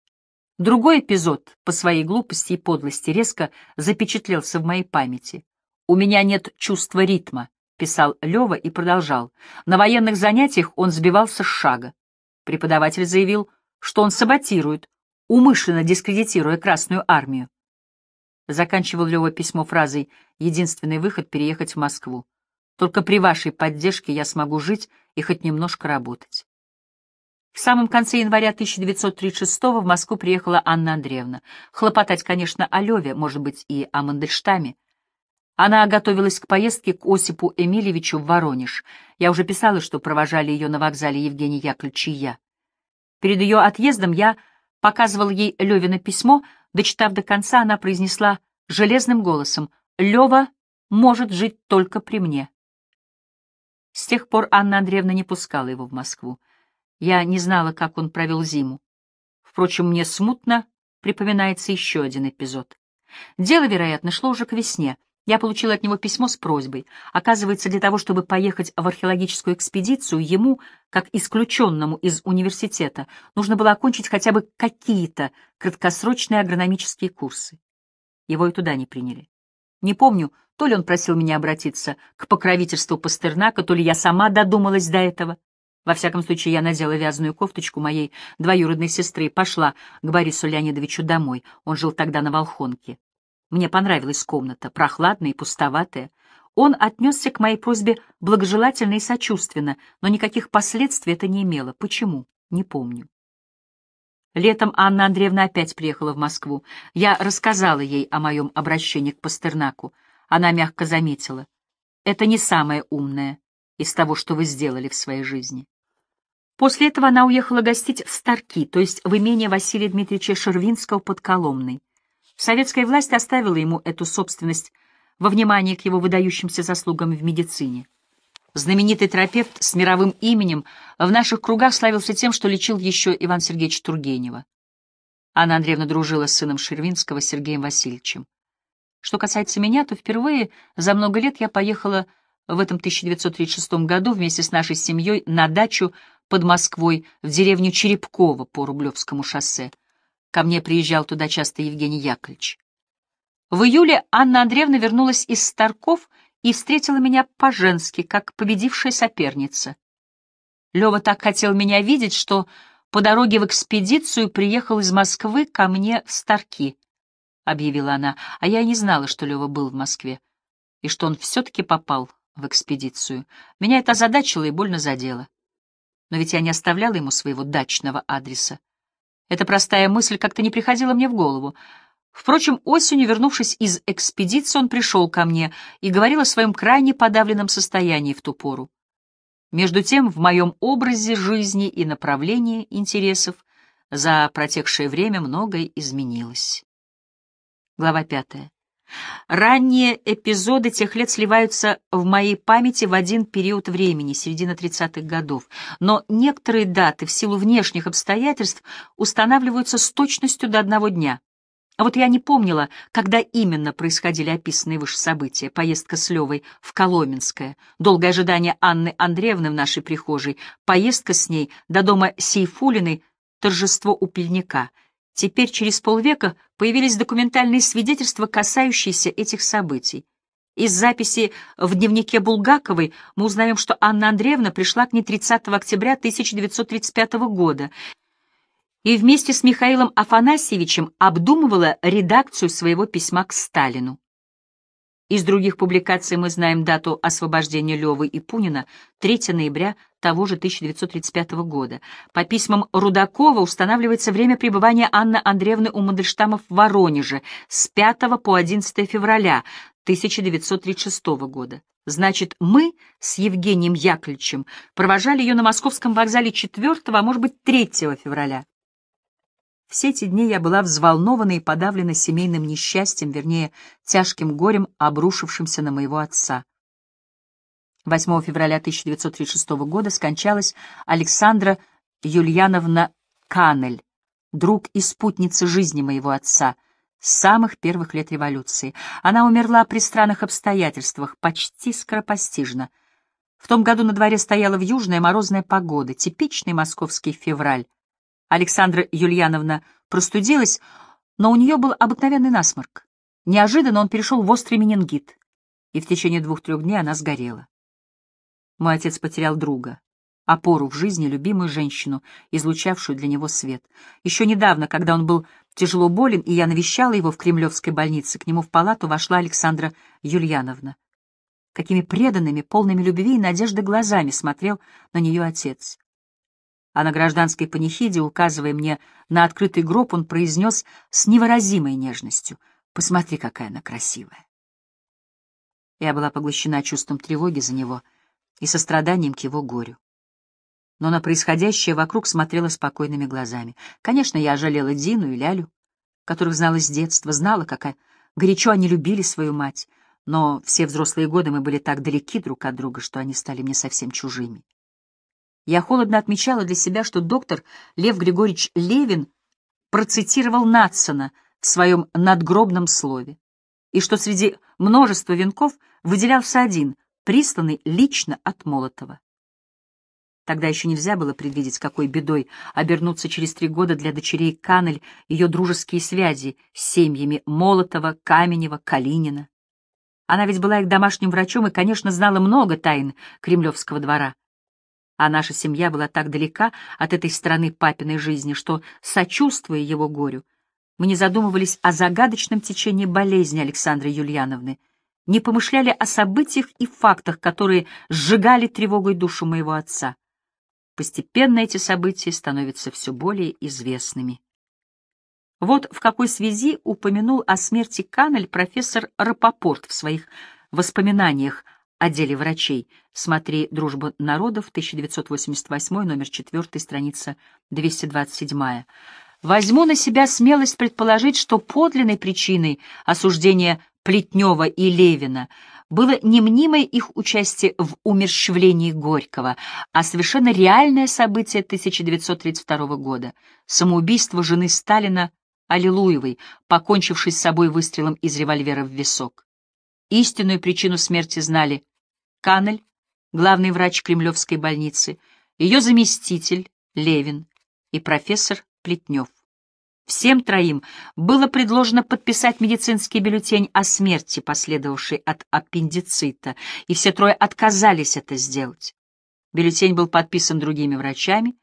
Другой эпизод по своей глупости и подлости резко запечатлелся в моей памяти. «У меня нет чувства ритма», — писал Лева и продолжал. На военных занятиях он сбивался с шага. Преподаватель заявил, что он саботирует, умышленно дискредитируя Красную армию. Заканчивал Лева письмо фразой «Единственный выход — переехать в Москву. Только при вашей поддержке я смогу жить и хоть немножко работать». В самом конце января 1936-го в Москву приехала Анна Андреевна. Хлопотать, конечно, о Леве, может быть, и о Мандельштаме. Она готовилась к поездке к Осипу Эмильевичу в Воронеж. Я уже писала, что провожали ее на вокзале Евгений Яковлевич и я. Перед ее отъездом я показывал ей Левина письмо, дочитав до конца, она произнесла железным голосом «Лева может жить только при мне». С тех пор Анна Андреевна не пускала его в Москву. Я не знала, как он провел зиму. Впрочем, мне смутно припоминается еще один эпизод. Дело, вероятно, шло уже к весне — я получила от него письмо с просьбой. Оказывается, для того, чтобы поехать в археологическую экспедицию, ему, как исключенному из университета, нужно было окончить хотя бы какие-то краткосрочные агрономические курсы. Его и туда не приняли. Не помню, то ли он просил меня обратиться к покровительству Пастернака, то ли я сама додумалась до этого. Во всяком случае, я надела вязаную кофточку моей двоюродной сестры и пошла к Борису Леонидовичу домой. Он жил тогда на Волхонке. Мне понравилась комната, прохладная и пустоватая. Он отнесся к моей просьбе благожелательно и сочувственно, но никаких последствий это не имело. Почему? Не помню. Летом Анна Андреевна опять приехала в Москву. Я рассказала ей о моем обращении к Пастернаку. Она мягко заметила. «Это не самое умное из того, что вы сделали в своей жизни». После этого она уехала гостить в Старки, то есть в имение Василия Дмитриевича Шервинского под Коломной. Советская власть оставила ему эту собственность во внимание к его выдающимся заслугам в медицине. Знаменитый терапевт с мировым именем в наших кругах славился тем, что лечил еще Иван Сергеевич Тургенева. Анна Андреевна дружила с сыном Шервинского Сергеем Васильевичем. Что касается меня, то впервые за много лет я поехала в этом 1936 году вместе с нашей семьей на дачу под Москвой в деревню Черепково по Рублевскому шоссе — Ко мне приезжал туда часто Евгений Яковлевич. В июле Анна Андреевна вернулась из Старков и встретила меня по-женски, как победившая соперница. Лева так хотел меня видеть, что по дороге в экспедицию приехал из Москвы ко мне в Старки, — объявила она, а я и не знала, что Лева был в Москве, и что он все-таки попал в экспедицию. Меня это озадачило и больно задело. Но ведь я не оставляла ему своего дачного адреса. Эта простая мысль как-то не приходила мне в голову. Впрочем, осенью, вернувшись из экспедиции, он пришел ко мне и говорил о своем крайне подавленном состоянии в ту пору. Между тем, в моем образе жизни и направлении интересов за протекшее время многое изменилось. Глава пятая. Ранние эпизоды тех лет сливаются в моей памяти в один период времени, середина 30-х годов, но некоторые даты в силу внешних обстоятельств устанавливаются с точностью до одного дня. А вот я не помнила, когда именно происходили описанные выше события. Поездка с Левой в Коломенское, долгое ожидание Анны Андреевны в нашей прихожей, поездка с ней до дома Сейфулиной, торжество у пельника — Теперь, через полвека, появились документальные свидетельства, касающиеся этих событий. Из записи в дневнике Булгаковой мы узнаем, что Анна Андреевна пришла к ней 30 октября 1935 года и вместе с Михаилом Афанасьевичем обдумывала редакцию своего письма к Сталину. Из других публикаций мы знаем дату освобождения Левы и Пунина 3 ноября того же 1935 года. По письмам Рудакова устанавливается время пребывания Анны Андреевны у Мандельштама в Воронеже с 5 по 11 февраля 1936 года. Значит, мы с Евгением Яковлевичем провожали ее на московском вокзале 4, а может быть 3 февраля. Все эти дни я была взволнована и подавлена семейным несчастьем, вернее, тяжким горем, обрушившимся на моего отца. 8 февраля 1936 года скончалась Александра Юльяновна Канель, друг и спутница жизни моего отца, с самых первых лет революции. Она умерла при странных обстоятельствах, почти скоропостижно. В том году на дворе стояла в южная морозная погода, типичный московский февраль. Александра Юльяновна простудилась, но у нее был обыкновенный насморк. Неожиданно он перешел в острый менингит, и в течение двух-трех дней она сгорела. Мой отец потерял друга, опору в жизни, любимую женщину, излучавшую для него свет. Еще недавно, когда он был тяжело болен, и я навещала его в Кремлевской больнице, к нему в палату вошла Александра Юльяновна. Какими преданными, полными любви и надежды глазами смотрел на нее отец а на гражданской панихиде, указывая мне на открытый гроб, он произнес с невыразимой нежностью «Посмотри, какая она красивая». Я была поглощена чувством тревоги за него и состраданием к его горю. Но на происходящее вокруг смотрела спокойными глазами. Конечно, я жалела Дину и Лялю, которых знала с детства, знала, как горячо они любили свою мать, но все взрослые годы мы были так далеки друг от друга, что они стали мне совсем чужими. Я холодно отмечала для себя, что доктор Лев Григорьевич Левин процитировал Натсона в своем надгробном слове, и что среди множества венков выделялся один, присланный лично от Молотова. Тогда еще нельзя было предвидеть, какой бедой обернутся через три года для дочерей Канель ее дружеские связи с семьями Молотова, Каменева, Калинина. Она ведь была их домашним врачом и, конечно, знала много тайн кремлевского двора а наша семья была так далека от этой страны папиной жизни, что, сочувствуя его горю, мы не задумывались о загадочном течении болезни Александры Юльяновны, не помышляли о событиях и фактах, которые сжигали тревогой душу моего отца. Постепенно эти события становятся все более известными. Вот в какой связи упомянул о смерти Канель профессор Рапопорт в своих воспоминаниях Отделе врачей. Смотри «Дружба народов», 1988, номер 4, страница 227. Возьму на себя смелость предположить, что подлинной причиной осуждения Плетнева и Левина было не мнимое их участие в умерщвлении Горького, а совершенно реальное событие 1932 года — самоубийство жены Сталина Аллилуевой, покончившей с собой выстрелом из револьвера в висок. Истинную причину смерти знали Канель, главный врач Кремлевской больницы, ее заместитель Левин и профессор Плетнев. Всем троим было предложено подписать медицинский бюллетень о смерти, последовавшей от аппендицита, и все трое отказались это сделать. Бюллетень был подписан другими врачами,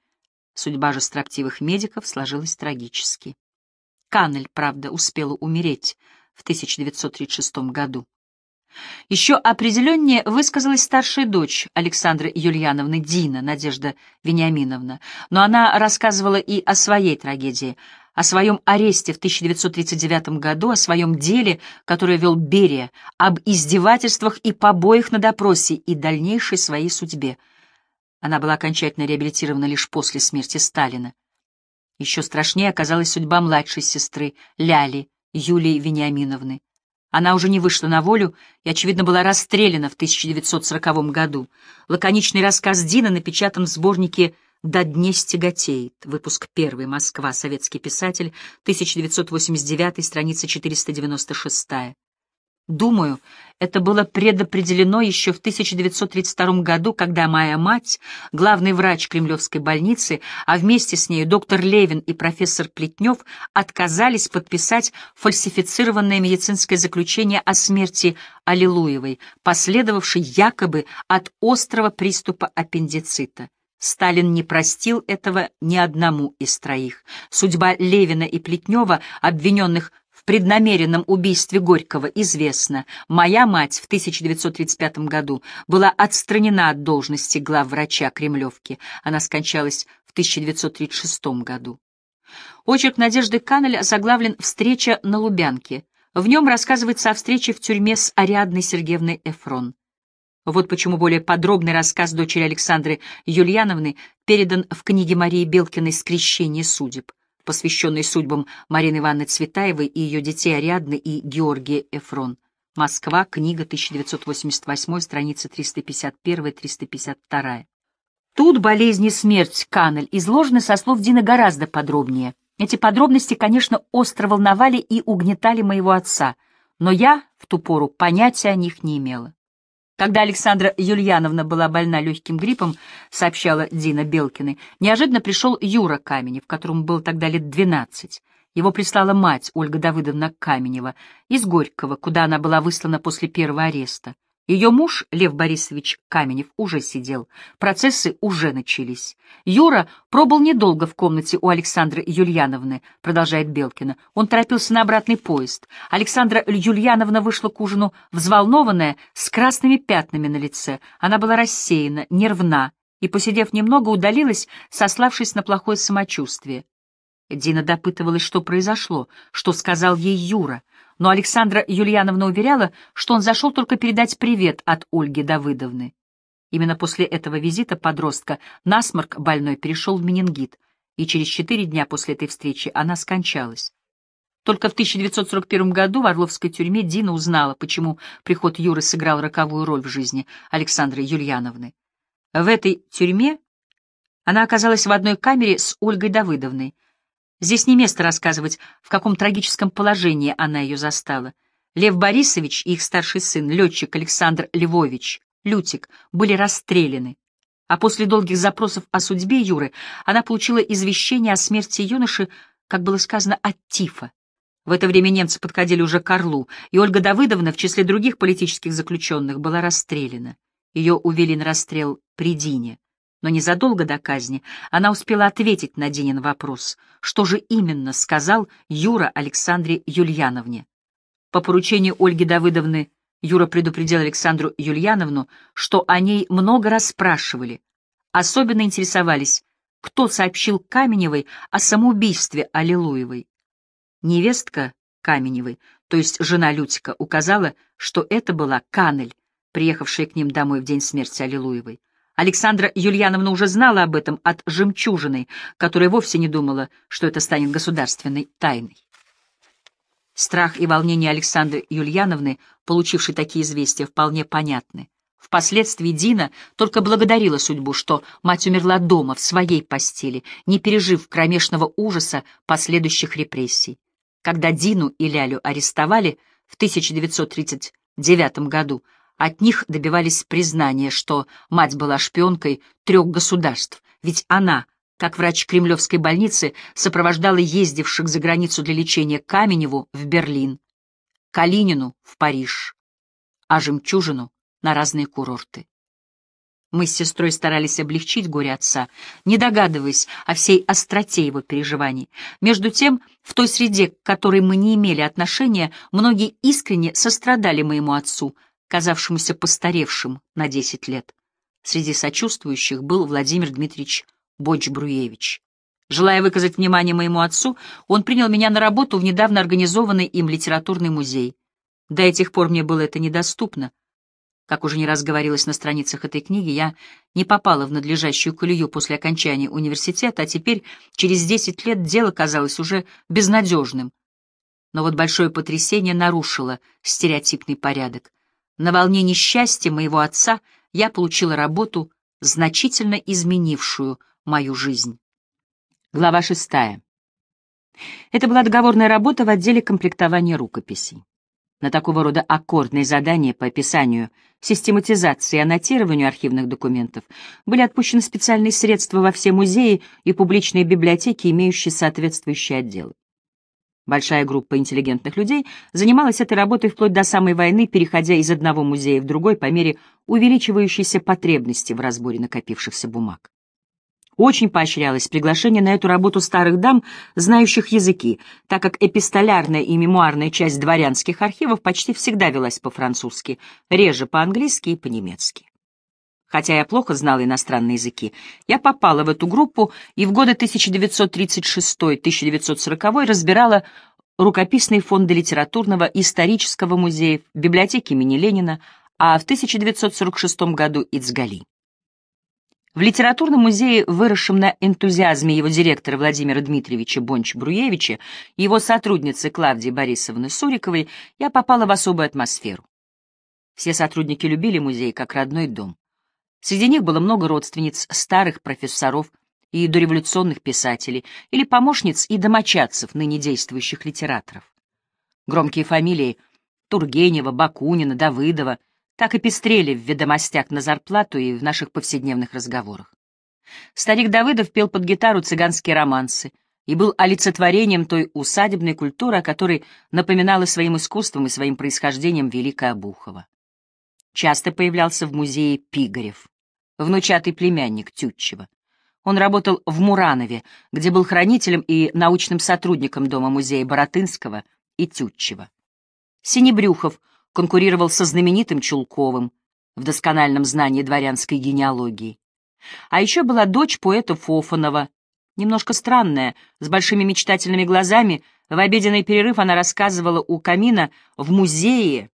судьба же строптивых медиков сложилась трагически. Канель, правда, успела умереть в 1936 году. Еще определеннее высказалась старшая дочь Александры Юльяновны Дина, Надежда Вениаминовна, но она рассказывала и о своей трагедии, о своем аресте в 1939 году, о своем деле, которое вел Берия, об издевательствах и побоях на допросе и дальнейшей своей судьбе. Она была окончательно реабилитирована лишь после смерти Сталина. Еще страшнее оказалась судьба младшей сестры, Ляли, Юлии Вениаминовны. Она уже не вышла на волю и, очевидно, была расстреляна в 1940 году. Лаконичный рассказ Дина напечатан в сборнике «До дне стяготеет», выпуск 1, Москва, советский писатель, 1989, страница 496. Думаю, это было предопределено еще в 1932 году, когда моя мать, главный врач Кремлевской больницы, а вместе с ней доктор Левин и профессор Плетнев отказались подписать фальсифицированное медицинское заключение о смерти Аллилуевой, последовавшей якобы от острого приступа аппендицита. Сталин не простил этого ни одному из троих. Судьба Левина и Плетнева, обвиненных преднамеренном убийстве Горького известно, моя мать в 1935 году была отстранена от должности главврача Кремлевки. Она скончалась в 1936 году. Очерк Надежды Каннель заглавлен «Встреча на Лубянке». В нем рассказывается о встрече в тюрьме с Ариадной Сергеевной Эфрон. Вот почему более подробный рассказ дочери Александры Юльяновны передан в книге Марии Белкиной «Скрещение судеб» посвященный судьбам Марины Ивановны Цветаевой и ее детей Ариадны и Георгия Эфрон. Москва, книга 1988, страница 351-352. Тут болезнь и смерть Канель изложены со слов Дина гораздо подробнее. Эти подробности, конечно, остро волновали и угнетали моего отца, но я в ту пору понятия о них не имела. Когда Александра Юльяновна была больна легким гриппом, сообщала Дина Белкиной, неожиданно пришел Юра Каменев, которому было тогда лет двенадцать. Его прислала мать Ольга Давыдовна Каменева из Горького, куда она была выслана после первого ареста. Ее муж, Лев Борисович Каменев, уже сидел. Процессы уже начались. Юра пробыл недолго в комнате у Александры Юльяновны, продолжает Белкина. Он торопился на обратный поезд. Александра Юльяновна вышла к ужину взволнованная, с красными пятнами на лице. Она была рассеяна, нервна и, посидев немного, удалилась, сославшись на плохое самочувствие. Дина допытывалась, что произошло, что сказал ей Юра — но Александра Юльяновна уверяла, что он зашел только передать привет от Ольги Давыдовны. Именно после этого визита подростка насморк больной перешел в менингит, и через четыре дня после этой встречи она скончалась. Только в 1941 году в Орловской тюрьме Дина узнала, почему приход Юры сыграл роковую роль в жизни Александры Юльяновны. В этой тюрьме она оказалась в одной камере с Ольгой Давыдовной, Здесь не место рассказывать, в каком трагическом положении она ее застала. Лев Борисович и их старший сын, летчик Александр Львович, Лютик, были расстреляны. А после долгих запросов о судьбе Юры она получила извещение о смерти юноши, как было сказано, от тифа. В это время немцы подходили уже к Орлу, и Ольга Давыдовна в числе других политических заключенных была расстреляна. Ее увели на расстрел при Дине но незадолго до казни она успела ответить на Денин вопрос, что же именно сказал Юра Александре Юльяновне. По поручению Ольги Давыдовны Юра предупредил Александру Юльяновну, что о ней много расспрашивали, Особенно интересовались, кто сообщил Каменевой о самоубийстве Аллилуевой. Невестка Каменевой, то есть жена Лютика, указала, что это была Канель, приехавшая к ним домой в день смерти Аллилуевой. Александра Юльяновна уже знала об этом от «Жемчужины», которая вовсе не думала, что это станет государственной тайной. Страх и волнение Александры Юльяновны, получившей такие известия, вполне понятны. Впоследствии Дина только благодарила судьбу, что мать умерла дома, в своей постели, не пережив кромешного ужаса последующих репрессий. Когда Дину и Лялю арестовали в 1939 году, от них добивались признания, что мать была шпионкой трех государств, ведь она, как врач Кремлевской больницы, сопровождала ездивших за границу для лечения Каменеву в Берлин, Калинину в Париж, а Жемчужину на разные курорты. Мы с сестрой старались облегчить горе отца, не догадываясь о всей остроте его переживаний. Между тем, в той среде, к которой мы не имели отношения, многие искренне сострадали моему отцу — казавшемуся постаревшим на десять лет. Среди сочувствующих был Владимир Дмитриевич Боч-Бруевич. Желая выказать внимание моему отцу, он принял меня на работу в недавно организованный им литературный музей. До этих пор мне было это недоступно. Как уже не раз говорилось на страницах этой книги, я не попала в надлежащую колею после окончания университета, а теперь, через 10 лет, дело казалось уже безнадежным. Но вот большое потрясение нарушило стереотипный порядок. На волне несчастья моего отца я получила работу, значительно изменившую мою жизнь. Глава шестая. Это была договорная работа в отделе комплектования рукописей. На такого рода аккордные задания по описанию, систематизации и аннотированию архивных документов были отпущены специальные средства во все музеи и публичные библиотеки, имеющие соответствующие отделы. Большая группа интеллигентных людей занималась этой работой вплоть до самой войны, переходя из одного музея в другой по мере увеличивающейся потребности в разборе накопившихся бумаг. Очень поощрялось приглашение на эту работу старых дам, знающих языки, так как эпистолярная и мемуарная часть дворянских архивов почти всегда велась по-французски, реже по-английски и по-немецки. Хотя я плохо знала иностранные языки, я попала в эту группу и в годы 1936-1940 разбирала рукописный фонды литературного и исторического музеев, библиотеки имени Ленина, а в 1946 году Ицгали. В литературном музее, выросшем на энтузиазме его директора Владимира Дмитриевича Бонч-Бруевича и его сотрудницы Клавдии Борисовны Суриковой, я попала в особую атмосферу. Все сотрудники любили музей как родной дом. Среди них было много родственниц, старых профессоров и дореволюционных писателей, или помощниц и домочадцев ныне действующих литераторов. Громкие фамилии Тургенева, Бакунина, Давыдова так и пестрели в ведомостях на зарплату и в наших повседневных разговорах. Старик Давыдов пел под гитару цыганские романсы и был олицетворением той усадебной культуры, о которой напоминала своим искусством и своим происхождением Великая Обухова. Часто появлялся в музее Пигарев внучатый племянник Тютчева. Он работал в Муранове, где был хранителем и научным сотрудником Дома-музея Боротынского и Тютчева. Синебрюхов конкурировал со знаменитым Чулковым в доскональном знании дворянской генеалогии. А еще была дочь поэта Фофанова, немножко странная, с большими мечтательными глазами, в обеденный перерыв она рассказывала у камина в музее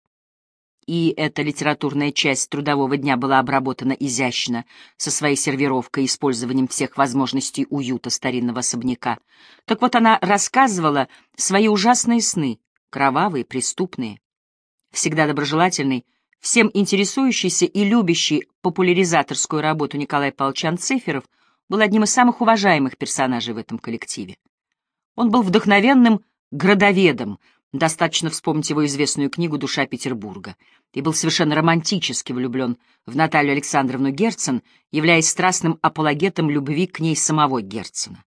и эта литературная часть трудового дня была обработана изящно, со своей сервировкой и использованием всех возможностей уюта старинного особняка. Так вот, она рассказывала свои ужасные сны, кровавые, преступные. Всегда доброжелательный, всем интересующийся и любящий популяризаторскую работу Николай Павлович Циферов был одним из самых уважаемых персонажей в этом коллективе. Он был вдохновенным градоведом, Достаточно вспомнить его известную книгу «Душа Петербурга» и был совершенно романтически влюблен в Наталью Александровну Герцен, являясь страстным апологетом любви к ней самого Герцена.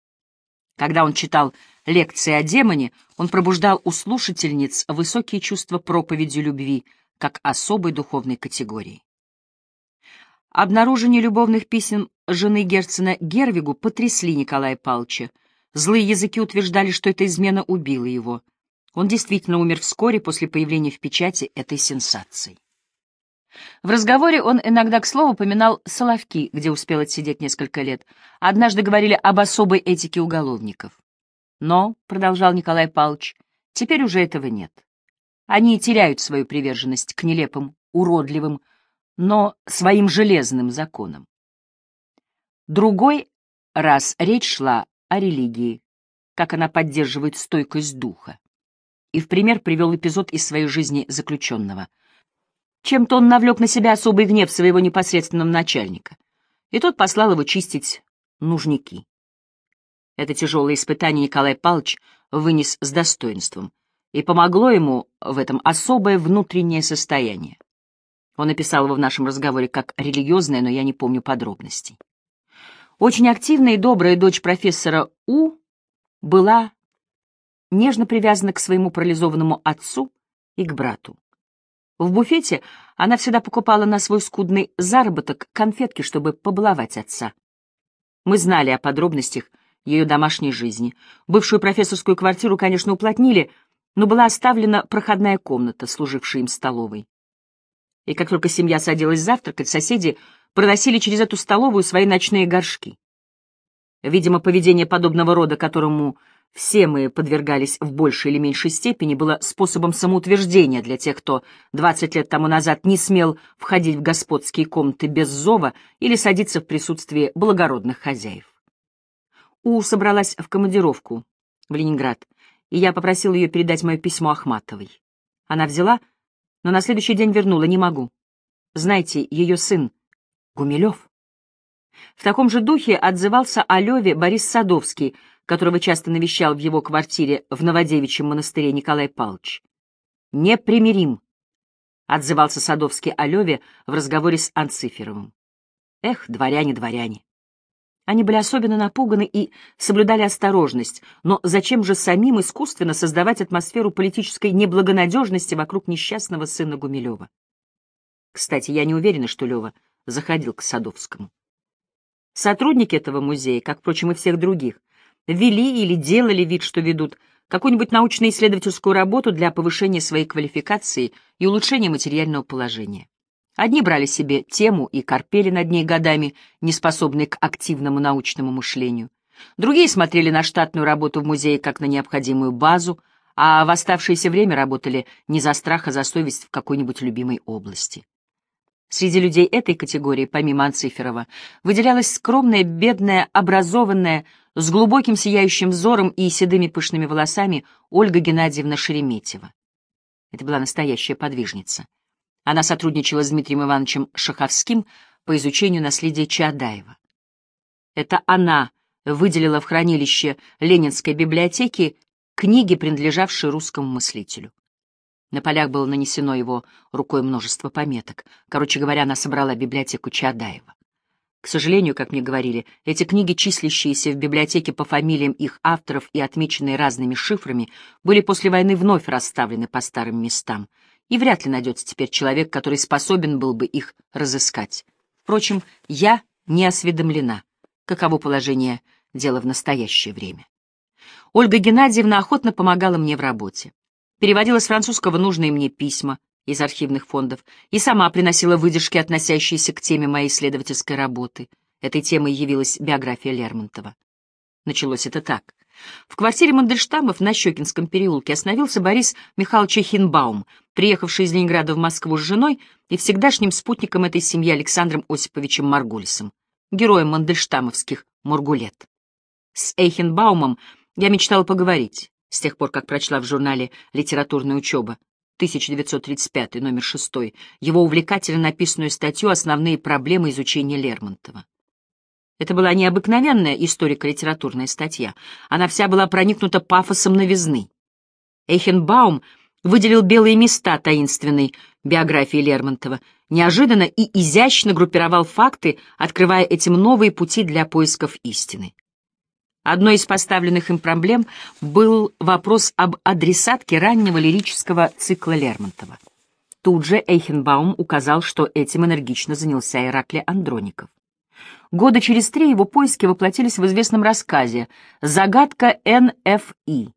Когда он читал лекции о демоне, он пробуждал у слушательниц высокие чувства проповеди любви как особой духовной категории. Обнаружение любовных писем жены Герцена Гервигу потрясли Николая Павловича. Злые языки утверждали, что эта измена убила его — он действительно умер вскоре после появления в печати этой сенсации. В разговоре он иногда, к слову, упоминал Соловки, где успел отсидеть несколько лет. Однажды говорили об особой этике уголовников. Но, — продолжал Николай Павлович, — теперь уже этого нет. Они теряют свою приверженность к нелепым, уродливым, но своим железным законам. Другой раз речь шла о религии, как она поддерживает стойкость духа и в пример привел эпизод из своей жизни заключенного. Чем-то он навлек на себя особый гнев своего непосредственного начальника, и тот послал его чистить нужники. Это тяжелое испытание Николай Павлович вынес с достоинством, и помогло ему в этом особое внутреннее состояние. Он описал его в нашем разговоре как религиозное, но я не помню подробностей. Очень активная и добрая дочь профессора У была нежно привязана к своему парализованному отцу и к брату. В буфете она всегда покупала на свой скудный заработок конфетки, чтобы побаловать отца. Мы знали о подробностях ее домашней жизни. Бывшую профессорскую квартиру, конечно, уплотнили, но была оставлена проходная комната, служившая им столовой. И как только семья садилась завтракать, соседи проносили через эту столовую свои ночные горшки. Видимо, поведение подобного рода, которому все мы подвергались в большей или меньшей степени, было способом самоутверждения для тех, кто 20 лет тому назад не смел входить в господские комнаты без зова или садиться в присутствии благородных хозяев. У собралась в командировку в Ленинград, и я попросил ее передать мое письмо Ахматовой. Она взяла, но на следующий день вернула, не могу. Знаете, ее сын Гумилев. В таком же духе отзывался о Леве Борис Садовский — которого часто навещал в его квартире в Новодевичьем монастыре Николай Павлович. «Непримирим», — отзывался Садовский о Леве в разговоре с Анциферовым. «Эх, дворяне, дворяне!» Они были особенно напуганы и соблюдали осторожность, но зачем же самим искусственно создавать атмосферу политической неблагонадежности вокруг несчастного сына Гумилева? Кстати, я не уверена, что Лева заходил к Садовскому. Сотрудники этого музея, как, впрочем, и всех других, вели или делали вид, что ведут какую-нибудь научно-исследовательскую работу для повышения своей квалификации и улучшения материального положения. Одни брали себе тему и корпели над ней годами, не способные к активному научному мышлению. Другие смотрели на штатную работу в музее как на необходимую базу, а в оставшееся время работали не за страх, а за совесть в какой-нибудь любимой области. Среди людей этой категории, помимо Анциферова, выделялась скромная, бедная, образованная, с глубоким сияющим взором и седыми пышными волосами Ольга Геннадьевна Шереметьева. Это была настоящая подвижница. Она сотрудничала с Дмитрием Ивановичем Шаховским по изучению наследия Чаадаева. Это она выделила в хранилище Ленинской библиотеки книги, принадлежавшие русскому мыслителю. На полях было нанесено его рукой множество пометок. Короче говоря, она собрала библиотеку Чаадаева. К сожалению, как мне говорили, эти книги, числящиеся в библиотеке по фамилиям их авторов и отмеченные разными шифрами, были после войны вновь расставлены по старым местам, и вряд ли найдется теперь человек, который способен был бы их разыскать. Впрочем, я не осведомлена, каково положение дела в настоящее время. Ольга Геннадьевна охотно помогала мне в работе. Переводила с французского нужные мне письма, из архивных фондов и сама приносила выдержки, относящиеся к теме моей исследовательской работы. Этой темой явилась биография Лермонтова. Началось это так. В квартире Мандельштамов на Щекинском переулке остановился Борис Михайлович Хинбаум, приехавший из Ленинграда в Москву с женой и всегдашним спутником этой семьи Александром Осиповичем Маргулисом, героем мандельштамовских «Маргулет». С Эйхенбаумом я мечтала поговорить с тех пор, как прочла в журнале «Литературная учеба», 1935, номер 6, его увлекательно написанную статью «Основные проблемы изучения Лермонтова». Это была необыкновенная историко-литературная статья. Она вся была проникнута пафосом новизны. Эйхенбаум выделил белые места таинственной биографии Лермонтова, неожиданно и изящно группировал факты, открывая этим новые пути для поисков истины. Одной из поставленных им проблем был вопрос об адресатке раннего лирического цикла Лермонтова. Тут же Эйхенбаум указал, что этим энергично занялся Ираклий Андроников. Года через три его поиски воплотились в известном рассказе «Загадка НФИ».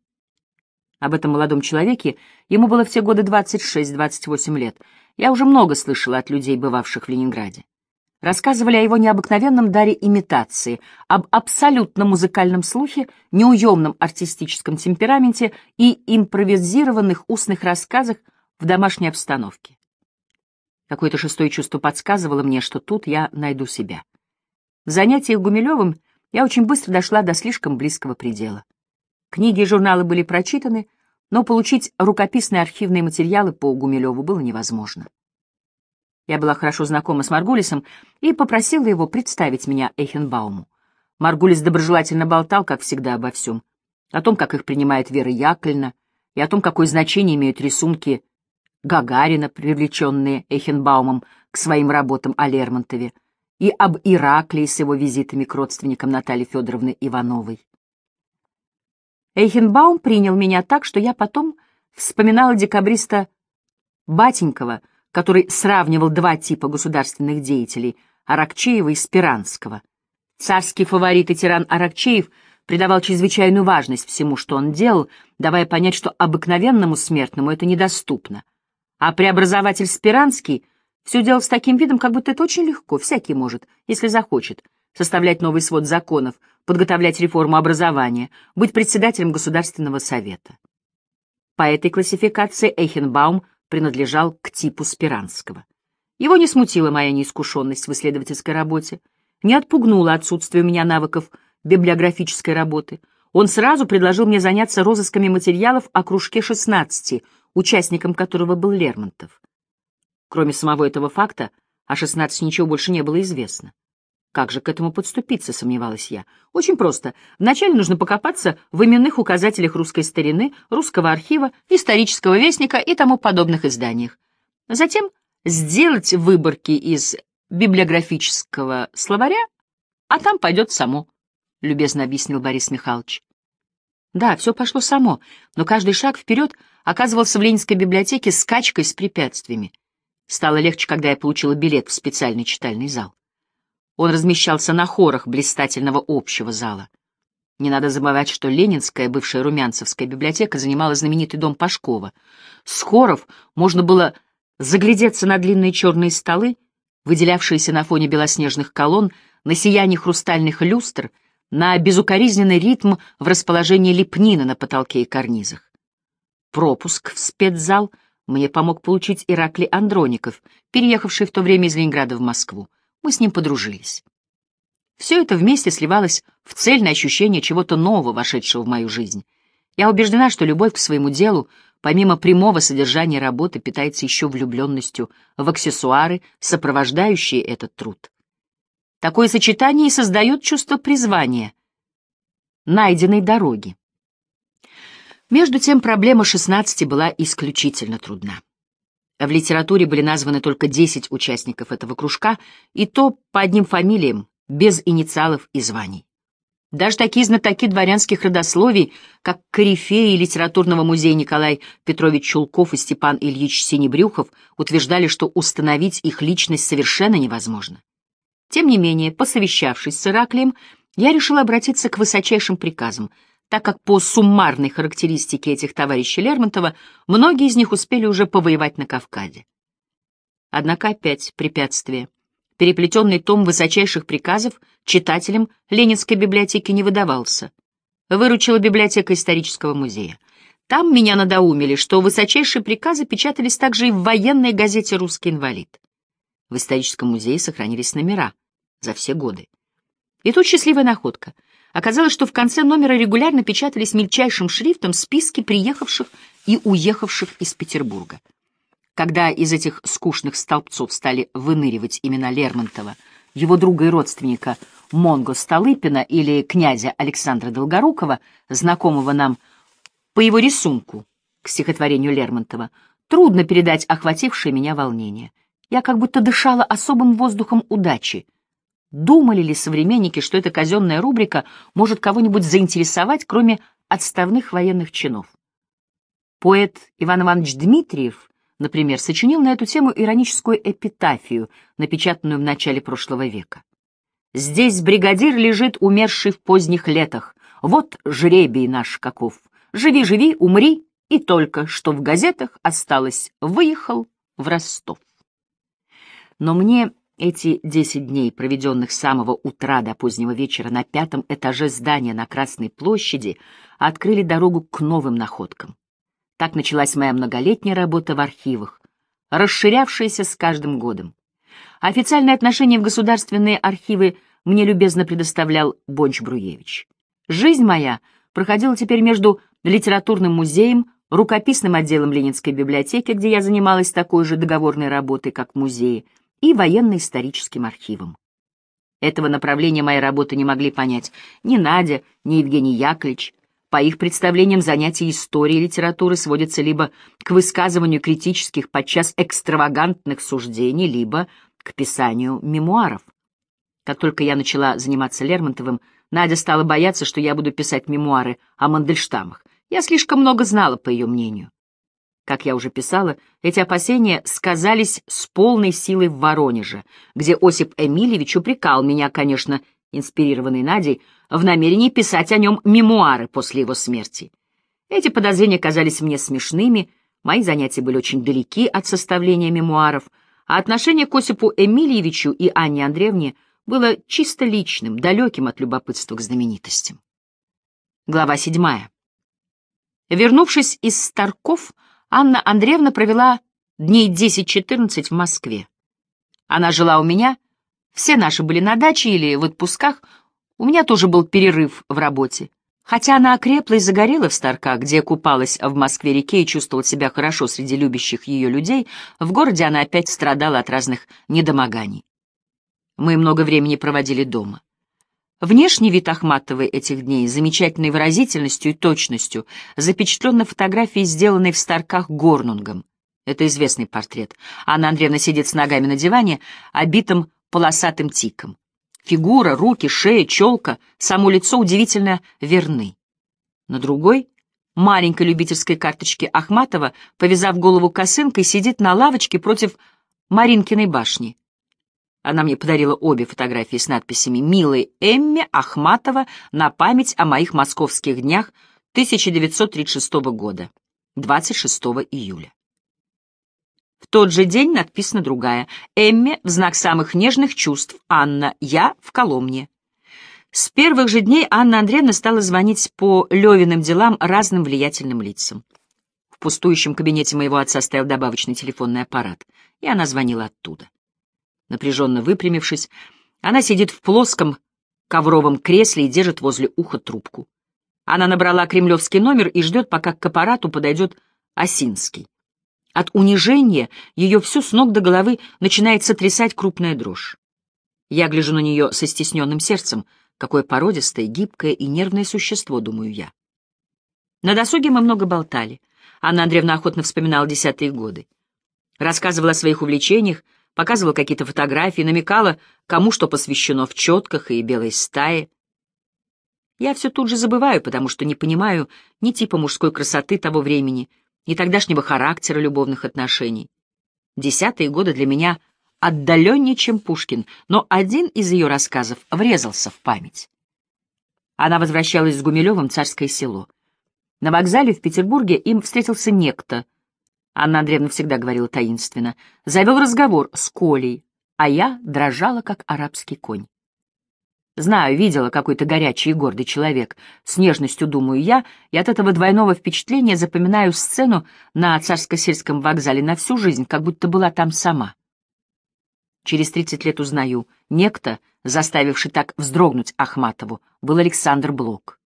Об этом молодом человеке ему было в те годы 26-28 лет. Я уже много слышала от людей, бывавших в Ленинграде рассказывали о его необыкновенном даре имитации, об абсолютно музыкальном слухе, неуемном артистическом темпераменте и импровизированных устных рассказах в домашней обстановке. Какое-то шестое чувство подсказывало мне, что тут я найду себя. В занятиях Гумилевым я очень быстро дошла до слишком близкого предела. Книги и журналы были прочитаны, но получить рукописные архивные материалы по Гумилеву было невозможно. Я была хорошо знакома с Маргулисом и попросила его представить меня Эхенбауму. Маргулис доброжелательно болтал, как всегда, обо всем. О том, как их принимает Вера Яковлевна, и о том, какое значение имеют рисунки Гагарина, привлеченные Эхенбаумом к своим работам о Лермонтове, и об Иракле с его визитами к родственникам Натальи Федоровны Ивановой. Эйхенбаум принял меня так, что я потом вспоминала декабриста Батенькова, который сравнивал два типа государственных деятелей – Аракчеева и Спиранского. Царский фаворит и тиран Аракчеев придавал чрезвычайную важность всему, что он делал, давая понять, что обыкновенному смертному это недоступно. А преобразователь Спиранский все делал с таким видом, как будто это очень легко, всякий может, если захочет, составлять новый свод законов, подготовлять реформу образования, быть председателем Государственного совета. По этой классификации Эйхенбаум принадлежал к типу Спиранского. Его не смутила моя неискушенность в исследовательской работе, не отпугнуло отсутствие у меня навыков библиографической работы. Он сразу предложил мне заняться розысками материалов о кружке 16, участником которого был Лермонтов. Кроме самого этого факта, о 16 ничего больше не было известно. Как же к этому подступиться, сомневалась я. Очень просто. Вначале нужно покопаться в именных указателях русской старины, русского архива, исторического вестника и тому подобных изданиях. Затем сделать выборки из библиографического словаря, а там пойдет само, — любезно объяснил Борис Михайлович. Да, все пошло само, но каждый шаг вперед оказывался в Ленинской библиотеке скачкой с препятствиями. Стало легче, когда я получила билет в специальный читальный зал. Он размещался на хорах блистательного общего зала. Не надо забывать, что Ленинская, бывшая Румянцевская библиотека, занимала знаменитый дом Пашкова. С хоров можно было заглядеться на длинные черные столы, выделявшиеся на фоне белоснежных колонн, на сияние хрустальных люстр, на безукоризненный ритм в расположении лепнины на потолке и карнизах. Пропуск в спецзал мне помог получить Ираклий Андроников, переехавший в то время из Ленинграда в Москву. Мы с ним подружились. Все это вместе сливалось в цельное ощущение чего-то нового, вошедшего в мою жизнь. Я убеждена, что любовь к своему делу, помимо прямого содержания работы, питается еще влюбленностью в аксессуары, сопровождающие этот труд. Такое сочетание и создает чувство призвания, найденной дороги. Между тем проблема 16 была исключительно трудна. А в литературе были названы только 10 участников этого кружка, и то по одним фамилиям, без инициалов и званий. Даже такие знатоки дворянских родословий, как корифеи литературного музея Николай Петрович Чулков и Степан Ильич Синебрюхов, утверждали, что установить их личность совершенно невозможно. Тем не менее, посовещавшись с Ираклием, я решил обратиться к высочайшим приказам — так как по суммарной характеристике этих товарищей Лермонтова многие из них успели уже повоевать на Кавказе. Однако опять препятствие. Переплетенный том высочайших приказов читателям Ленинской библиотеки не выдавался. Выручила библиотека исторического музея. Там меня надоумили, что высочайшие приказы печатались также и в военной газете «Русский инвалид». В историческом музее сохранились номера за все годы. И тут счастливая находка — Оказалось, что в конце номера регулярно печатались мельчайшим шрифтом списки приехавших и уехавших из Петербурга. Когда из этих скучных столбцов стали выныривать имена Лермонтова, его друга и родственника Монго Столыпина или князя Александра Долгорукова, знакомого нам по его рисунку к стихотворению Лермонтова, трудно передать охватившее меня волнение. Я как будто дышала особым воздухом удачи — Думали ли современники, что эта казенная рубрика может кого-нибудь заинтересовать, кроме отставных военных чинов? Поэт Иван Иванович Дмитриев, например, сочинил на эту тему ироническую эпитафию, напечатанную в начале прошлого века. «Здесь бригадир лежит, умерший в поздних летах. Вот жребий наш каков. Живи, живи, умри, и только что в газетах осталось «выехал в Ростов». Но мне эти десять дней, проведенных с самого утра до позднего вечера на пятом этаже здания на Красной площади, открыли дорогу к новым находкам. Так началась моя многолетняя работа в архивах, расширявшаяся с каждым годом. Официальное отношение в государственные архивы мне любезно предоставлял Бонч Бруевич. Жизнь моя проходила теперь между литературным музеем, рукописным отделом Ленинской библиотеки, где я занималась такой же договорной работой, как в музее, и военно-историческим архивом. Этого направления моей работы не могли понять ни Надя, ни Евгений Яковлевич. По их представлениям, занятия истории и литературы сводятся либо к высказыванию критических, подчас экстравагантных суждений, либо к писанию мемуаров. Как только я начала заниматься Лермонтовым, Надя стала бояться, что я буду писать мемуары о Мандельштамах. Я слишком много знала, по ее мнению. Как я уже писала, эти опасения сказались с полной силой в Воронеже, где Осип Эмильевич упрекал меня, конечно, инспирированный Надей, в намерении писать о нем мемуары после его смерти. Эти подозрения казались мне смешными, мои занятия были очень далеки от составления мемуаров, а отношение к Осипу Эмильевичу и Анне Андреевне было чисто личным, далеким от любопытства к знаменитостям. Глава седьмая. Вернувшись из Старков, Анна Андреевна провела дней 10-14 в Москве. Она жила у меня, все наши были на даче или в отпусках, у меня тоже был перерыв в работе. Хотя она окрепла и загорела в Старках, где купалась в Москве-реке и чувствовала себя хорошо среди любящих ее людей, в городе она опять страдала от разных недомоганий. Мы много времени проводили дома. Внешний вид Ахматовой этих дней замечательной выразительностью и точностью запечатлен на фотографии, сделанной в Старках Горнунгом. Это известный портрет. Анна Андреевна сидит с ногами на диване, обитым полосатым тиком. Фигура, руки, шея, челка, само лицо удивительно верны. На другой, маленькой любительской карточке Ахматова, повязав голову косынкой, сидит на лавочке против Маринкиной башни. Она мне подарила обе фотографии с надписями "Милый Эмме Ахматова на память о моих московских днях 1936 года, 26 июля». В тот же день надписана другая «Эмме в знак самых нежных чувств, Анна, я в Коломне». С первых же дней Анна Андреевна стала звонить по Левиным делам разным влиятельным лицам. В пустующем кабинете моего отца стоял добавочный телефонный аппарат, и она звонила оттуда. Напряженно выпрямившись, она сидит в плоском ковровом кресле и держит возле уха трубку. Она набрала кремлевский номер и ждет, пока к аппарату подойдет Осинский. От унижения ее всю с ног до головы начинает сотрясать крупная дрожь. Я гляжу на нее со стесненным сердцем. Какое породистое, гибкое и нервное существо, думаю я. На досуге мы много болтали. Анна Андреевна охотно вспоминала десятые годы. Рассказывала о своих увлечениях, показывала какие-то фотографии, намекала, кому что посвящено в четках и белой стае. Я все тут же забываю, потому что не понимаю ни типа мужской красоты того времени, ни тогдашнего характера любовных отношений. Десятые годы для меня отдаленнее, чем Пушкин, но один из ее рассказов врезался в память. Она возвращалась с Гумилевым в царское село. На вокзале в Петербурге им встретился некто, Анна Андреевна всегда говорила таинственно, завел разговор с Колей, а я дрожала, как арабский конь. Знаю, видела какой-то горячий и гордый человек. С нежностью думаю я, и от этого двойного впечатления запоминаю сцену на Царско-сельском вокзале на всю жизнь, как будто была там сама. Через тридцать лет узнаю, некто, заставивший так вздрогнуть Ахматову, был Александр Блок.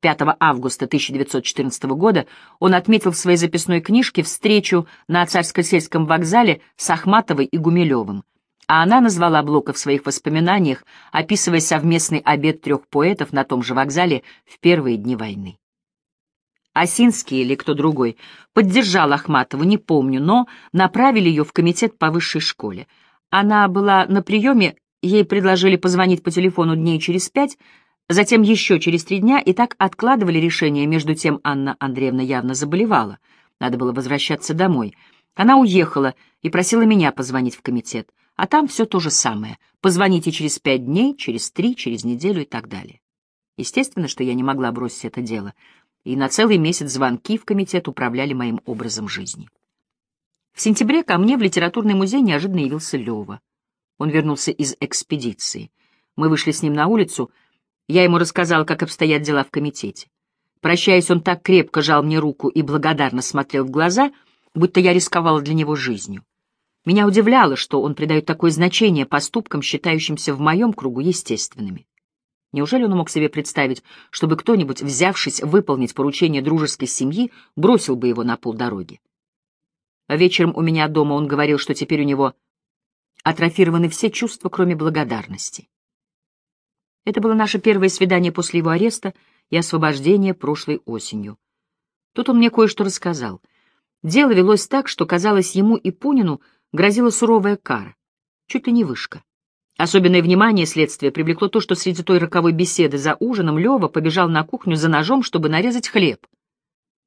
5 августа 1914 года он отметил в своей записной книжке встречу на Царско-сельском вокзале с Ахматовой и Гумилевым, а она назвала Блока в своих воспоминаниях, описывая совместный обед трех поэтов на том же вокзале в первые дни войны. Осинский или кто другой поддержал Ахматову, не помню, но направили ее в комитет по высшей школе. Она была на приеме, ей предложили позвонить по телефону дней через пять, Затем еще через три дня и так откладывали решение, между тем Анна Андреевна явно заболевала. Надо было возвращаться домой. Она уехала и просила меня позвонить в комитет. А там все то же самое. Позвоните через пять дней, через три, через неделю и так далее. Естественно, что я не могла бросить это дело. И на целый месяц звонки в комитет управляли моим образом жизни. В сентябре ко мне в литературный музей неожиданно явился Лева. Он вернулся из экспедиции. Мы вышли с ним на улицу — я ему рассказал, как обстоят дела в комитете. Прощаясь, он так крепко жал мне руку и благодарно смотрел в глаза, будто я рисковала для него жизнью. Меня удивляло, что он придает такое значение поступкам, считающимся в моем кругу естественными. Неужели он мог себе представить, чтобы кто-нибудь, взявшись выполнить поручение дружеской семьи, бросил бы его на полдороги? Вечером у меня дома он говорил, что теперь у него атрофированы все чувства, кроме благодарности. Это было наше первое свидание после его ареста и освобождения прошлой осенью. Тут он мне кое-что рассказал. Дело велось так, что, казалось, ему и Пунину грозила суровая кара, чуть ли не вышка. Особенное внимание следствия привлекло то, что среди той роковой беседы за ужином Лева побежал на кухню за ножом, чтобы нарезать хлеб.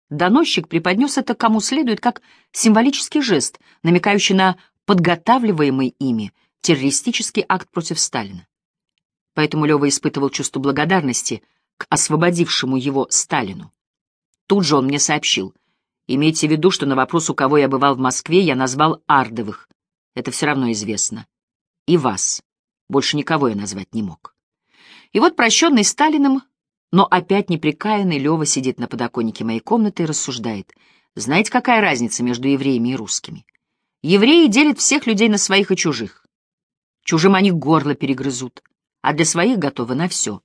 Доносчик преподнес это кому следует как символический жест, намекающий на подготавливаемый ими террористический акт против Сталина поэтому Лева испытывал чувство благодарности к освободившему его Сталину. Тут же он мне сообщил. Имейте в виду, что на вопрос, у кого я бывал в Москве, я назвал Ардовых. Это все равно известно. И вас. Больше никого я назвать не мог. И вот прощенный Сталиным, но опять неприкаянный Лева сидит на подоконнике моей комнаты и рассуждает. Знаете, какая разница между евреями и русскими? Евреи делят всех людей на своих и чужих. Чужим они горло перегрызут, а для своих готова на все.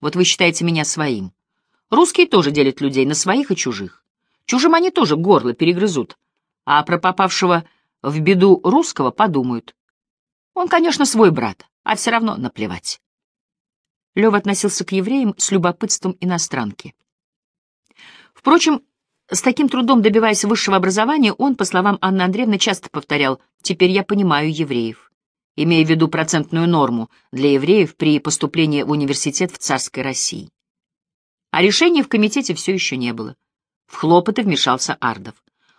Вот вы считаете меня своим. Русские тоже делят людей на своих и чужих. Чужим они тоже горло перегрызут, а про попавшего в беду русского подумают. Он, конечно, свой брат, а все равно наплевать. Лев относился к евреям с любопытством иностранки. Впрочем, с таким трудом добиваясь высшего образования, он, по словам Анны Андреевны, часто повторял «теперь я понимаю евреев» имея в виду процентную норму для евреев при поступлении в университет в царской России. А решения в комитете все еще не было. В хлопоты вмешался Ардов.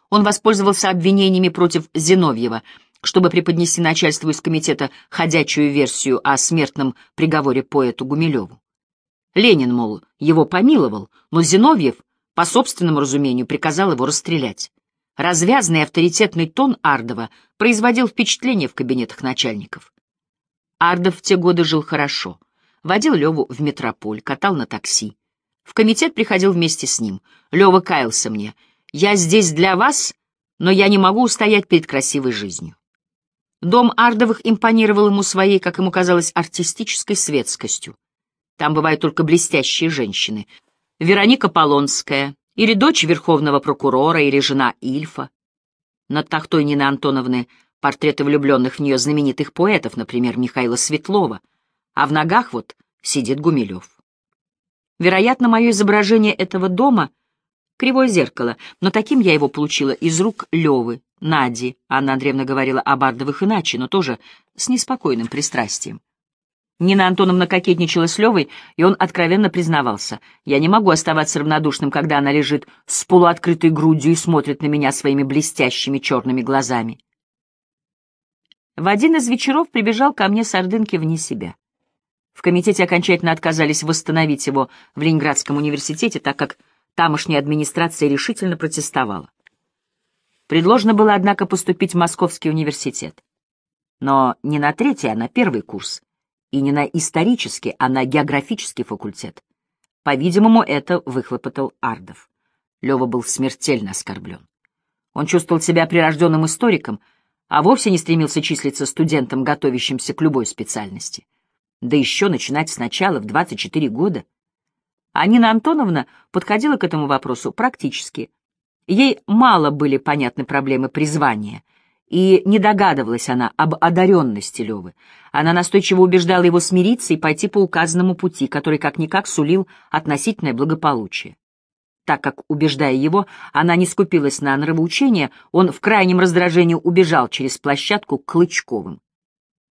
Он воспользовался обвинениями против Зиновьева, чтобы преподнести начальству из комитета ходячую версию о смертном приговоре поэту Гумилеву. Ленин, мол, его помиловал, но Зиновьев, по собственному разумению, приказал его расстрелять. Развязный авторитетный тон Ардова производил впечатление в кабинетах начальников. Ардов в те годы жил хорошо. Водил Леву в метрополь, катал на такси. В комитет приходил вместе с ним. Лева каялся мне. «Я здесь для вас, но я не могу устоять перед красивой жизнью». Дом Ардовых импонировал ему своей, как ему казалось, артистической светскостью. Там бывают только блестящие женщины. Вероника Полонская, или дочь верховного прокурора, или жена Ильфа над тахтой Нины Антоновны портреты влюбленных в нее знаменитых поэтов, например, Михаила Светлова, а в ногах вот сидит Гумилев. Вероятно, мое изображение этого дома — кривое зеркало, но таким я его получила из рук Левы, Нади. Анна Андреевна говорила о Бардовых иначе, но тоже с неспокойным пристрастием. Нина Антоновна кокетничала с Левой, и он откровенно признавался. «Я не могу оставаться равнодушным, когда она лежит с полуоткрытой грудью и смотрит на меня своими блестящими черными глазами». В один из вечеров прибежал ко мне Сардынки вне себя. В комитете окончательно отказались восстановить его в Ленинградском университете, так как тамошняя администрация решительно протестовала. Предложено было, однако, поступить в Московский университет. Но не на третий, а на первый курс и не на исторический, а на географический факультет. По-видимому, это выхлопотал Ардов. Лева был смертельно оскорблен. Он чувствовал себя прирожденным историком, а вовсе не стремился числиться студентом, готовящимся к любой специальности. Да еще начинать сначала, в 24 года. А Нина Антоновна подходила к этому вопросу практически. Ей мало были понятны проблемы призвания — и не догадывалась она об одаренности Левы. Она настойчиво убеждала его смириться и пойти по указанному пути, который как-никак сулил относительное благополучие. Так как, убеждая его, она не скупилась на нравоучение, он в крайнем раздражении убежал через площадку к Клычковым,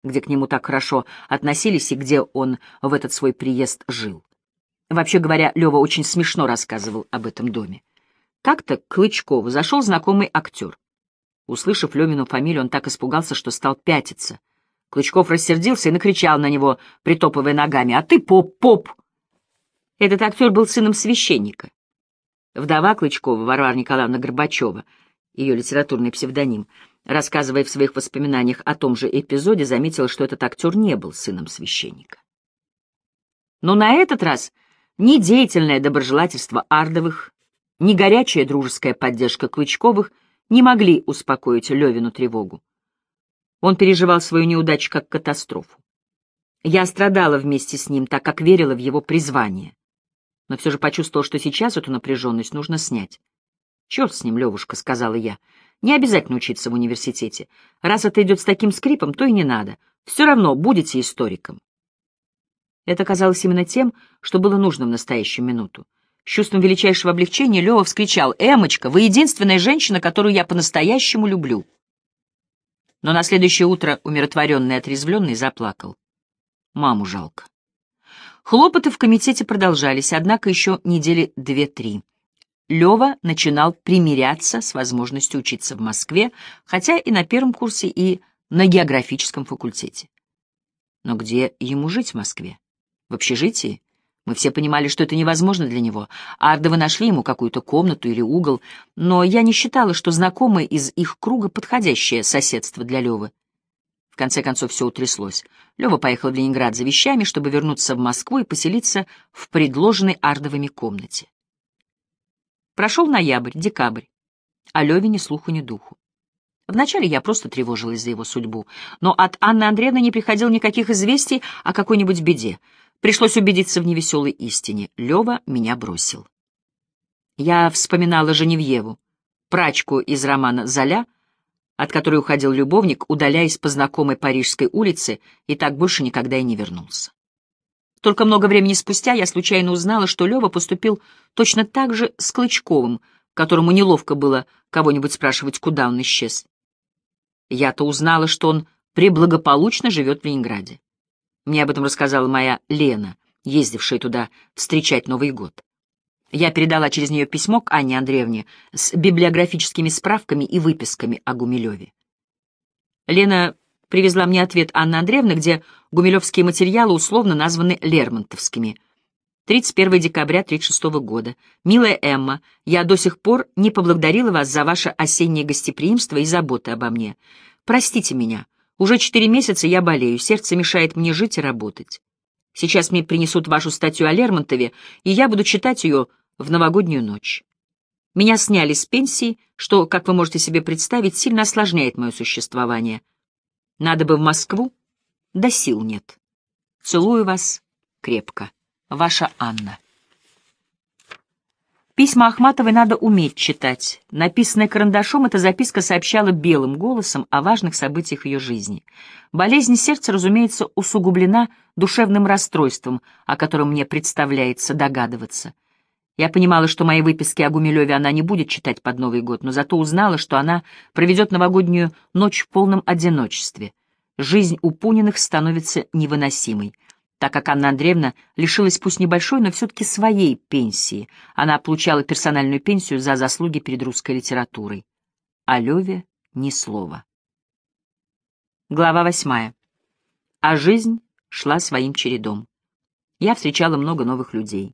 где к нему так хорошо относились и где он в этот свой приезд жил. Вообще говоря, Лева очень смешно рассказывал об этом доме. Как-то к Клычкову зашел знакомый актер. Услышав Лемину фамилию, он так испугался, что стал пятиться. Клычков рассердился и накричал на него, притопывая ногами. «А ты поп, поп!» Этот актер был сыном священника. Вдова Клычкова, Варвара Николаевна Горбачева, ее литературный псевдоним, рассказывая в своих воспоминаниях о том же эпизоде, заметила, что этот актер не был сыном священника. Но на этот раз ни деятельное доброжелательство Ардовых, ни горячая дружеская поддержка Клычковых — не могли успокоить Левину тревогу. Он переживал свою неудачу как катастрофу. Я страдала вместе с ним, так как верила в его призвание. Но все же почувствовал, что сейчас эту напряженность нужно снять. «Черт с ним, Левушка», — сказала я. «Не обязательно учиться в университете. Раз это идет с таким скрипом, то и не надо. Все равно будете историком». Это казалось именно тем, что было нужно в настоящую минуту. С чувством величайшего облегчения Лева вскричал «Эмочка, вы единственная женщина, которую я по-настоящему люблю!» Но на следующее утро, умиротворенный и отрезвленный, заплакал. Маму жалко. Хлопоты в комитете продолжались, однако еще недели две-три. Лева начинал примиряться с возможностью учиться в Москве, хотя и на первом курсе, и на географическом факультете. Но где ему жить в Москве? В общежитии? Мы все понимали, что это невозможно для него. Ардовы нашли ему какую-то комнату или угол, но я не считала, что знакомые из их круга подходящее соседство для Левы. В конце концов, все утряслось. Лева поехал в Ленинград за вещами, чтобы вернуться в Москву и поселиться в предложенной Ардовыми комнате. Прошел ноябрь, декабрь, а Леве ни слуху, ни духу. Вначале я просто тревожилась за его судьбу, но от Анны Андреевны не приходило никаких известий о какой-нибудь беде. Пришлось убедиться в невеселой истине. Лева меня бросил. Я вспоминала Женевьеву, прачку из романа «Золя», от которой уходил любовник, удаляясь по знакомой Парижской улице, и так больше никогда и не вернулся. Только много времени спустя я случайно узнала, что Лева поступил точно так же с Клычковым, которому неловко было кого-нибудь спрашивать, куда он исчез. Я-то узнала, что он преблагополучно живет в Ленинграде. Мне об этом рассказала моя Лена, ездившая туда встречать Новый год. Я передала через нее письмо к Анне Андреевне с библиографическими справками и выписками о Гумилеве. Лена привезла мне ответ Анны Андреевны, где гумилевские материалы условно названы лермонтовскими. 31 декабря 1936 года. «Милая Эмма, я до сих пор не поблагодарила вас за ваше осеннее гостеприимство и заботы обо мне. Простите меня. Уже четыре месяца я болею, сердце мешает мне жить и работать. Сейчас мне принесут вашу статью о Лермонтове, и я буду читать ее в новогоднюю ночь. Меня сняли с пенсии, что, как вы можете себе представить, сильно осложняет мое существование. Надо бы в Москву, да сил нет. Целую вас крепко. Ваша Анна. Письма Ахматовой надо уметь читать. Написанная карандашом, эта записка сообщала белым голосом о важных событиях ее жизни. Болезнь сердца, разумеется, усугублена душевным расстройством, о котором мне представляется догадываться. Я понимала, что мои выписки о Гумилеве она не будет читать под Новый год, но зато узнала, что она проведет новогоднюю ночь в полном одиночестве. Жизнь у Пуниных становится невыносимой — так как Анна Андреевна лишилась пусть небольшой, но все-таки своей пенсии. Она получала персональную пенсию за заслуги перед русской литературой. О а Леве ни слова. Глава восьмая. А жизнь шла своим чередом. Я встречала много новых людей.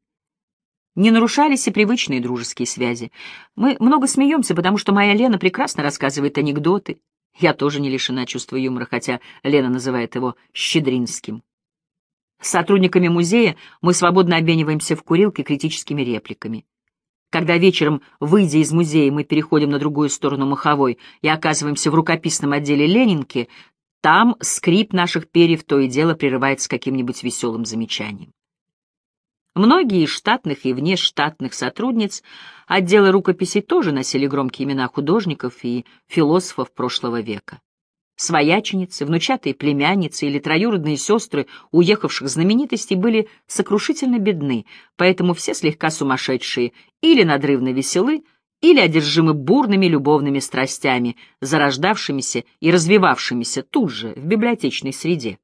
Не нарушались и привычные дружеские связи. Мы много смеемся, потому что моя Лена прекрасно рассказывает анекдоты. Я тоже не лишена чувства юмора, хотя Лена называет его «щедринским». С сотрудниками музея мы свободно обмениваемся в курилке критическими репликами. Когда вечером, выйдя из музея, мы переходим на другую сторону Маховой и оказываемся в рукописном отделе Ленинки, там скрип наших перьев то и дело прерывается каким-нибудь веселым замечанием. Многие из штатных и внештатных сотрудниц отдела рукописей тоже носили громкие имена художников и философов прошлого века. Свояченицы, внучатые племянницы или троюродные сестры уехавших знаменитостей были сокрушительно бедны, поэтому все слегка сумасшедшие или надрывно веселы, или одержимы бурными любовными страстями, зарождавшимися и развивавшимися тут же, в библиотечной среде.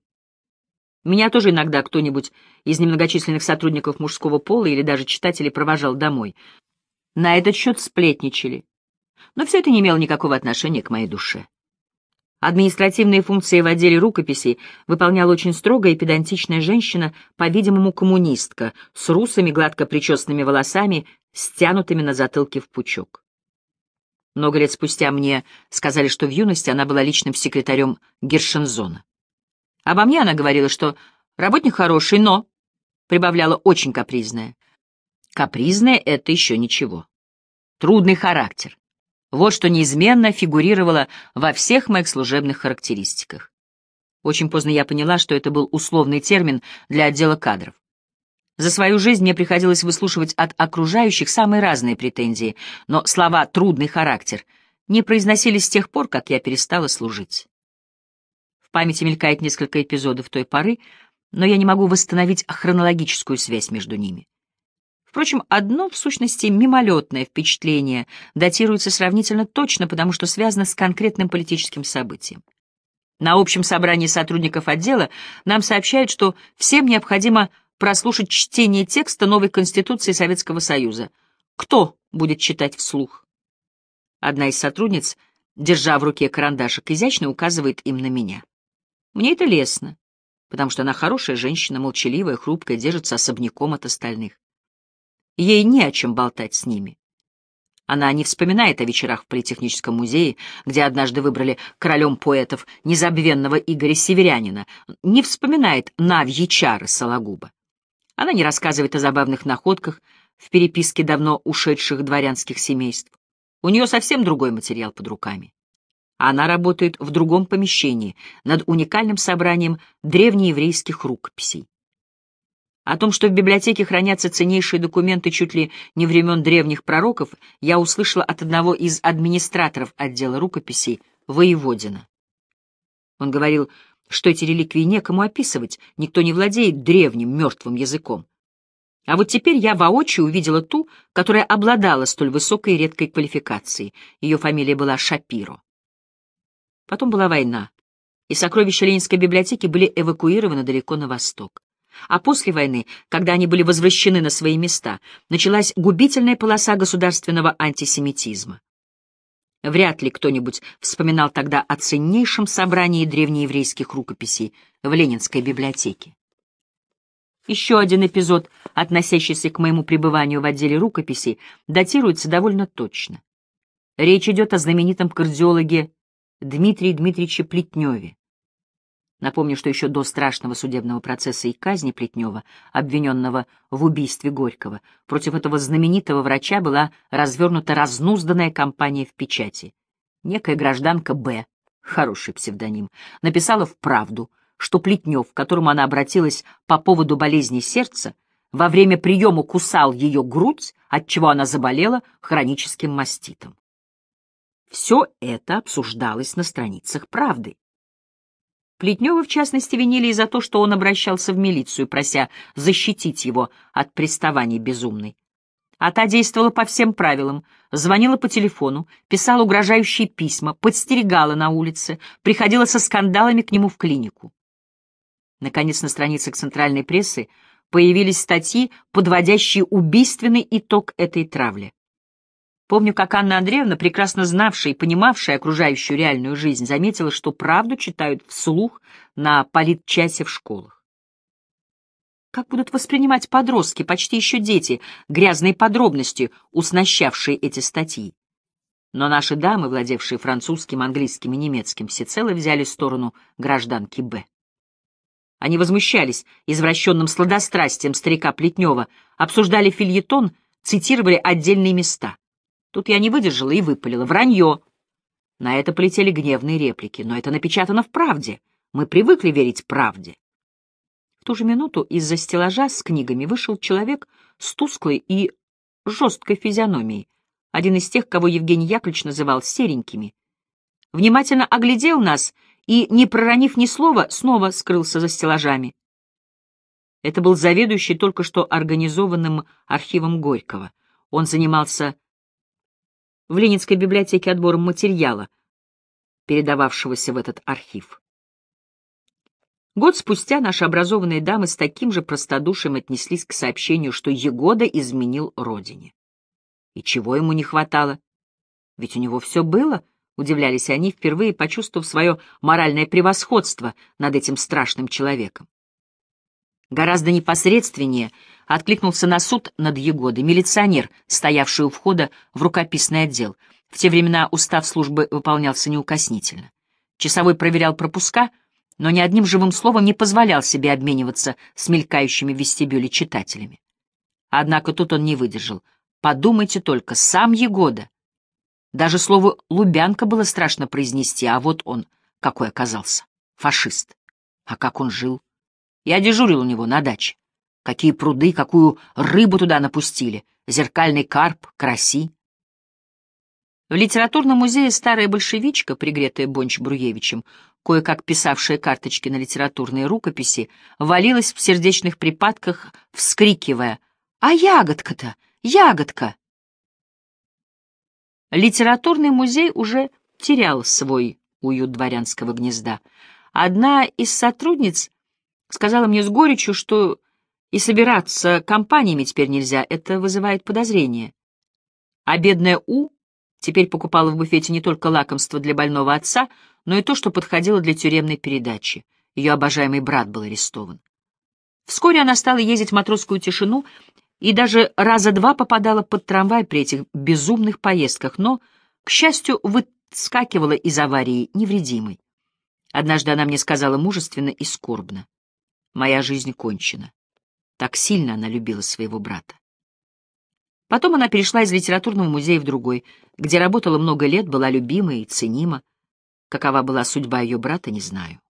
Меня тоже иногда кто-нибудь из немногочисленных сотрудников мужского пола или даже читателей провожал домой. На этот счет сплетничали. Но все это не имело никакого отношения к моей душе. Административные функции в отделе рукописей выполняла очень строгая и педантичная женщина, по-видимому, коммунистка, с русыми гладко причесанными волосами, стянутыми на затылке в пучок. Много лет спустя мне сказали, что в юности она была личным секретарем Гершензона. Обо мне она говорила, что работник хороший, но... Прибавляла очень капризная. Капризная — это еще ничего. Трудный характер. Вот что неизменно фигурировало во всех моих служебных характеристиках. Очень поздно я поняла, что это был условный термин для отдела кадров. За свою жизнь мне приходилось выслушивать от окружающих самые разные претензии, но слова «трудный характер» не произносились с тех пор, как я перестала служить. В памяти мелькает несколько эпизодов той поры, но я не могу восстановить хронологическую связь между ними. Впрочем, одно, в сущности, мимолетное впечатление датируется сравнительно точно, потому что связано с конкретным политическим событием. На общем собрании сотрудников отдела нам сообщают, что всем необходимо прослушать чтение текста новой Конституции Советского Союза. Кто будет читать вслух? Одна из сотрудниц, держа в руке карандашик, изящно указывает им на меня. Мне это лестно, потому что она хорошая женщина, молчаливая, хрупкая, держится особняком от остальных. Ей не о чем болтать с ними. Она не вспоминает о вечерах в Политехническом музее, где однажды выбрали королем поэтов незабвенного Игоря Северянина, не вспоминает Навьи чары Сологуба. Она не рассказывает о забавных находках в переписке давно ушедших дворянских семейств. У нее совсем другой материал под руками. Она работает в другом помещении, над уникальным собранием древнееврейских рукописей. О том, что в библиотеке хранятся ценнейшие документы чуть ли не времен древних пророков, я услышала от одного из администраторов отдела рукописей, Воеводина. Он говорил, что эти реликвии некому описывать, никто не владеет древним мертвым языком. А вот теперь я воочию увидела ту, которая обладала столь высокой и редкой квалификацией. Ее фамилия была Шапиро. Потом была война, и сокровища Ленинской библиотеки были эвакуированы далеко на восток. А после войны, когда они были возвращены на свои места, началась губительная полоса государственного антисемитизма. Вряд ли кто-нибудь вспоминал тогда о ценнейшем собрании древнееврейских рукописей в Ленинской библиотеке. Еще один эпизод, относящийся к моему пребыванию в отделе рукописей, датируется довольно точно. Речь идет о знаменитом кардиологе Дмитрии Дмитриевиче Плетневе, Напомню, что еще до страшного судебного процесса и казни Плетнева, обвиненного в убийстве Горького, против этого знаменитого врача была развернута разнузданная кампания в печати. Некая гражданка Б, хороший псевдоним, написала в «Правду», что Плетнев, к которому она обратилась по поводу болезни сердца, во время приема кусал ее грудь, отчего она заболела хроническим маститом. Все это обсуждалось на страницах «Правды». Плетнева, в частности, винили и за то, что он обращался в милицию, прося защитить его от приставаний безумной. А та действовала по всем правилам, звонила по телефону, писала угрожающие письма, подстерегала на улице, приходила со скандалами к нему в клинику. Наконец, на страницах центральной прессы появились статьи, подводящие убийственный итог этой травли. Помню, как Анна Андреевна, прекрасно знавшая и понимавшая окружающую реальную жизнь, заметила, что правду читают вслух на политчасе в школах. Как будут воспринимать подростки, почти еще дети, грязные подробности, уснащавшие эти статьи? Но наши дамы, владевшие французским, английским и немецким, всецело взяли сторону гражданки Б. Они возмущались извращенным сладострастием старика Плетнева, обсуждали фильетон, цитировали отдельные места. Тут я не выдержала и выпалила. Вранье. На это полетели гневные реплики. Но это напечатано в правде. Мы привыкли верить правде. В ту же минуту из-за стеллажа с книгами вышел человек с тусклой и жесткой физиономией. Один из тех, кого Евгений Яковлевич называл серенькими. Внимательно оглядел нас и, не проронив ни слова, снова скрылся за стеллажами. Это был заведующий только что организованным архивом Горького. Он занимался в Ленинской библиотеке отбором материала, передававшегося в этот архив. Год спустя наши образованные дамы с таким же простодушием отнеслись к сообщению, что Егода изменил родине. И чего ему не хватало? Ведь у него все было, удивлялись они, впервые почувствовав свое моральное превосходство над этим страшным человеком. Гораздо непосредственнее — откликнулся на суд над Егодой милиционер, стоявший у входа в рукописный отдел. В те времена устав службы выполнялся неукоснительно. Часовой проверял пропуска, но ни одним живым словом не позволял себе обмениваться с мелькающими в вестибюле читателями. Однако тут он не выдержал. Подумайте только, сам Егода. Даже слово «лубянка» было страшно произнести, а вот он, какой оказался, фашист. А как он жил? Я дежурил у него на даче какие пруды, какую рыбу туда напустили, зеркальный карп, караси. В литературном музее старая большевичка, пригретая Бонч-Бруевичем, кое-как писавшая карточки на литературные рукописи, валилась в сердечных припадках, вскрикивая «А ягодка-то! Ягодка!» Литературный музей уже терял свой уют дворянского гнезда. Одна из сотрудниц сказала мне с горечью, что и собираться компаниями теперь нельзя, это вызывает подозрения. А бедная У теперь покупала в буфете не только лакомство для больного отца, но и то, что подходило для тюремной передачи. Ее обожаемый брат был арестован. Вскоре она стала ездить в матросскую тишину и даже раза два попадала под трамвай при этих безумных поездках, но, к счастью, выскакивала из аварии невредимой. Однажды она мне сказала мужественно и скорбно. «Моя жизнь кончена. Так сильно она любила своего брата. Потом она перешла из литературного музея в другой, где работала много лет, была любима и ценима. Какова была судьба ее брата, не знаю.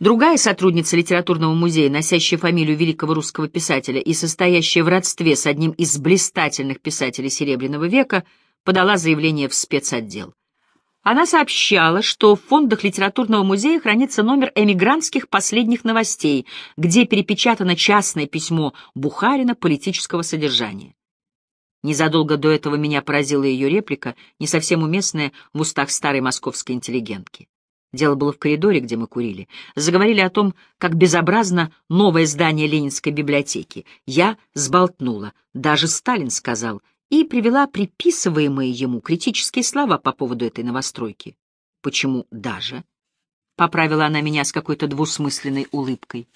Другая сотрудница литературного музея, носящая фамилию великого русского писателя и состоящая в родстве с одним из блистательных писателей Серебряного века, подала заявление в спецотдел. Она сообщала, что в фондах литературного музея хранится номер эмигрантских последних новостей, где перепечатано частное письмо Бухарина политического содержания. Незадолго до этого меня поразила ее реплика, не совсем уместная в устах старой московской интеллигентки. Дело было в коридоре, где мы курили. Заговорили о том, как безобразно новое здание Ленинской библиотеки. Я сболтнула. Даже Сталин сказал — и привела приписываемые ему критические слова по поводу этой новостройки. Почему даже? Поправила она меня с какой-то двусмысленной улыбкой.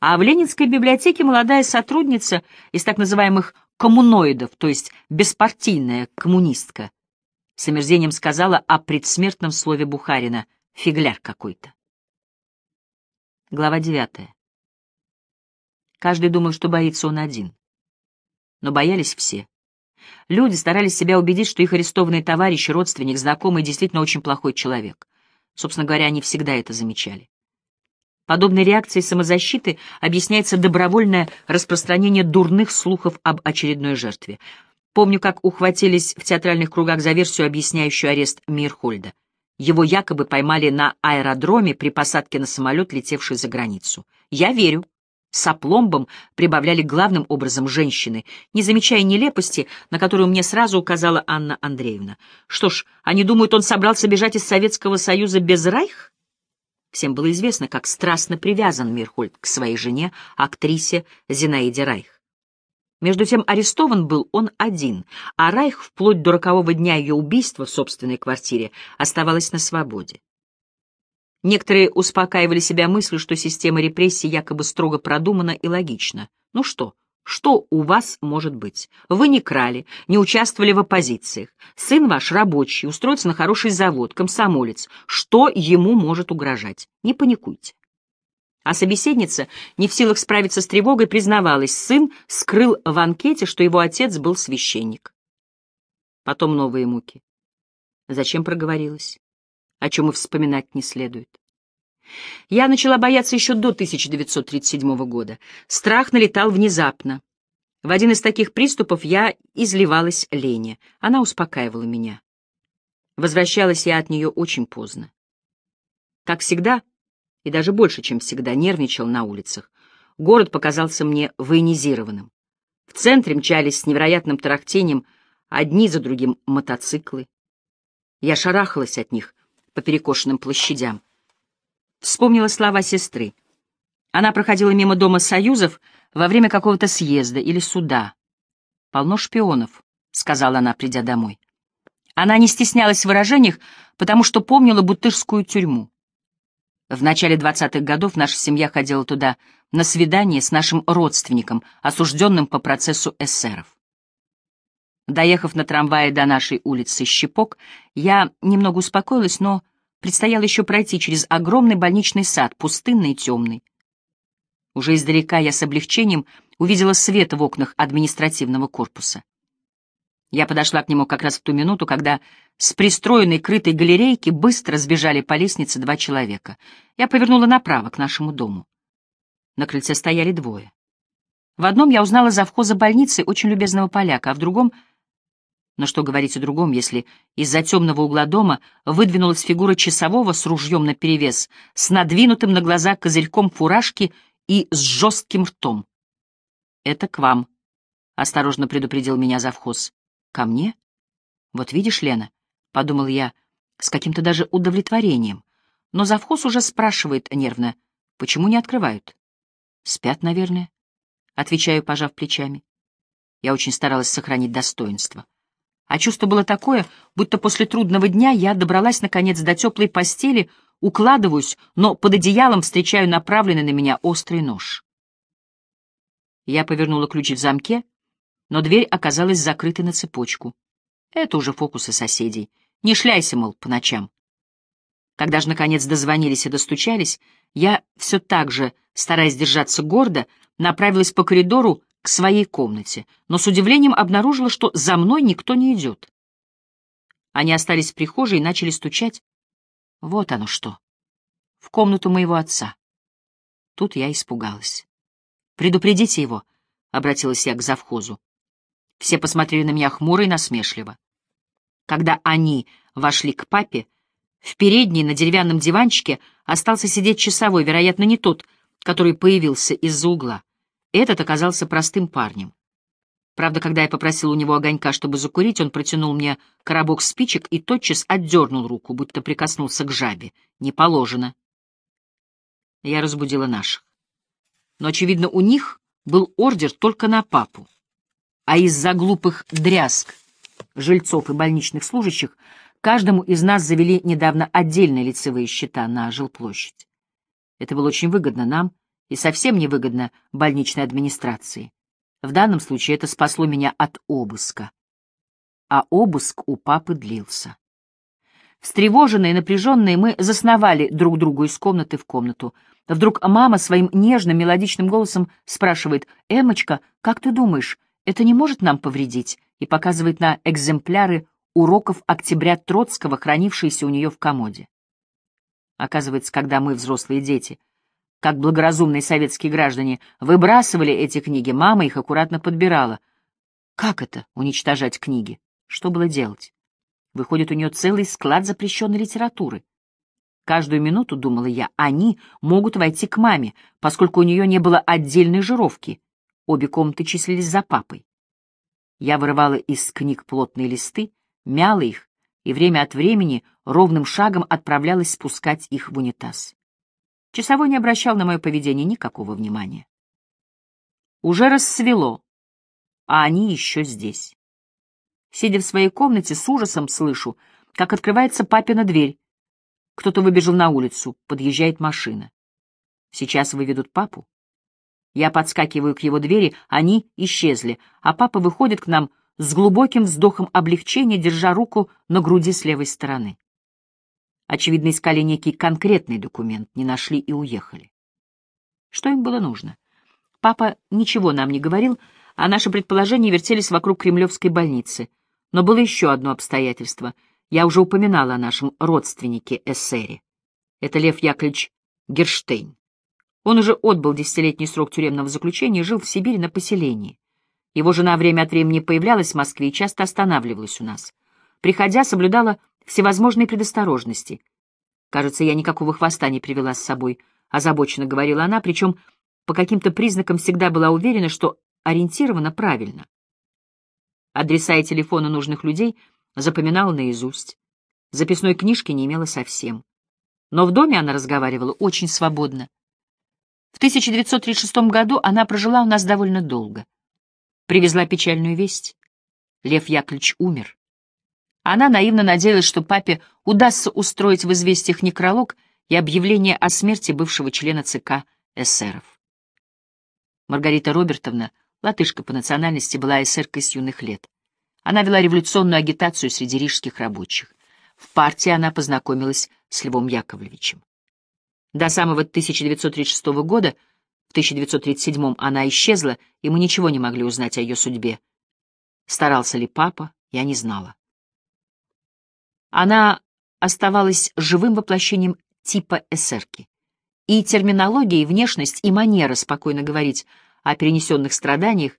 А в Ленинской библиотеке молодая сотрудница из так называемых коммуноидов, то есть беспартийная коммунистка, с омерзением сказала о предсмертном слове Бухарина «фигляр какой-то». Глава девятая. Каждый думал, что боится он один но боялись все. Люди старались себя убедить, что их арестованный товарищ, родственник, знакомый действительно очень плохой человек. Собственно говоря, они всегда это замечали. Подобной реакцией самозащиты объясняется добровольное распространение дурных слухов об очередной жертве. Помню, как ухватились в театральных кругах за версию, объясняющую арест Мирхольда. Его якобы поймали на аэродроме при посадке на самолет, летевший за границу. Я верю с опломбом прибавляли главным образом женщины, не замечая нелепости, на которую мне сразу указала Анна Андреевна. Что ж, они думают, он собрался бежать из Советского Союза без Райх? Всем было известно, как страстно привязан Мирхольд к своей жене, актрисе Зинаиде Райх. Между тем арестован был он один, а Райх вплоть до рокового дня ее убийства в собственной квартире оставалась на свободе. Некоторые успокаивали себя мыслью, что система репрессий якобы строго продумана и логична. Ну что, что у вас может быть? Вы не крали, не участвовали в оппозициях. Сын ваш рабочий, устроится на хороший завод, комсомолец. Что ему может угрожать? Не паникуйте. А собеседница, не в силах справиться с тревогой, признавалась, сын скрыл в анкете, что его отец был священник. Потом новые муки. Зачем проговорилась? о чем и вспоминать не следует. Я начала бояться еще до 1937 года. Страх налетал внезапно. В один из таких приступов я изливалась Лене. Она успокаивала меня. Возвращалась я от нее очень поздно. Как всегда, и даже больше, чем всегда, нервничал на улицах. Город показался мне военизированным. В центре мчались с невероятным тарахтением одни за другим мотоциклы. Я шарахалась от них — по перекошенным площадям. Вспомнила слова сестры. Она проходила мимо дома союзов во время какого-то съезда или суда. «Полно шпионов», — сказала она, придя домой. Она не стеснялась в выражениях, потому что помнила бутырскую тюрьму. В начале 20-х годов наша семья ходила туда на свидание с нашим родственником, осужденным по процессу эсеров. Доехав на трамвае до нашей улицы Щепок, я немного успокоилась, но предстояло еще пройти через огромный больничный сад, пустынный и темный. Уже издалека я с облегчением увидела свет в окнах административного корпуса. Я подошла к нему как раз в ту минуту, когда с пристроенной крытой галерейки быстро сбежали по лестнице два человека. Я повернула направо, к нашему дому. На крыльце стояли двое. В одном я узнала завхоза больницы, очень любезного поляка, а в другом — но что говорить о другом, если из-за темного угла дома выдвинулась фигура часового с ружьем наперевес, с надвинутым на глаза козырьком фуражки и с жестким ртом. «Это к вам», — осторожно предупредил меня завхоз. «Ко мне? Вот видишь, Лена», — подумал я, с каким-то даже удовлетворением. Но завхоз уже спрашивает нервно, почему не открывают? «Спят, наверное», — отвечаю, пожав плечами. Я очень старалась сохранить достоинство а чувство было такое, будто после трудного дня я добралась, наконец, до теплой постели, укладываюсь, но под одеялом встречаю направленный на меня острый нож. Я повернула ключи в замке, но дверь оказалась закрыта на цепочку. Это уже фокусы соседей. Не шляйся, мол, по ночам. Когда же, наконец, дозвонились и достучались, я все так же, стараясь держаться гордо, направилась по коридору к своей комнате, но с удивлением обнаружила, что за мной никто не идет. Они остались в прихожей и начали стучать. Вот оно что. В комнату моего отца. Тут я испугалась. «Предупредите его», — обратилась я к завхозу. Все посмотрели на меня хмуро и насмешливо. Когда они вошли к папе, в передней на деревянном диванчике остался сидеть часовой, вероятно, не тот, который появился из-за угла. Этот оказался простым парнем. Правда, когда я попросил у него огонька, чтобы закурить, он протянул мне коробок спичек и тотчас отдернул руку, будто прикоснулся к жабе. Не положено. Я разбудила наших. Но, очевидно, у них был ордер только на папу. А из-за глупых дрязг жильцов и больничных служащих каждому из нас завели недавно отдельные лицевые счета на жилплощадь. Это было очень выгодно нам, и совсем невыгодно больничной администрации. В данном случае это спасло меня от обыска. А обыск у папы длился. Встревоженные, напряженные, мы засновали друг другу из комнаты в комнату. Вдруг мама своим нежным, мелодичным голосом спрашивает, «Эмочка, как ты думаешь, это не может нам повредить?» и показывает на экземпляры уроков октября Троцкого, хранившиеся у нее в комоде. Оказывается, когда мы, взрослые дети, как благоразумные советские граждане, выбрасывали эти книги, мама их аккуратно подбирала. Как это — уничтожать книги? Что было делать? Выходит, у нее целый склад запрещенной литературы. Каждую минуту, думала я, они могут войти к маме, поскольку у нее не было отдельной жировки. Обе комнаты числились за папой. Я вырывала из книг плотные листы, мяла их и время от времени ровным шагом отправлялась спускать их в унитаз. Часовой не обращал на мое поведение никакого внимания. Уже рассвело, а они еще здесь. Сидя в своей комнате, с ужасом слышу, как открывается папина дверь. Кто-то выбежал на улицу, подъезжает машина. Сейчас выведут папу. Я подскакиваю к его двери, они исчезли, а папа выходит к нам с глубоким вздохом облегчения, держа руку на груди с левой стороны. Очевидно, искали некий конкретный документ, не нашли и уехали. Что им было нужно? Папа ничего нам не говорил, а наши предположения вертелись вокруг Кремлевской больницы. Но было еще одно обстоятельство. Я уже упоминала о нашем родственнике эсере. Это Лев Яковлевич Герштейн. Он уже отбыл десятилетний срок тюремного заключения и жил в Сибири на поселении. Его жена время от времени появлялась в Москве и часто останавливалась у нас. Приходя, соблюдала всевозможные предосторожности. Кажется, я никакого хвоста не привела с собой, озабоченно говорила она, причем по каким-то признакам всегда была уверена, что ориентирована правильно. Адреса и телефоны нужных людей запоминала наизусть. Записной книжки не имела совсем. Но в доме она разговаривала очень свободно. В 1936 году она прожила у нас довольно долго. Привезла печальную весть. Лев Яковлевич умер. Она наивно надеялась, что папе удастся устроить в известиях некролог и объявление о смерти бывшего члена ЦК эсеров. Маргарита Робертовна, латышка по национальности, была эсеркой с юных лет. Она вела революционную агитацию среди рижских рабочих. В партии она познакомилась с Львом Яковлевичем. До самого 1936 года, в 1937 она исчезла, и мы ничего не могли узнать о ее судьбе. Старался ли папа, я не знала. Она оставалась живым воплощением типа эсерки. И терминология, и внешность, и манера спокойно говорить о перенесенных страданиях,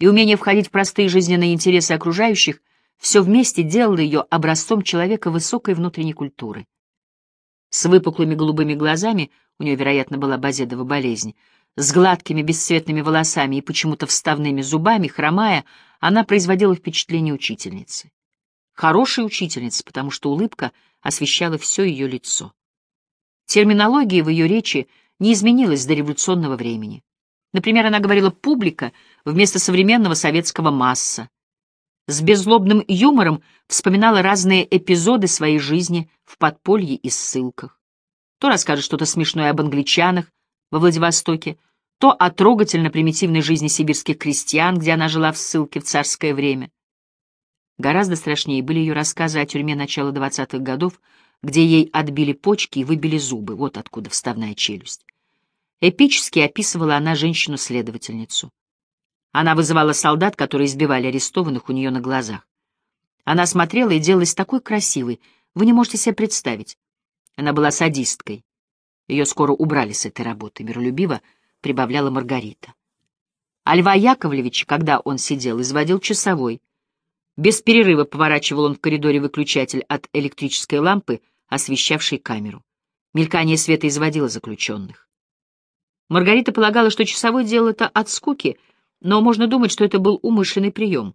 и умение входить в простые жизненные интересы окружающих, все вместе делало ее образцом человека высокой внутренней культуры. С выпуклыми голубыми глазами, у нее, вероятно, была базедова болезнь, с гладкими бесцветными волосами и почему-то вставными зубами, хромая, она производила впечатление учительницы хорошей учительницы, потому что улыбка освещала все ее лицо. Терминология в ее речи не изменилась до революционного времени. Например, она говорила «публика» вместо современного советского «масса». С беззлобным юмором вспоминала разные эпизоды своей жизни в подполье и ссылках. То расскажет что-то смешное об англичанах во Владивостоке, то о трогательно-примитивной жизни сибирских крестьян, где она жила в ссылке в царское время. Гораздо страшнее были ее рассказы о тюрьме начала 20-х годов, где ей отбили почки и выбили зубы, вот откуда вставная челюсть. Эпически описывала она женщину-следовательницу. Она вызывала солдат, которые избивали арестованных у нее на глазах. Она смотрела и делалась такой красивой, вы не можете себе представить. Она была садисткой. Ее скоро убрали с этой работы, миролюбиво прибавляла Маргарита. А Льва Яковлевича, когда он сидел, изводил часовой — без перерыва поворачивал он в коридоре выключатель от электрической лампы, освещавшей камеру. Мелькание света изводило заключенных. Маргарита полагала, что часовой делал это от скуки, но можно думать, что это был умышленный прием.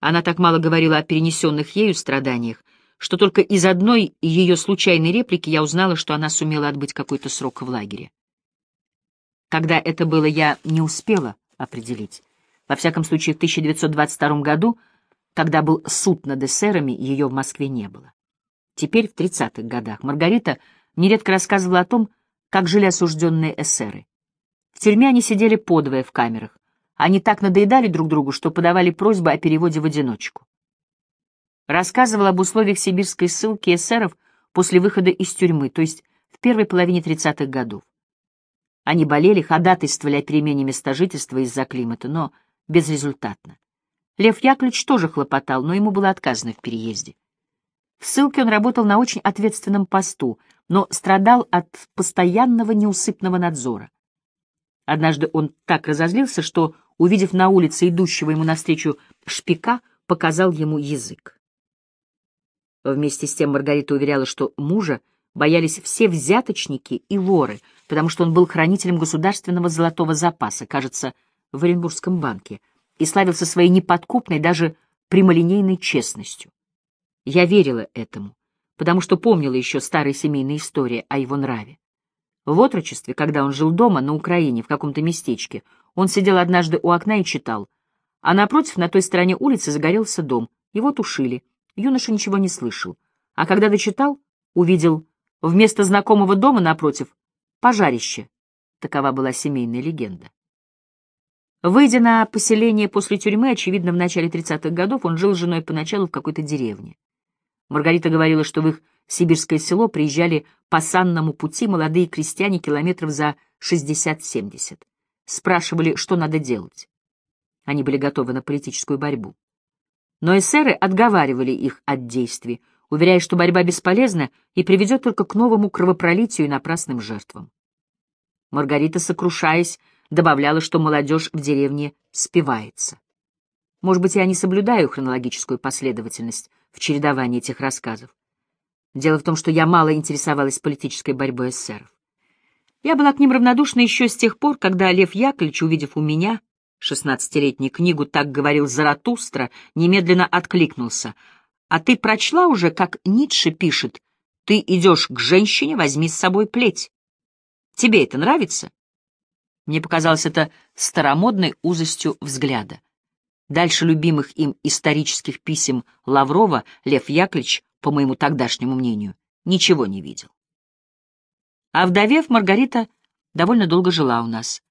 Она так мало говорила о перенесенных ею страданиях, что только из одной ее случайной реплики я узнала, что она сумела отбыть какой-то срок в лагере. Когда это было, я не успела определить. Во всяком случае, в 1922 году — когда был суд над эсерами, ее в Москве не было. Теперь, в 30-х годах, Маргарита нередко рассказывала о том, как жили осужденные эсеры. В тюрьме они сидели подвое в камерах. Они так надоедали друг другу, что подавали просьбы о переводе в одиночку. Рассказывала об условиях сибирской ссылки эсеров после выхода из тюрьмы, то есть в первой половине 30-х годов. Они болели, ходатайствовали о перемене места жительства из-за климата, но безрезультатно. Лев Яковлевич тоже хлопотал, но ему было отказано в переезде. В ссылке он работал на очень ответственном посту, но страдал от постоянного неусыпного надзора. Однажды он так разозлился, что, увидев на улице идущего ему навстречу шпика, показал ему язык. Вместе с тем Маргарита уверяла, что мужа боялись все взяточники и воры, потому что он был хранителем государственного золотого запаса, кажется, в Оренбургском банке — и славился своей неподкупной, даже прямолинейной честностью. Я верила этому, потому что помнила еще старые семейные истории о его нраве. В отрочестве, когда он жил дома на Украине, в каком-то местечке, он сидел однажды у окна и читал, а напротив, на той стороне улицы, загорелся дом, его тушили, юноша ничего не слышал, а когда дочитал, увидел вместо знакомого дома напротив пожарище. Такова была семейная легенда. Выйдя на поселение после тюрьмы, очевидно, в начале 30-х годов, он жил с женой поначалу в какой-то деревне. Маргарита говорила, что в их сибирское село приезжали по санному пути молодые крестьяне километров за 60-70. Спрашивали, что надо делать. Они были готовы на политическую борьбу. Но эсеры отговаривали их от действий, уверяя, что борьба бесполезна и приведет только к новому кровопролитию и напрасным жертвам. Маргарита, сокрушаясь, добавляла, что молодежь в деревне спивается. Может быть, я не соблюдаю хронологическую последовательность в чередовании этих рассказов. Дело в том, что я мало интересовалась политической борьбой эсеров. Я была к ним равнодушна еще с тех пор, когда Лев Яковлевич, увидев у меня, шестнадцатилетней книгу «Так говорил Заратустра», немедленно откликнулся. «А ты прочла уже, как Ницше пишет, ты идешь к женщине, возьми с собой плеть. Тебе это нравится?» Мне показалось это старомодной узостью взгляда. Дальше любимых им исторических писем Лаврова Лев Яковлевич, по моему тогдашнему мнению, ничего не видел. А вдовев, Маргарита довольно долго жила у нас.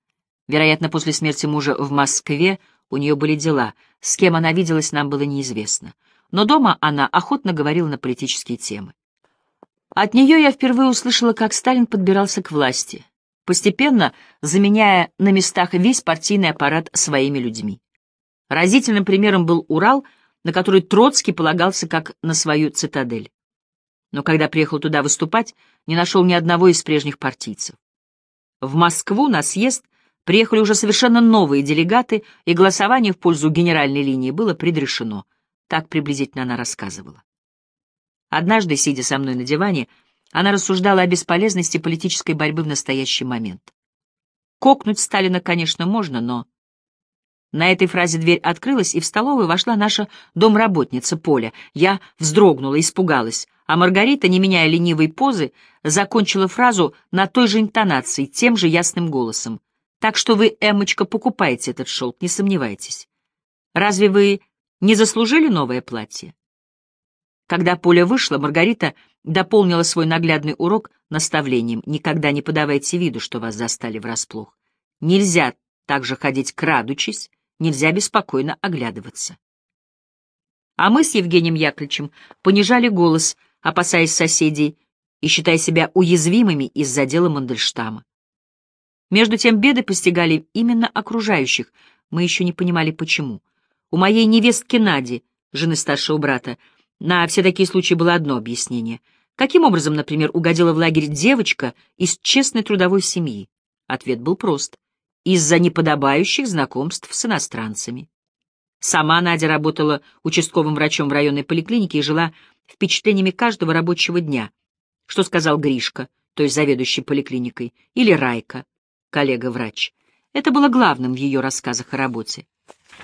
Вероятно, после смерти мужа в Москве у нее были дела, с кем она виделась, нам было неизвестно. Но дома она охотно говорила на политические темы. От нее я впервые услышала, как Сталин подбирался к власти — постепенно заменяя на местах весь партийный аппарат своими людьми. Разительным примером был Урал, на который Троцкий полагался как на свою цитадель. Но когда приехал туда выступать, не нашел ни одного из прежних партийцев. В Москву на съезд приехали уже совершенно новые делегаты, и голосование в пользу генеральной линии было предрешено. Так приблизительно она рассказывала. Однажды, сидя со мной на диване, она рассуждала о бесполезности политической борьбы в настоящий момент. Кокнуть Сталина, конечно, можно, но... На этой фразе дверь открылась, и в столовую вошла наша домработница Поля. Я вздрогнула, испугалась, а Маргарита, не меняя ленивой позы, закончила фразу на той же интонации, тем же ясным голосом. «Так что вы, Эммочка, покупаете этот шелк, не сомневайтесь. Разве вы не заслужили новое платье?» Когда Поля вышла, Маргарита дополнила свой наглядный урок наставлением «Никогда не подавайте виду, что вас застали врасплох. Нельзя также ходить крадучись, нельзя беспокойно оглядываться». А мы с Евгением Яковлевичем понижали голос, опасаясь соседей и считая себя уязвимыми из-за дела Мандельштама. Между тем беды постигали именно окружающих, мы еще не понимали почему. У моей невестки Нади, жены старшего брата, на все такие случаи было одно объяснение — Каким образом, например, угодила в лагерь девочка из честной трудовой семьи? Ответ был прост. Из-за неподобающих знакомств с иностранцами. Сама Надя работала участковым врачом в районной поликлинике и жила впечатлениями каждого рабочего дня. Что сказал Гришка, то есть заведующий поликлиникой, или Райка, коллега-врач. Это было главным в ее рассказах о работе.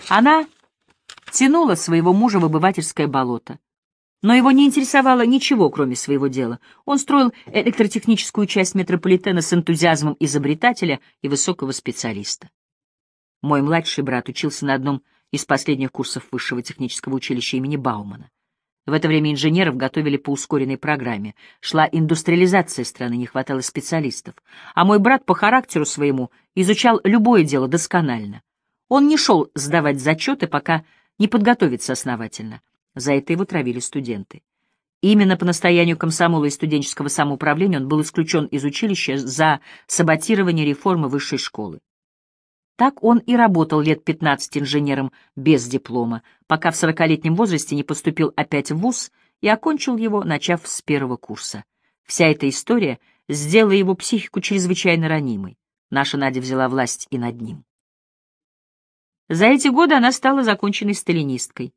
Она тянула своего мужа в обывательское болото. Но его не интересовало ничего, кроме своего дела. Он строил электротехническую часть метрополитена с энтузиазмом изобретателя и высокого специалиста. Мой младший брат учился на одном из последних курсов Высшего технического училища имени Баумана. В это время инженеров готовили по ускоренной программе. Шла индустриализация страны, не хватало специалистов. А мой брат по характеру своему изучал любое дело досконально. Он не шел сдавать зачеты, пока не подготовится основательно. За это его травили студенты. Именно по настоянию комсомола и студенческого самоуправления он был исключен из училища за саботирование реформы высшей школы. Так он и работал лет 15 инженером без диплома, пока в сорокалетнем возрасте не поступил опять в ВУЗ и окончил его, начав с первого курса. Вся эта история сделала его психику чрезвычайно ранимой. Наша Надя взяла власть и над ним. За эти годы она стала законченной сталинисткой.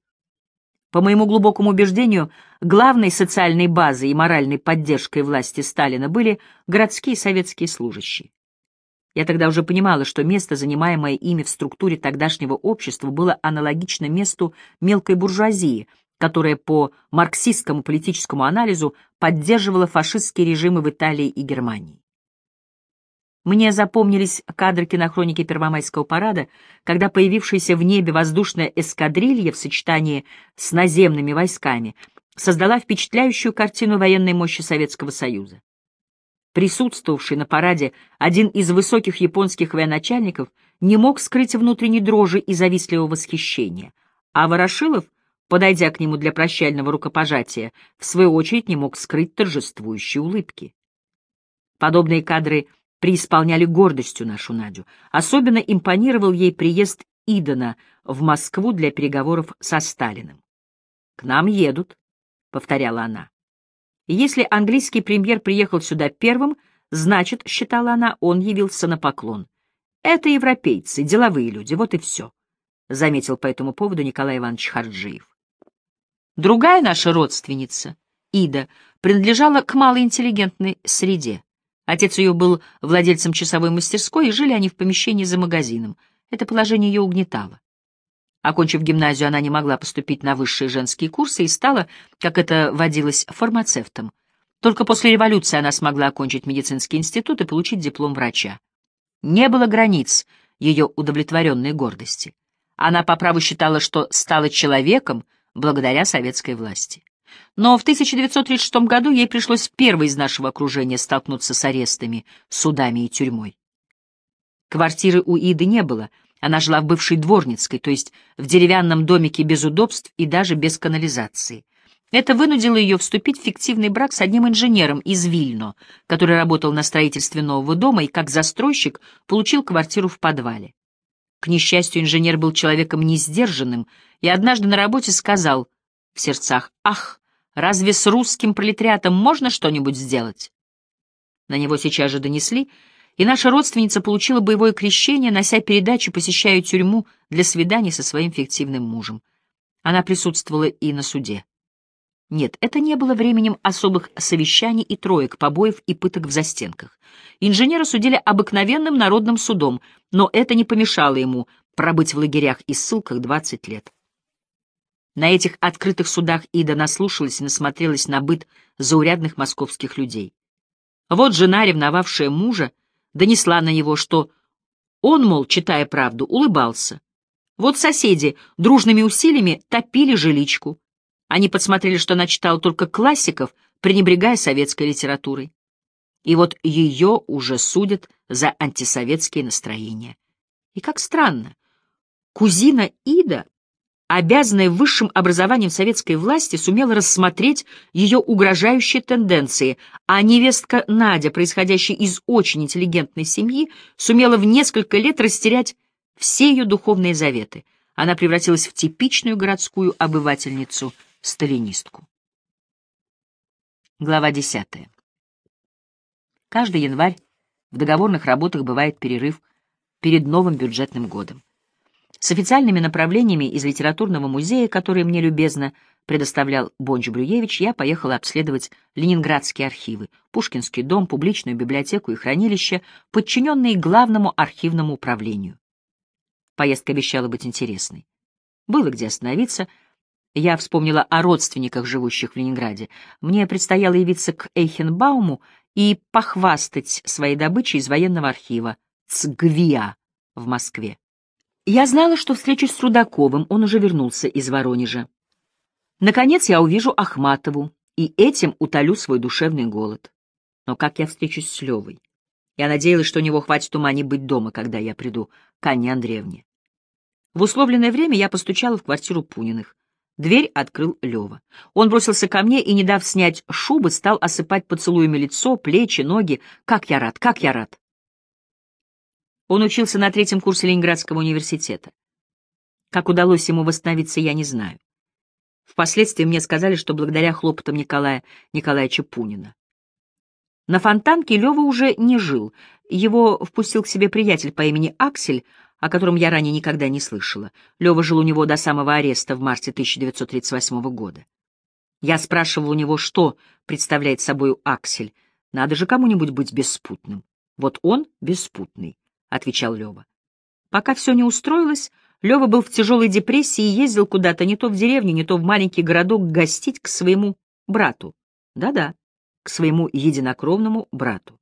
По моему глубокому убеждению, главной социальной базой и моральной поддержкой власти Сталина были городские советские служащие. Я тогда уже понимала, что место, занимаемое ими в структуре тогдашнего общества, было аналогично месту мелкой буржуазии, которая по марксистскому политическому анализу поддерживала фашистские режимы в Италии и Германии. Мне запомнились кадры кинохроники Первомайского парада, когда появившаяся в небе воздушная эскадрилья в сочетании с наземными войсками создала впечатляющую картину военной мощи Советского Союза. Присутствовавший на параде один из высоких японских военачальников не мог скрыть внутренней дрожи и завистливого восхищения, а Ворошилов, подойдя к нему для прощального рукопожатия, в свою очередь не мог скрыть торжествующей улыбки. Подобные кадры — преисполняли гордостью нашу Надю. Особенно импонировал ей приезд Идона в Москву для переговоров со Сталиным. «К нам едут», — повторяла она. «Если английский премьер приехал сюда первым, значит, — считала она, — он явился на поклон. Это европейцы, деловые люди, вот и все», — заметил по этому поводу Николай Иванович Харджиев. Другая наша родственница, Ида, принадлежала к малоинтеллигентной среде. Отец ее был владельцем часовой мастерской, и жили они в помещении за магазином. Это положение ее угнетало. Окончив гимназию, она не могла поступить на высшие женские курсы и стала, как это водилось, фармацевтом. Только после революции она смогла окончить медицинский институт и получить диплом врача. Не было границ ее удовлетворенной гордости. Она по праву считала, что стала человеком благодаря советской власти. Но в 1936 году ей пришлось первой из нашего окружения столкнуться с арестами, судами и тюрьмой. Квартиры у Иды не было, она жила в бывшей дворницкой, то есть в деревянном домике без удобств и даже без канализации. Это вынудило ее вступить в фиктивный брак с одним инженером из Вильно, который работал на строительстве нового дома и как застройщик получил квартиру в подвале. К несчастью, инженер был человеком несдержанным и однажды на работе сказал в сердцах «Ах, Разве с русским пролетариатом можно что-нибудь сделать? На него сейчас же донесли, и наша родственница получила боевое крещение, нося передачу, посещая тюрьму для свиданий со своим фиктивным мужем. Она присутствовала и на суде. Нет, это не было временем особых совещаний и троек, побоев и пыток в застенках. Инженера судили обыкновенным народным судом, но это не помешало ему пробыть в лагерях и ссылках 20 лет. На этих открытых судах Ида наслушалась и насмотрелась на быт заурядных московских людей. Вот жена, ревновавшая мужа, донесла на него, что он, мол, читая правду, улыбался. Вот соседи дружными усилиями топили жиличку. Они подсмотрели, что она читала только классиков, пренебрегая советской литературой. И вот ее уже судят за антисоветские настроения. И как странно, кузина Ида обязанная высшим образованием советской власти, сумела рассмотреть ее угрожающие тенденции, а невестка Надя, происходящая из очень интеллигентной семьи, сумела в несколько лет растерять все ее духовные заветы. Она превратилась в типичную городскую обывательницу-сталинистку. Глава 10. Каждый январь в договорных работах бывает перерыв перед новым бюджетным годом с официальными направлениями из литературного музея, который мне любезно предоставлял Бонч Брюевич, я поехала обследовать ленинградские архивы, Пушкинский дом, публичную библиотеку и хранилище, подчиненные главному архивному управлению. Поездка обещала быть интересной. Было где остановиться. Я вспомнила о родственниках, живущих в Ленинграде. Мне предстояло явиться к Эйхенбауму и похвастать своей добычей из военного архива ЦГВИА в Москве. Я знала, что встречусь с Рудаковым, он уже вернулся из Воронежа. Наконец я увижу Ахматову, и этим утолю свой душевный голод. Но как я встречусь с Левой? Я надеялась, что у него хватит ума не быть дома, когда я приду к Анне Андреевне. В условленное время я постучала в квартиру Пуниных. Дверь открыл Лева. Он бросился ко мне и, не дав снять шубы, стал осыпать поцелуями лицо, плечи, ноги. «Как я рад! Как я рад!» Он учился на третьем курсе Ленинградского университета. Как удалось ему восстановиться, я не знаю. Впоследствии мне сказали, что благодаря хлопотам Николая Николаевича Пунина. На Фонтанке Лева уже не жил. Его впустил к себе приятель по имени Аксель, о котором я ранее никогда не слышала. Лева жил у него до самого ареста в марте 1938 года. Я спрашивала у него, что представляет собой Аксель. Надо же кому-нибудь быть беспутным. Вот он беспутный отвечал Лева. Пока все не устроилось, Лева был в тяжелой депрессии и ездил куда-то не то в деревню, не то в маленький городок гостить к своему брату. Да-да, к своему единокровному брату.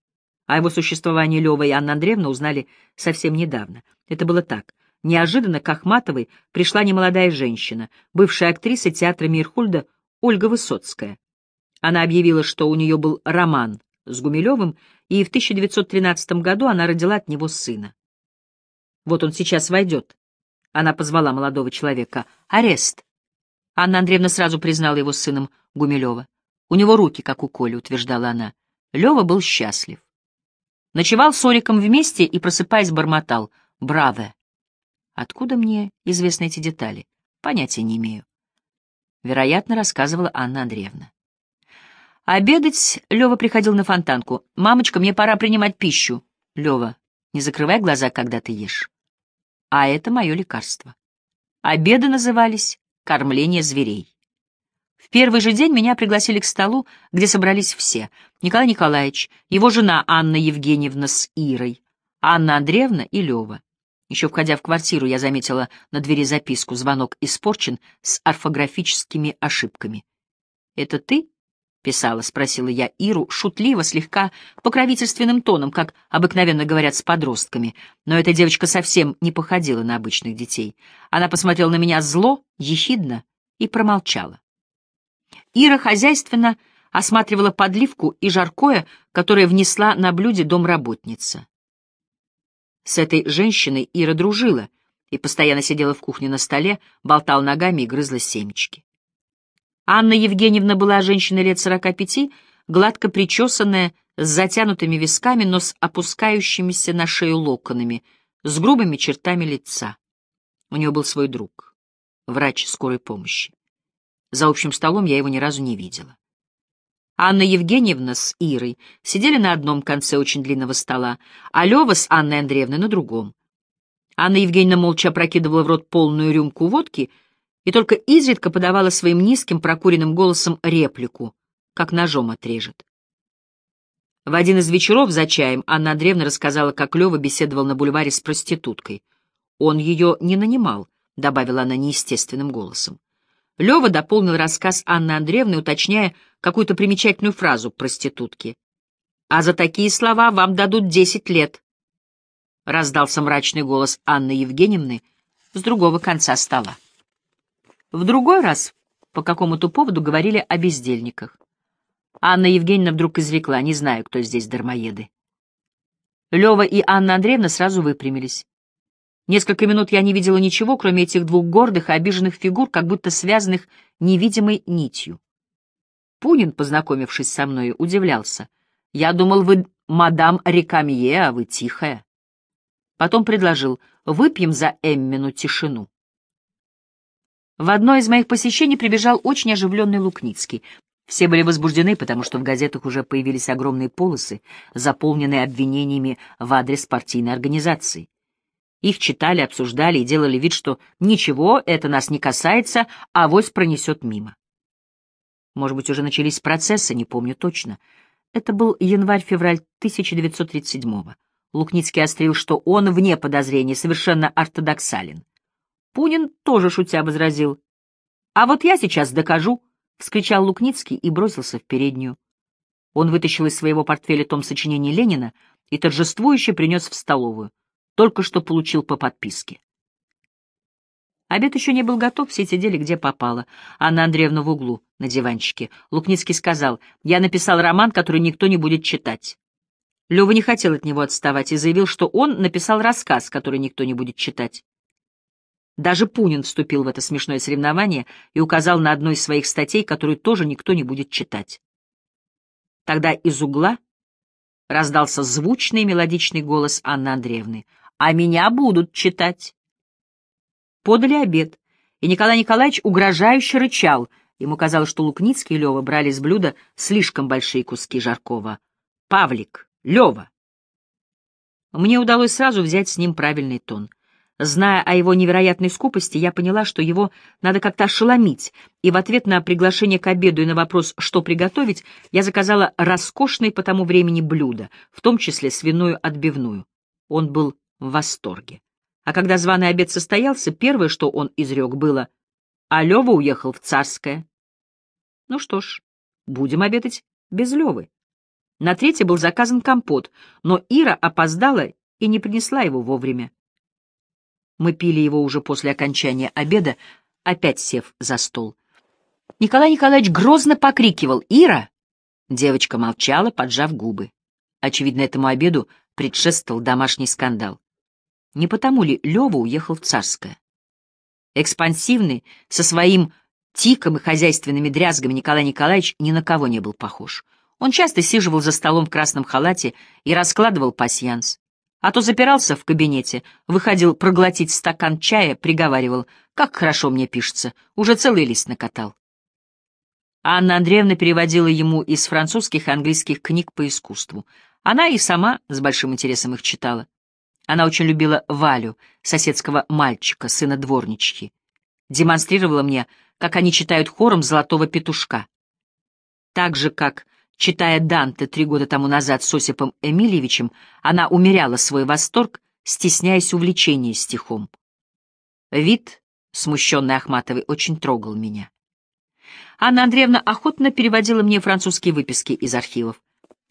А его существование Лева и Анна Андреевна узнали совсем недавно. Это было так. Неожиданно к Ахматовой пришла немолодая женщина, бывшая актриса театра Мирхульда Ольга Высоцкая. Она объявила, что у нее был роман с Гумилевым, и в 1913 году она родила от него сына. «Вот он сейчас войдет», — она позвала молодого человека. «Арест». Анна Андреевна сразу признала его сыном Гумилева. «У него руки, как у Коли», — утверждала она. Лева был счастлив. Ночевал с Ориком вместе и, просыпаясь, бормотал. «Браво!» Откуда мне известны эти детали? Понятия не имею. Вероятно, рассказывала Анна Андреевна. Обедать Лева приходил на фонтанку. «Мамочка, мне пора принимать пищу». Лева, не закрывай глаза, когда ты ешь. А это моё лекарство. Обеды назывались «Кормление зверей». В первый же день меня пригласили к столу, где собрались все. Николай Николаевич, его жена Анна Евгеньевна с Ирой, Анна Андреевна и Лева. Еще входя в квартиру, я заметила на двери записку «Звонок испорчен» с орфографическими ошибками. «Это ты?» писала?» — спросила я Иру, шутливо, слегка покровительственным тоном, как обыкновенно говорят с подростками. Но эта девочка совсем не походила на обычных детей. Она посмотрела на меня зло, ехидно и промолчала. Ира хозяйственно осматривала подливку и жаркое, которое внесла на блюде домработница. С этой женщиной Ира дружила и постоянно сидела в кухне на столе, болтала ногами и грызла семечки. Анна Евгеньевна была женщиной лет 45, гладко причесанная, с затянутыми висками, но с опускающимися на шею локонами, с грубыми чертами лица. У нее был свой друг, врач скорой помощи. За общим столом я его ни разу не видела. Анна Евгеньевна с Ирой сидели на одном конце очень длинного стола, а Лева с Анной Андреевной на другом. Анна Евгеньевна молча прокидывала в рот полную рюмку водки — и только изредка подавала своим низким прокуренным голосом реплику, как ножом отрежет. В один из вечеров за чаем Анна Андреевна рассказала, как Лева беседовал на бульваре с проституткой. «Он ее не нанимал», — добавила она неестественным голосом. Лева дополнил рассказ Анны Андреевны, уточняя какую-то примечательную фразу проститутки. «А за такие слова вам дадут десять лет», — раздался мрачный голос Анны Евгеньевны с другого конца стола. В другой раз по какому-то поводу говорили о бездельниках. Анна Евгеньевна вдруг изрекла, не знаю, кто здесь дармоеды. Лева и Анна Андреевна сразу выпрямились. Несколько минут я не видела ничего, кроме этих двух гордых и обиженных фигур, как будто связанных невидимой нитью. Пунин, познакомившись со мной, удивлялся. «Я думал, вы мадам Рекамье, а вы тихая». Потом предложил, выпьем за Эммину тишину. В одно из моих посещений прибежал очень оживленный Лукницкий. Все были возбуждены, потому что в газетах уже появились огромные полосы, заполненные обвинениями в адрес партийной организации. Их читали, обсуждали и делали вид, что ничего, это нас не касается, а вось пронесет мимо. Может быть, уже начались процессы, не помню точно. Это был январь-февраль 1937-го. Лукницкий острил, что он, вне подозрений, совершенно ортодоксален. Пунин тоже шутя возразил. «А вот я сейчас докажу!» — вскричал Лукницкий и бросился в переднюю. Он вытащил из своего портфеля том сочинений Ленина и торжествующе принес в столовую. Только что получил по подписке. Обед еще не был готов, все сидели где попало. Анна Андреевна в углу, на диванчике. Лукницкий сказал, «Я написал роман, который никто не будет читать». Лева не хотел от него отставать и заявил, что он написал рассказ, который никто не будет читать. Даже Пунин вступил в это смешное соревнование и указал на одну из своих статей, которую тоже никто не будет читать. Тогда из угла раздался звучный мелодичный голос Анны Андреевны. «А меня будут читать!» Подали обед, и Николай Николаевич угрожающе рычал. Ему казалось, что Лукницкий и Лева брали с блюда слишком большие куски жаркого. «Павлик! Лева!» Мне удалось сразу взять с ним правильный тон — Зная о его невероятной скупости, я поняла, что его надо как-то ошеломить, и в ответ на приглашение к обеду и на вопрос, что приготовить, я заказала роскошное по тому времени блюдо, в том числе свиную отбивную. Он был в восторге. А когда званый обед состоялся, первое, что он изрек, было «А Лева уехал в Царское». Ну что ж, будем обедать без Левы. На третье был заказан компот, но Ира опоздала и не принесла его вовремя. Мы пили его уже после окончания обеда, опять сев за стол. Николай Николаевич грозно покрикивал «Ира!» Девочка молчала, поджав губы. Очевидно, этому обеду предшествовал домашний скандал. Не потому ли Лёва уехал в Царское? Экспансивный, со своим тиком и хозяйственными дрязгами Николай Николаевич ни на кого не был похож. Он часто сиживал за столом в красном халате и раскладывал пасьянс. А то запирался в кабинете, выходил проглотить стакан чая, приговаривал, как хорошо мне пишется, уже целый лист накатал. Анна Андреевна переводила ему из французских и английских книг по искусству. Она и сама с большим интересом их читала. Она очень любила Валю, соседского мальчика, сына дворнички. Демонстрировала мне, как они читают хором «Золотого петушка». Так же, как Читая Данте три года тому назад с Осипом Эмильевичем, она умеряла свой восторг, стесняясь увлечения стихом. Вид, смущенный Ахматовой, очень трогал меня. Анна Андреевна охотно переводила мне французские выписки из архивов.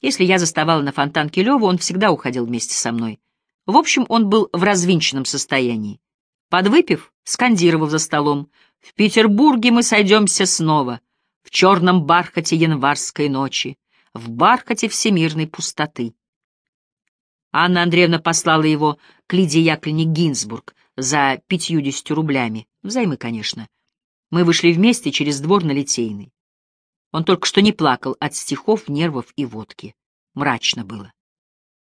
Если я заставала на фонтанке Леву, он всегда уходил вместе со мной. В общем, он был в развинченном состоянии. Подвыпив, скандировав за столом, «В Петербурге мы сойдемся снова», в черном бархате январской ночи, в бархате всемирной пустоты. Анна Андреевна послала его к Лидии Яковлевне Гинзбург за пятьюдесятью рублями, взаймы, конечно. Мы вышли вместе через двор на Литейный. Он только что не плакал от стихов, нервов и водки. Мрачно было.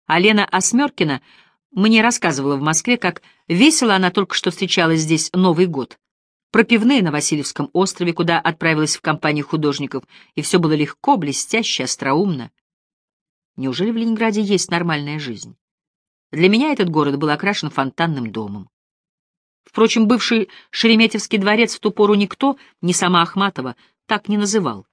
А Лена Осмеркина мне рассказывала в Москве, как весело она только что встречала здесь Новый год. Про пивные на Васильевском острове, куда отправилась в компании художников, и все было легко, блестяще, остроумно. Неужели в Ленинграде есть нормальная жизнь? Для меня этот город был окрашен фонтанным домом. Впрочем, бывший Шереметьевский дворец в ту пору никто, ни сама Ахматова, так не называл.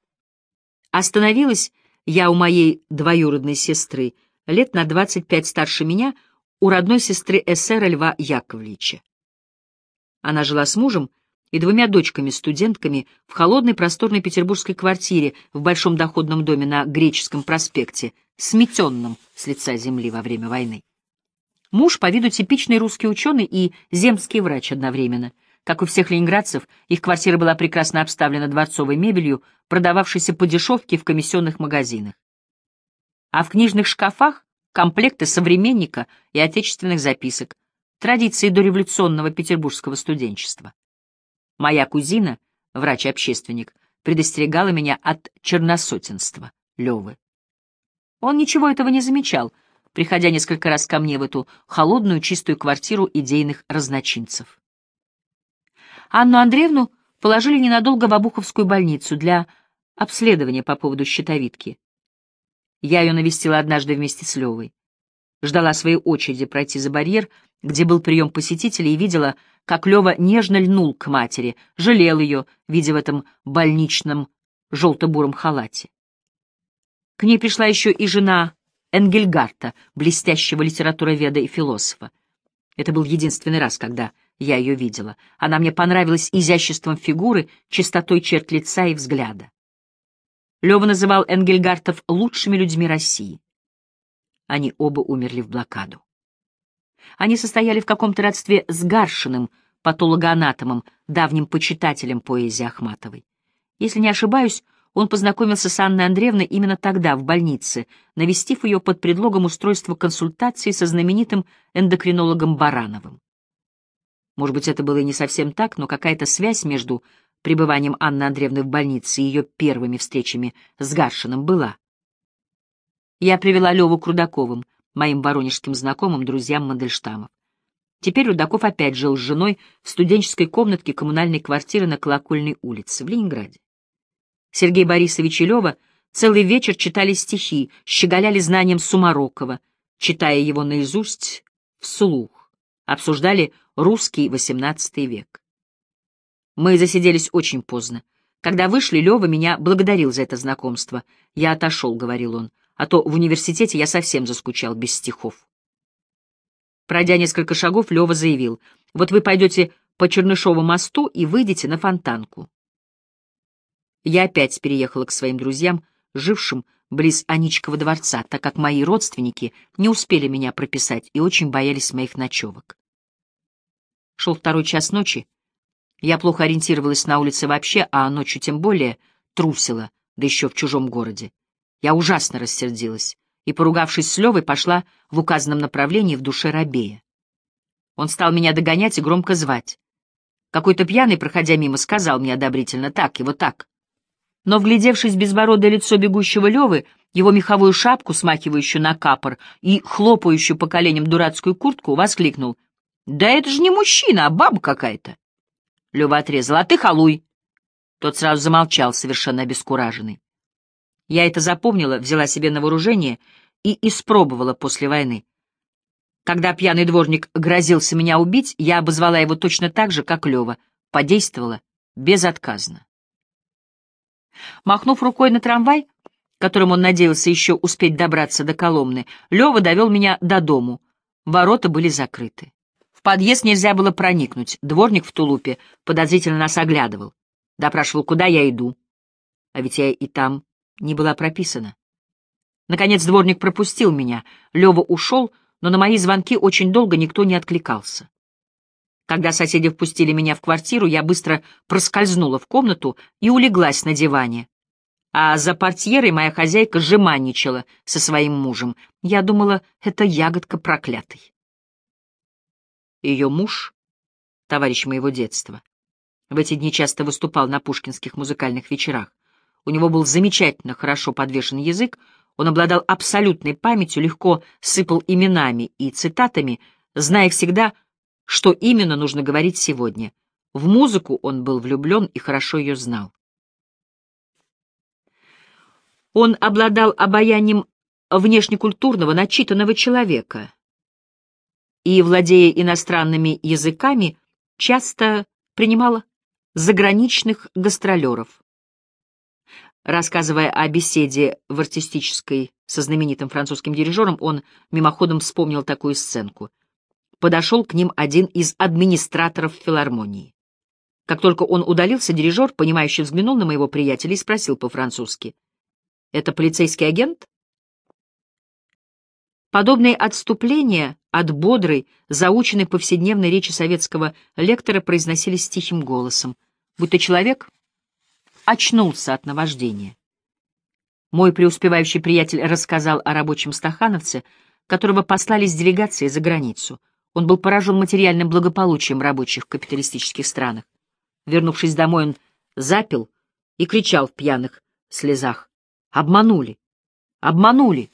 Остановилась я у моей двоюродной сестры, лет на 25 старше меня, у родной сестры эсера Льва Яковлевича. Она жила с мужем, и двумя дочками-студентками в холодной просторной петербургской квартире в большом доходном доме на Греческом проспекте, сметенном с лица земли во время войны. Муж по виду типичный русский ученый и земский врач одновременно. Как у всех ленинградцев, их квартира была прекрасно обставлена дворцовой мебелью, продававшейся по дешевке в комиссионных магазинах. А в книжных шкафах комплекты современника и отечественных записок, традиции дореволюционного петербургского студенчества. Моя кузина, врач-общественник, предостерегала меня от черносотенства Левы. Он ничего этого не замечал, приходя несколько раз ко мне в эту холодную чистую квартиру идейных разночинцев. Анну Андреевну положили ненадолго в Обуховскую больницу для обследования по поводу щитовидки. Я ее навестила однажды вместе с Левой ждала своей очереди пройти за барьер, где был прием посетителей, и видела, как Лева нежно льнул к матери, жалел ее, видя в этом больничном желто-буром халате. К ней пришла еще и жена Энгельгарта, блестящего литературоведа и философа. Это был единственный раз, когда я ее видела. Она мне понравилась изяществом фигуры, чистотой черт лица и взгляда. Лева называл Энгельгартов лучшими людьми России. Они оба умерли в блокаду. Они состояли в каком-то родстве с Гаршиным, патологоанатомом, давним почитателем поэзии Ахматовой. Если не ошибаюсь, он познакомился с Анной Андреевной именно тогда, в больнице, навестив ее под предлогом устройства консультации со знаменитым эндокринологом Барановым. Может быть, это было и не совсем так, но какая-то связь между пребыванием Анны Андреевны в больнице и ее первыми встречами с Гаршиным была. Я привела Леву к Рудаковым, моим воронежским знакомым, друзьям Мандельштамов. Теперь Рудаков опять жил с женой в студенческой комнатке коммунальной квартиры на Колокольной улице в Ленинграде. Сергей Борисович и Лева целый вечер читали стихи, щеголяли знанием Сумарокова, читая его наизусть вслух, обсуждали русский XVIII век. Мы засиделись очень поздно. Когда вышли, Лева меня благодарил за это знакомство. «Я отошел», — говорил он а то в университете я совсем заскучал без стихов. Пройдя несколько шагов, Лева заявил, «Вот вы пойдете по Чернышову мосту и выйдете на фонтанку». Я опять переехала к своим друзьям, жившим близ Аничкова дворца, так как мои родственники не успели меня прописать и очень боялись моих ночевок. Шел второй час ночи. Я плохо ориентировалась на улице вообще, а ночью тем более трусила, да еще в чужом городе. Я ужасно рассердилась и, поругавшись с Левой, пошла в указанном направлении в душе рабея. Он стал меня догонять и громко звать. Какой-то пьяный, проходя мимо, сказал мне одобрительно «так, его так». Но, вглядевшись в безбородое лицо бегущего Левы, его меховую шапку, смахивающую на капор, и хлопающую по коленям дурацкую куртку, воскликнул «Да это же не мужчина, а баба какая-то!» Лева отрезал «А ты халуй!» Тот сразу замолчал, совершенно обескураженный. Я это запомнила, взяла себе на вооружение и испробовала после войны. Когда пьяный дворник грозился меня убить, я обозвала его точно так же, как Лева. Подействовала безотказно. Махнув рукой на трамвай, которым он надеялся еще успеть добраться до Коломны, Лева довел меня до дому. Ворота были закрыты. В подъезд нельзя было проникнуть. Дворник в тулупе подозрительно нас оглядывал. Допрашивал, куда я иду. А ведь я и там не была прописана. Наконец дворник пропустил меня. Лева ушел, но на мои звонки очень долго никто не откликался. Когда соседи впустили меня в квартиру, я быстро проскользнула в комнату и улеглась на диване. А за портьерой моя хозяйка жеманничала со своим мужем. Я думала, это ягодка проклятый. Ее муж, товарищ моего детства, в эти дни часто выступал на пушкинских музыкальных вечерах. У него был замечательно хорошо подвешен язык, он обладал абсолютной памятью, легко сыпал именами и цитатами, зная всегда, что именно нужно говорить сегодня. В музыку он был влюблен и хорошо ее знал. Он обладал обаянием внешнекультурного, начитанного человека и, владея иностранными языками, часто принимал заграничных гастролеров. Рассказывая о беседе в артистической со знаменитым французским дирижером, он мимоходом вспомнил такую сценку. Подошел к ним один из администраторов филармонии. Как только он удалился, дирижер, понимающий, взглянул на моего приятеля и спросил по-французски. «Это полицейский агент?» Подобные отступления от бодрой, заученной повседневной речи советского лектора произносились тихим голосом, будто человек, очнулся от наваждения. Мой преуспевающий приятель рассказал о рабочем стахановце, которого послали с делегацией за границу. Он был поражен материальным благополучием рабочих в капиталистических странах. Вернувшись домой, он запил и кричал в пьяных слезах. «Обманули! Обманули!»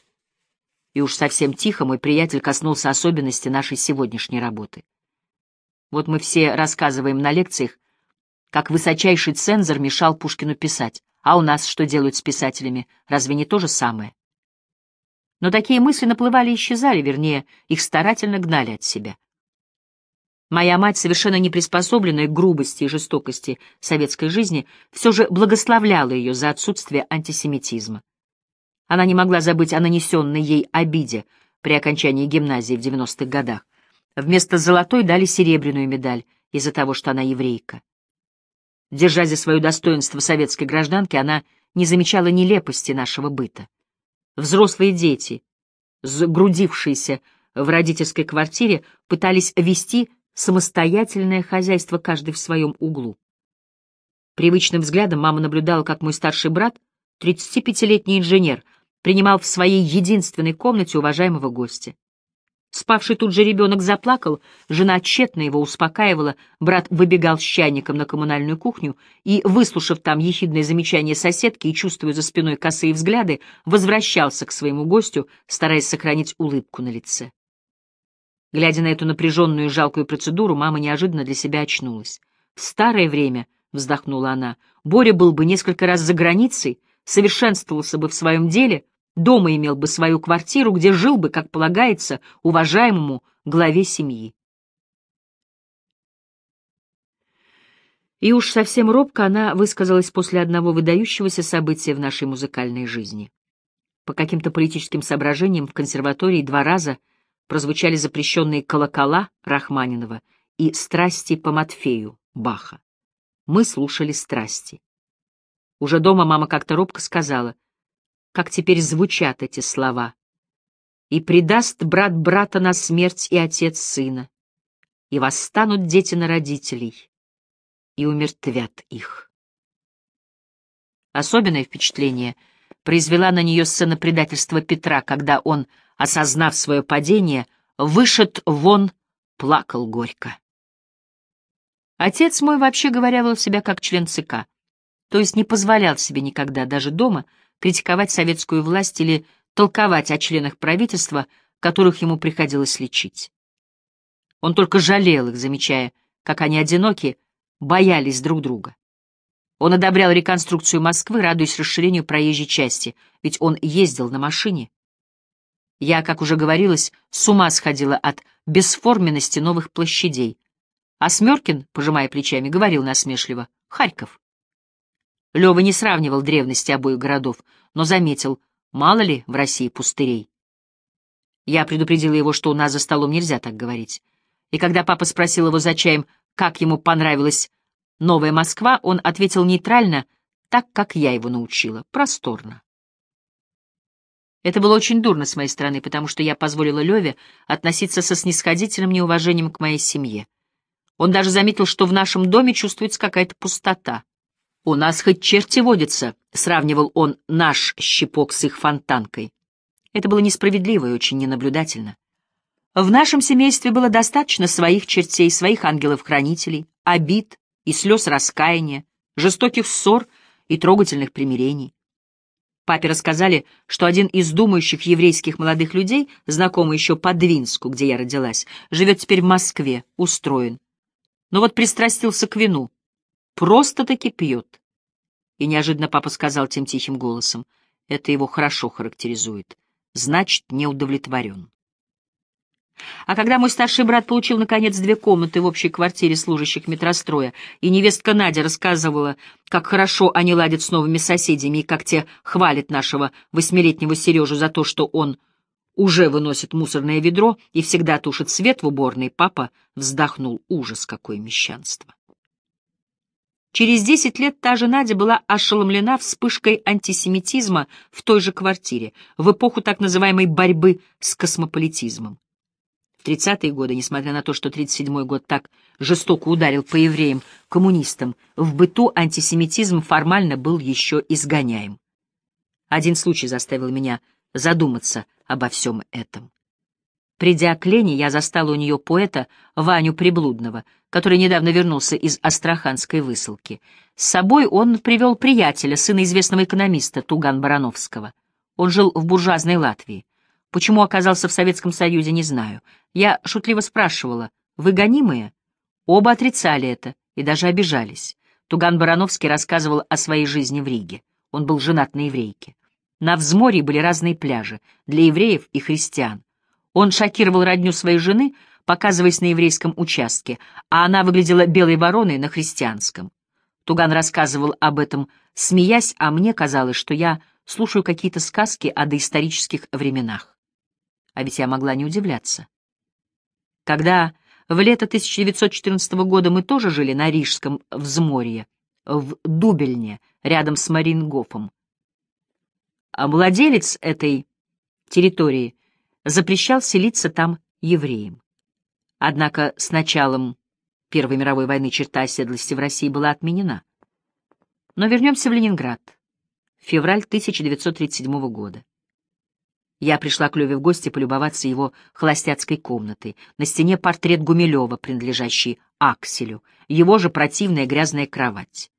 И уж совсем тихо мой приятель коснулся особенности нашей сегодняшней работы. Вот мы все рассказываем на лекциях как высочайший цензор мешал Пушкину писать. А у нас что делают с писателями? Разве не то же самое? Но такие мысли наплывали и исчезали, вернее, их старательно гнали от себя. Моя мать, совершенно не приспособленная к грубости и жестокости советской жизни, все же благословляла ее за отсутствие антисемитизма. Она не могла забыть о нанесенной ей обиде при окончании гимназии в 90-х годах. Вместо золотой дали серебряную медаль из-за того, что она еврейка. Держа за свое достоинство советской гражданки, она не замечала нелепости нашего быта. Взрослые дети, сгрудившиеся в родительской квартире, пытались вести самостоятельное хозяйство каждый в своем углу. Привычным взглядом мама наблюдала, как мой старший брат, 35-летний инженер, принимал в своей единственной комнате уважаемого гостя. Спавший тут же ребенок заплакал, жена тщетно его успокаивала, брат выбегал с чайником на коммунальную кухню и, выслушав там ехидное замечание соседки и чувствуя за спиной косые взгляды, возвращался к своему гостю, стараясь сохранить улыбку на лице. Глядя на эту напряженную и жалкую процедуру, мама неожиданно для себя очнулась. «В старое время», — вздохнула она, — «Боря был бы несколько раз за границей, совершенствовался бы в своем деле, — дома имел бы свою квартиру, где жил бы, как полагается, уважаемому главе семьи. И уж совсем робко она высказалась после одного выдающегося события в нашей музыкальной жизни. По каким-то политическим соображениям в консерватории два раза прозвучали запрещенные колокола Рахманинова и «Страсти по Матфею» Баха. Мы слушали «Страсти». Уже дома мама как-то робко сказала — как теперь звучат эти слова. «И предаст брат брата на смерть и отец сына, и восстанут дети на родителей, и умертвят их». Особенное впечатление произвела на нее сцена предательства Петра, когда он, осознав свое падение, вышед вон, плакал горько. Отец мой, вообще говорил себя как член ЦК, то есть не позволял себе никогда, даже дома, — критиковать советскую власть или толковать о членах правительства, которых ему приходилось лечить. Он только жалел их, замечая, как они одиноки, боялись друг друга. Он одобрял реконструкцию Москвы, радуясь расширению проезжей части, ведь он ездил на машине. Я, как уже говорилось, с ума сходила от бесформенности новых площадей. А Смеркин, пожимая плечами, говорил насмешливо «Харьков». Лёва не сравнивал древности обоих городов, но заметил, мало ли в России пустырей. Я предупредила его, что у нас за столом нельзя так говорить. И когда папа спросил его за чаем, как ему понравилась новая Москва, он ответил нейтрально, так, как я его научила, просторно. Это было очень дурно с моей стороны, потому что я позволила Леве относиться со снисходительным неуважением к моей семье. Он даже заметил, что в нашем доме чувствуется какая-то пустота. «У нас хоть черти водятся», Сравнивал он наш щепок с их фонтанкой. Это было несправедливо и очень ненаблюдательно. В нашем семействе было достаточно своих чертей, своих ангелов-хранителей, обид и слез раскаяния, жестоких ссор и трогательных примирений. Папе рассказали, что один из думающих еврейских молодых людей, знакомый еще по Двинску, где я родилась, живет теперь в Москве, устроен. Но вот пристрастился к вину. Просто-таки пьет. И неожиданно папа сказал тем тихим голосом. Это его хорошо характеризует. Значит, не удовлетворен. А когда мой старший брат получил, наконец, две комнаты в общей квартире служащих метростроя, и невестка Надя рассказывала, как хорошо они ладят с новыми соседями и как те хвалят нашего восьмилетнего Сережу за то, что он уже выносит мусорное ведро и всегда тушит свет в уборной, папа вздохнул ужас, какое мещанство. Через 10 лет та же Надя была ошеломлена вспышкой антисемитизма в той же квартире, в эпоху так называемой борьбы с космополитизмом. В 30-е годы, несмотря на то, что 37-й год так жестоко ударил по евреям, коммунистам, в быту антисемитизм формально был еще изгоняем. Один случай заставил меня задуматься обо всем этом. Придя к Лене, я застал у нее поэта Ваню Приблудного, который недавно вернулся из астраханской высылки. С собой он привел приятеля, сына известного экономиста Туган Барановского. Он жил в буржуазной Латвии. Почему оказался в Советском Союзе, не знаю. Я шутливо спрашивала, вы гонимые? Оба отрицали это и даже обижались. Туган Барановский рассказывал о своей жизни в Риге. Он был женат на еврейке. На взморье были разные пляжи, для евреев и христиан. Он шокировал родню своей жены, показываясь на еврейском участке, а она выглядела белой вороной на христианском. Туган рассказывал об этом, смеясь, а мне казалось, что я слушаю какие-то сказки о доисторических временах. А ведь я могла не удивляться. Когда в лето 1914 года мы тоже жили на Рижском взморье, в Дубельне, рядом с Марингофом. А владелец этой территории запрещал селиться там евреям. Однако с началом Первой мировой войны черта оседлости в России была отменена. Но вернемся в Ленинград. Февраль 1937 года. Я пришла к Леве в гости полюбоваться его холостяцкой комнатой. На стене портрет Гумилева, принадлежащий Акселю, его же противная грязная кровать.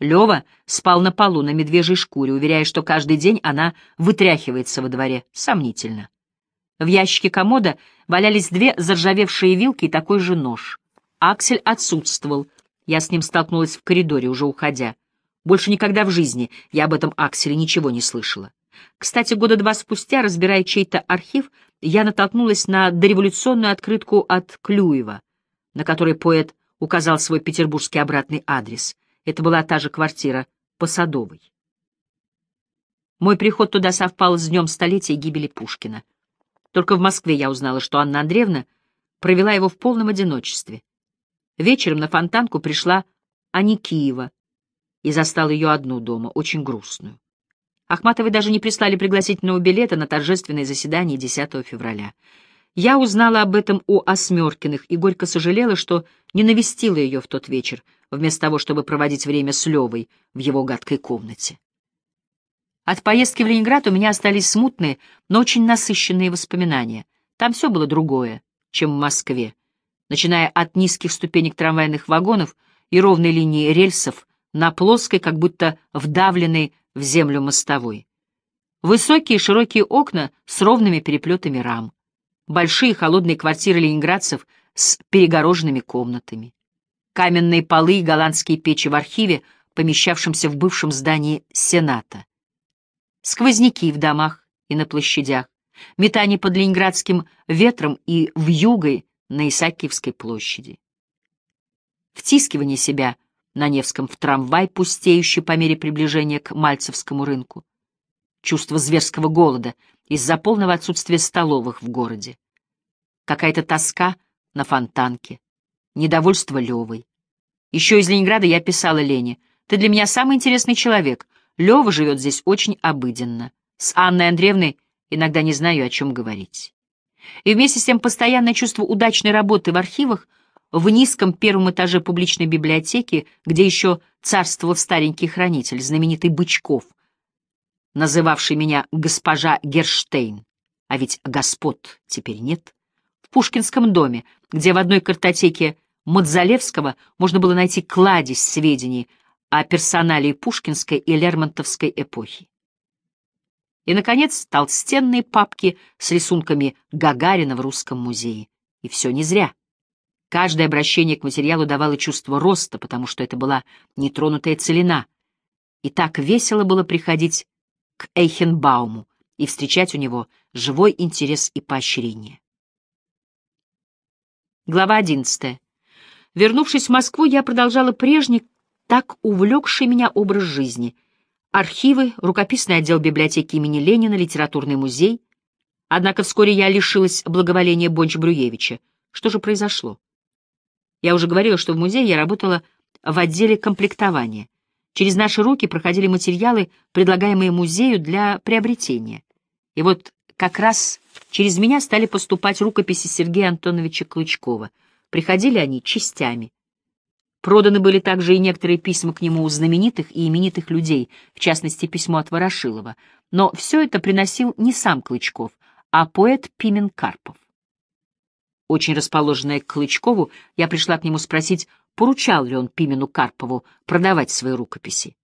Лева спал на полу на медвежьей шкуре, уверяя, что каждый день она вытряхивается во дворе. Сомнительно. В ящике комода валялись две заржавевшие вилки и такой же нож. Аксель отсутствовал. Я с ним столкнулась в коридоре, уже уходя. Больше никогда в жизни я об этом Акселе ничего не слышала. Кстати, года два спустя, разбирая чей-то архив, я натолкнулась на дореволюционную открытку от Клюева, на которой поэт указал свой петербургский обратный адрес. Это была та же квартира по Садовой. Мой приход туда совпал с днем столетия гибели Пушкина. Только в Москве я узнала, что Анна Андреевна провела его в полном одиночестве. Вечером на фонтанку пришла Киева и застала ее одну дома, очень грустную. Ахматовой даже не прислали пригласительного билета на торжественное заседание 10 февраля. Я узнала об этом у Осмеркиных и горько сожалела, что не навестила ее в тот вечер, вместо того, чтобы проводить время с Левой в его гадкой комнате. От поездки в Ленинград у меня остались смутные, но очень насыщенные воспоминания. Там все было другое, чем в Москве. Начиная от низких ступенек трамвайных вагонов и ровной линии рельсов на плоской, как будто вдавленной в землю мостовой. Высокие широкие окна с ровными переплетами рам. Большие холодные квартиры ленинградцев с перегороженными комнатами. Каменные полы и голландские печи в архиве, помещавшемся в бывшем здании Сената сквозняки в домах и на площадях, метание под ленинградским ветром и вьюгой на Исаакиевской площади. Втискивание себя на Невском в трамвай, пустеющий по мере приближения к Мальцевскому рынку. Чувство зверского голода из-за полного отсутствия столовых в городе. Какая-то тоска на фонтанке. Недовольство Левой. Еще из Ленинграда я писала Лене. «Ты для меня самый интересный человек. Лева живет здесь очень обыденно. С Анной Андреевной иногда не знаю, о чем говорить. И вместе с тем постоянное чувство удачной работы в архивах в низком первом этаже публичной библиотеки, где еще царствовал старенький хранитель, знаменитый Бычков, называвший меня госпожа Герштейн, а ведь господ теперь нет, в Пушкинском доме, где в одной картотеке Мадзалевского можно было найти кладезь сведений о персоналии пушкинской и лермонтовской эпохи. И, наконец, толстенные папки с рисунками Гагарина в Русском музее. И все не зря. Каждое обращение к материалу давало чувство роста, потому что это была нетронутая целина. И так весело было приходить к Эйхенбауму и встречать у него живой интерес и поощрение. Глава одиннадцатая Вернувшись в Москву, я продолжала прежний так увлекший меня образ жизни. Архивы, рукописный отдел библиотеки имени Ленина, литературный музей. Однако вскоре я лишилась благоволения Бонч-Брюевича. Что же произошло? Я уже говорила, что в музее я работала в отделе комплектования. Через наши руки проходили материалы, предлагаемые музею для приобретения. И вот как раз через меня стали поступать рукописи Сергея Антоновича Клычкова. Приходили они частями. Проданы были также и некоторые письма к нему у знаменитых и именитых людей, в частности, письмо от Ворошилова. Но все это приносил не сам Клычков, а поэт Пимен Карпов. Очень расположенная к Клычкову, я пришла к нему спросить, поручал ли он Пимену Карпову продавать свои рукописи.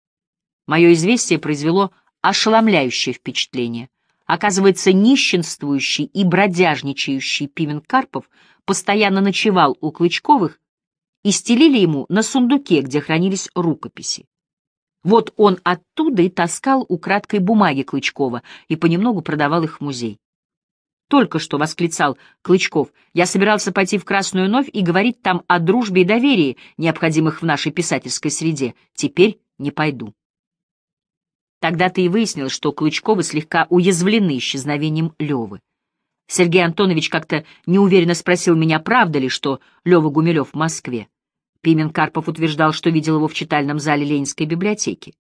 Мое известие произвело ошеломляющее впечатление. Оказывается, нищенствующий и бродяжничающий Пимен Карпов постоянно ночевал у Клычковых, и стелили ему на сундуке, где хранились рукописи. Вот он оттуда и таскал украдкой бумаги Клычкова и понемногу продавал их в музей. Только что восклицал Клычков, я собирался пойти в Красную Новь и говорить там о дружбе и доверии, необходимых в нашей писательской среде. Теперь не пойду. Тогда-то и выяснилось, что Клычковы слегка уязвлены исчезновением Левы. Сергей Антонович как-то неуверенно спросил меня, правда ли, что Лева Гумилев в Москве. Пимен Карпов утверждал, что видел его в читальном зале Ленинской библиотеки.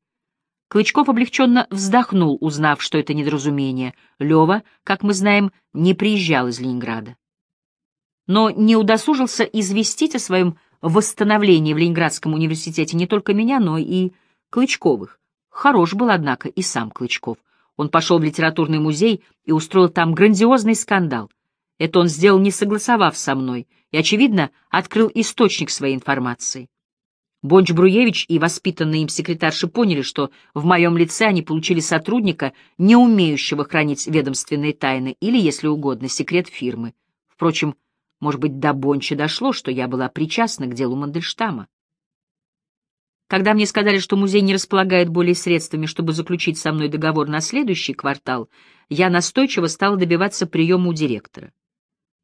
Клычков облегченно вздохнул, узнав, что это недоразумение. Лева, как мы знаем, не приезжал из Ленинграда. Но не удосужился известить о своем восстановлении в Ленинградском университете не только меня, но и Клычковых. Хорош был, однако, и сам Клычков. Он пошел в литературный музей и устроил там грандиозный скандал. Это он сделал, не согласовав со мной, и, очевидно, открыл источник своей информации. Бонч Бруевич и воспитанные им секретарши поняли, что в моем лице они получили сотрудника, не умеющего хранить ведомственные тайны или, если угодно, секрет фирмы. Впрочем, может быть, до Бонча дошло, что я была причастна к делу Мандельштама. Когда мне сказали, что музей не располагает более средствами, чтобы заключить со мной договор на следующий квартал, я настойчиво стала добиваться приема у директора.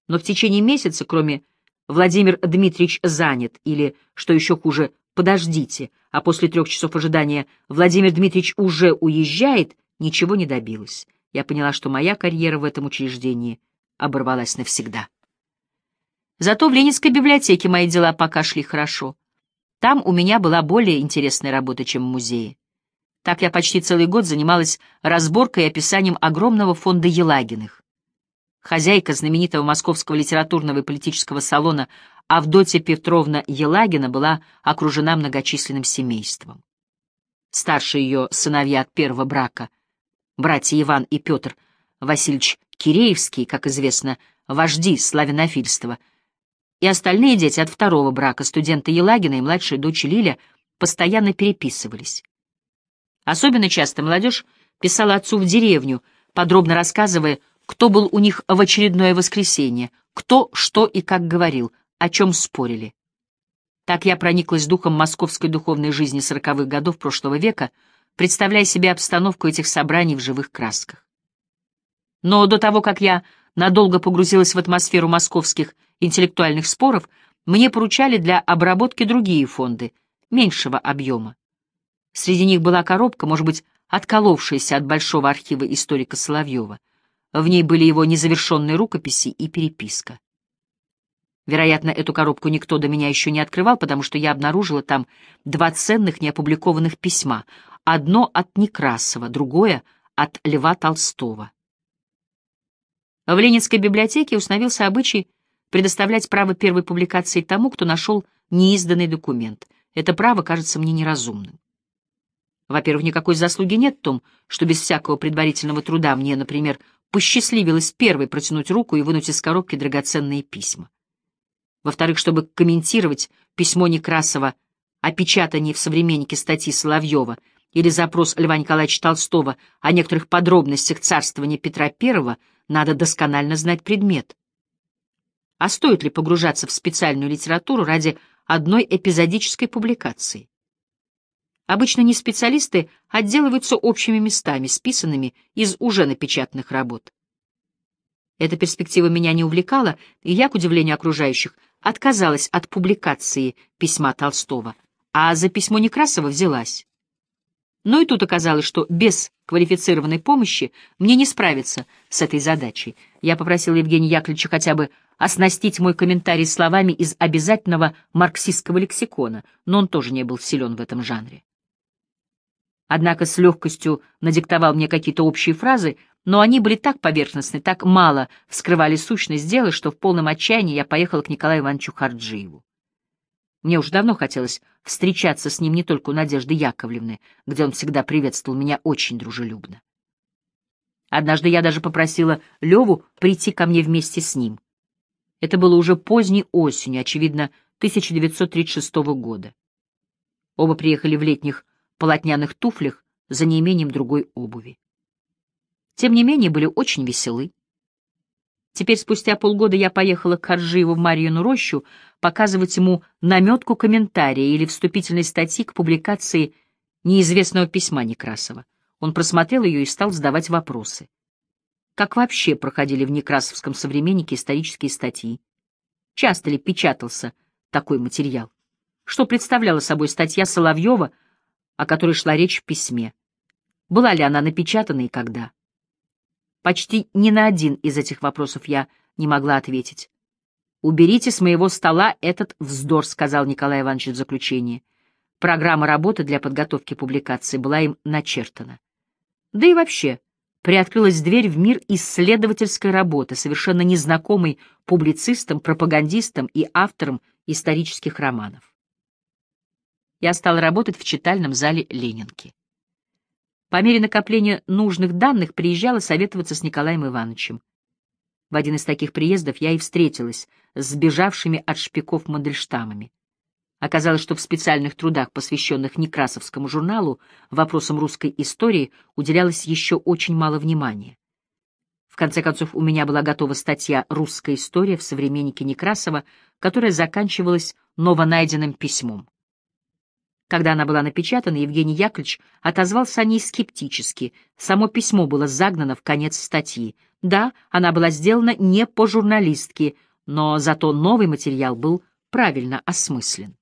Но в течение месяца, кроме «Владимир Дмитриевич занят» или, что еще хуже, «Подождите», а после трех часов ожидания «Владимир Дмитриевич уже уезжает», ничего не добилась. Я поняла, что моя карьера в этом учреждении оборвалась навсегда. Зато в Ленинской библиотеке мои дела пока шли хорошо. Там у меня была более интересная работа, чем в музее. Так я почти целый год занималась разборкой и описанием огромного фонда Елагиных. Хозяйка знаменитого московского литературного и политического салона Авдотья Петровна Елагина была окружена многочисленным семейством. Старшие ее сыновья от первого брака, братья Иван и Петр, Васильевич Киреевский, как известно, вожди славянофильства — и остальные дети от второго брака, студенты Елагина и младшая дочь Лиля, постоянно переписывались. Особенно часто молодежь писала отцу в деревню, подробно рассказывая, кто был у них в очередное воскресенье, кто что и как говорил, о чем спорили. Так я прониклась духом московской духовной жизни сороковых годов прошлого века, представляя себе обстановку этих собраний в живых красках. Но до того, как я надолго погрузилась в атмосферу московских интеллектуальных споров мне поручали для обработки другие фонды, меньшего объема. Среди них была коробка, может быть, отколовшаяся от Большого архива историка Соловьева. В ней были его незавершенные рукописи и переписка. Вероятно, эту коробку никто до меня еще не открывал, потому что я обнаружила там два ценных неопубликованных письма. Одно от Некрасова, другое от Льва Толстого. В Ленинской библиотеке установился обычай предоставлять право первой публикации тому, кто нашел неизданный документ. Это право кажется мне неразумным. Во-первых, никакой заслуги нет в том, что без всякого предварительного труда мне, например, посчастливилось первой протянуть руку и вынуть из коробки драгоценные письма. Во-вторых, чтобы комментировать письмо Некрасова о печатании в «Современнике» статьи Соловьева или запрос Льва Николаевича Толстого о некоторых подробностях царствования Петра I, надо досконально знать предмет. А стоит ли погружаться в специальную литературу ради одной эпизодической публикации? Обычно не специалисты отделываются общими местами, списанными из уже напечатанных работ. Эта перспектива меня не увлекала, и я, к удивлению окружающих, отказалась от публикации письма Толстого, а за письмо Некрасова взялась. Но и тут оказалось, что без квалифицированной помощи мне не справиться с этой задачей. Я попросил Евгения Яковлевича хотя бы оснастить мой комментарий словами из обязательного марксистского лексикона, но он тоже не был силен в этом жанре. Однако с легкостью надиктовал мне какие-то общие фразы, но они были так поверхностны, так мало вскрывали сущность дела, что в полном отчаянии я поехал к Николаю Ивановичу Харджиеву. Мне уж давно хотелось встречаться с ним не только у Надежды Яковлевны, где он всегда приветствовал меня очень дружелюбно. Однажды я даже попросила Леву прийти ко мне вместе с ним. Это было уже поздней осенью, очевидно, 1936 года. Оба приехали в летних полотняных туфлях за неимением другой обуви. Тем не менее, были очень веселы. Теперь, спустя полгода, я поехала к Хаджиеву в Марьину рощу показывать ему наметку комментария или вступительной статьи к публикации неизвестного письма Некрасова. Он просмотрел ее и стал задавать вопросы. Как вообще проходили в Некрасовском современнике исторические статьи? Часто ли печатался такой материал? Что представляла собой статья Соловьева, о которой шла речь в письме? Была ли она напечатана и когда? Почти ни на один из этих вопросов я не могла ответить. «Уберите с моего стола этот вздор», — сказал Николай Иванович в заключении. Программа работы для подготовки публикации была им начертана. Да и вообще, приоткрылась дверь в мир исследовательской работы, совершенно незнакомой публицистам, пропагандистам и авторам исторических романов. Я стала работать в читальном зале Ленинки. По мере накопления нужных данных приезжала советоваться с Николаем Ивановичем. В один из таких приездов я и встретилась с сбежавшими от шпиков Мандельштамами. Оказалось, что в специальных трудах, посвященных Некрасовскому журналу, вопросам русской истории уделялось еще очень мало внимания. В конце концов, у меня была готова статья «Русская история» в «Современнике Некрасова», которая заканчивалась новонайденным письмом. Когда она была напечатана, Евгений Яковлевич отозвался о ней скептически. Само письмо было загнано в конец статьи. Да, она была сделана не по журналистке, но зато новый материал был правильно осмыслен.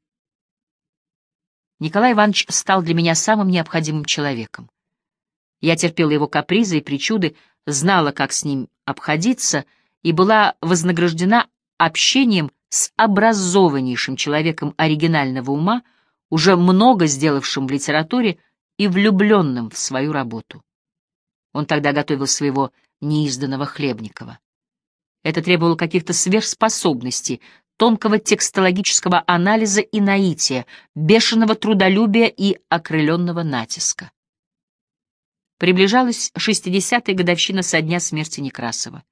Николай Иванович стал для меня самым необходимым человеком. Я терпела его капризы и причуды, знала, как с ним обходиться, и была вознаграждена общением с образованнейшим человеком оригинального ума — уже много сделавшим в литературе и влюбленным в свою работу. Он тогда готовил своего неизданного Хлебникова. Это требовало каких-то сверхспособностей, тонкого текстологического анализа и наития, бешеного трудолюбия и окрыленного натиска. Приближалась 60-я годовщина со дня смерти Некрасова.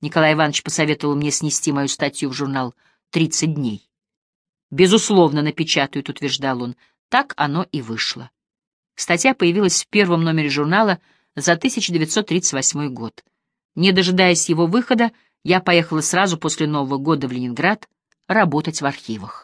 Николай Иванович посоветовал мне снести мою статью в журнал «30 дней» безусловно, напечатают, утверждал он. Так оно и вышло. Статья появилась в первом номере журнала за 1938 год. Не дожидаясь его выхода, я поехала сразу после Нового года в Ленинград работать в архивах.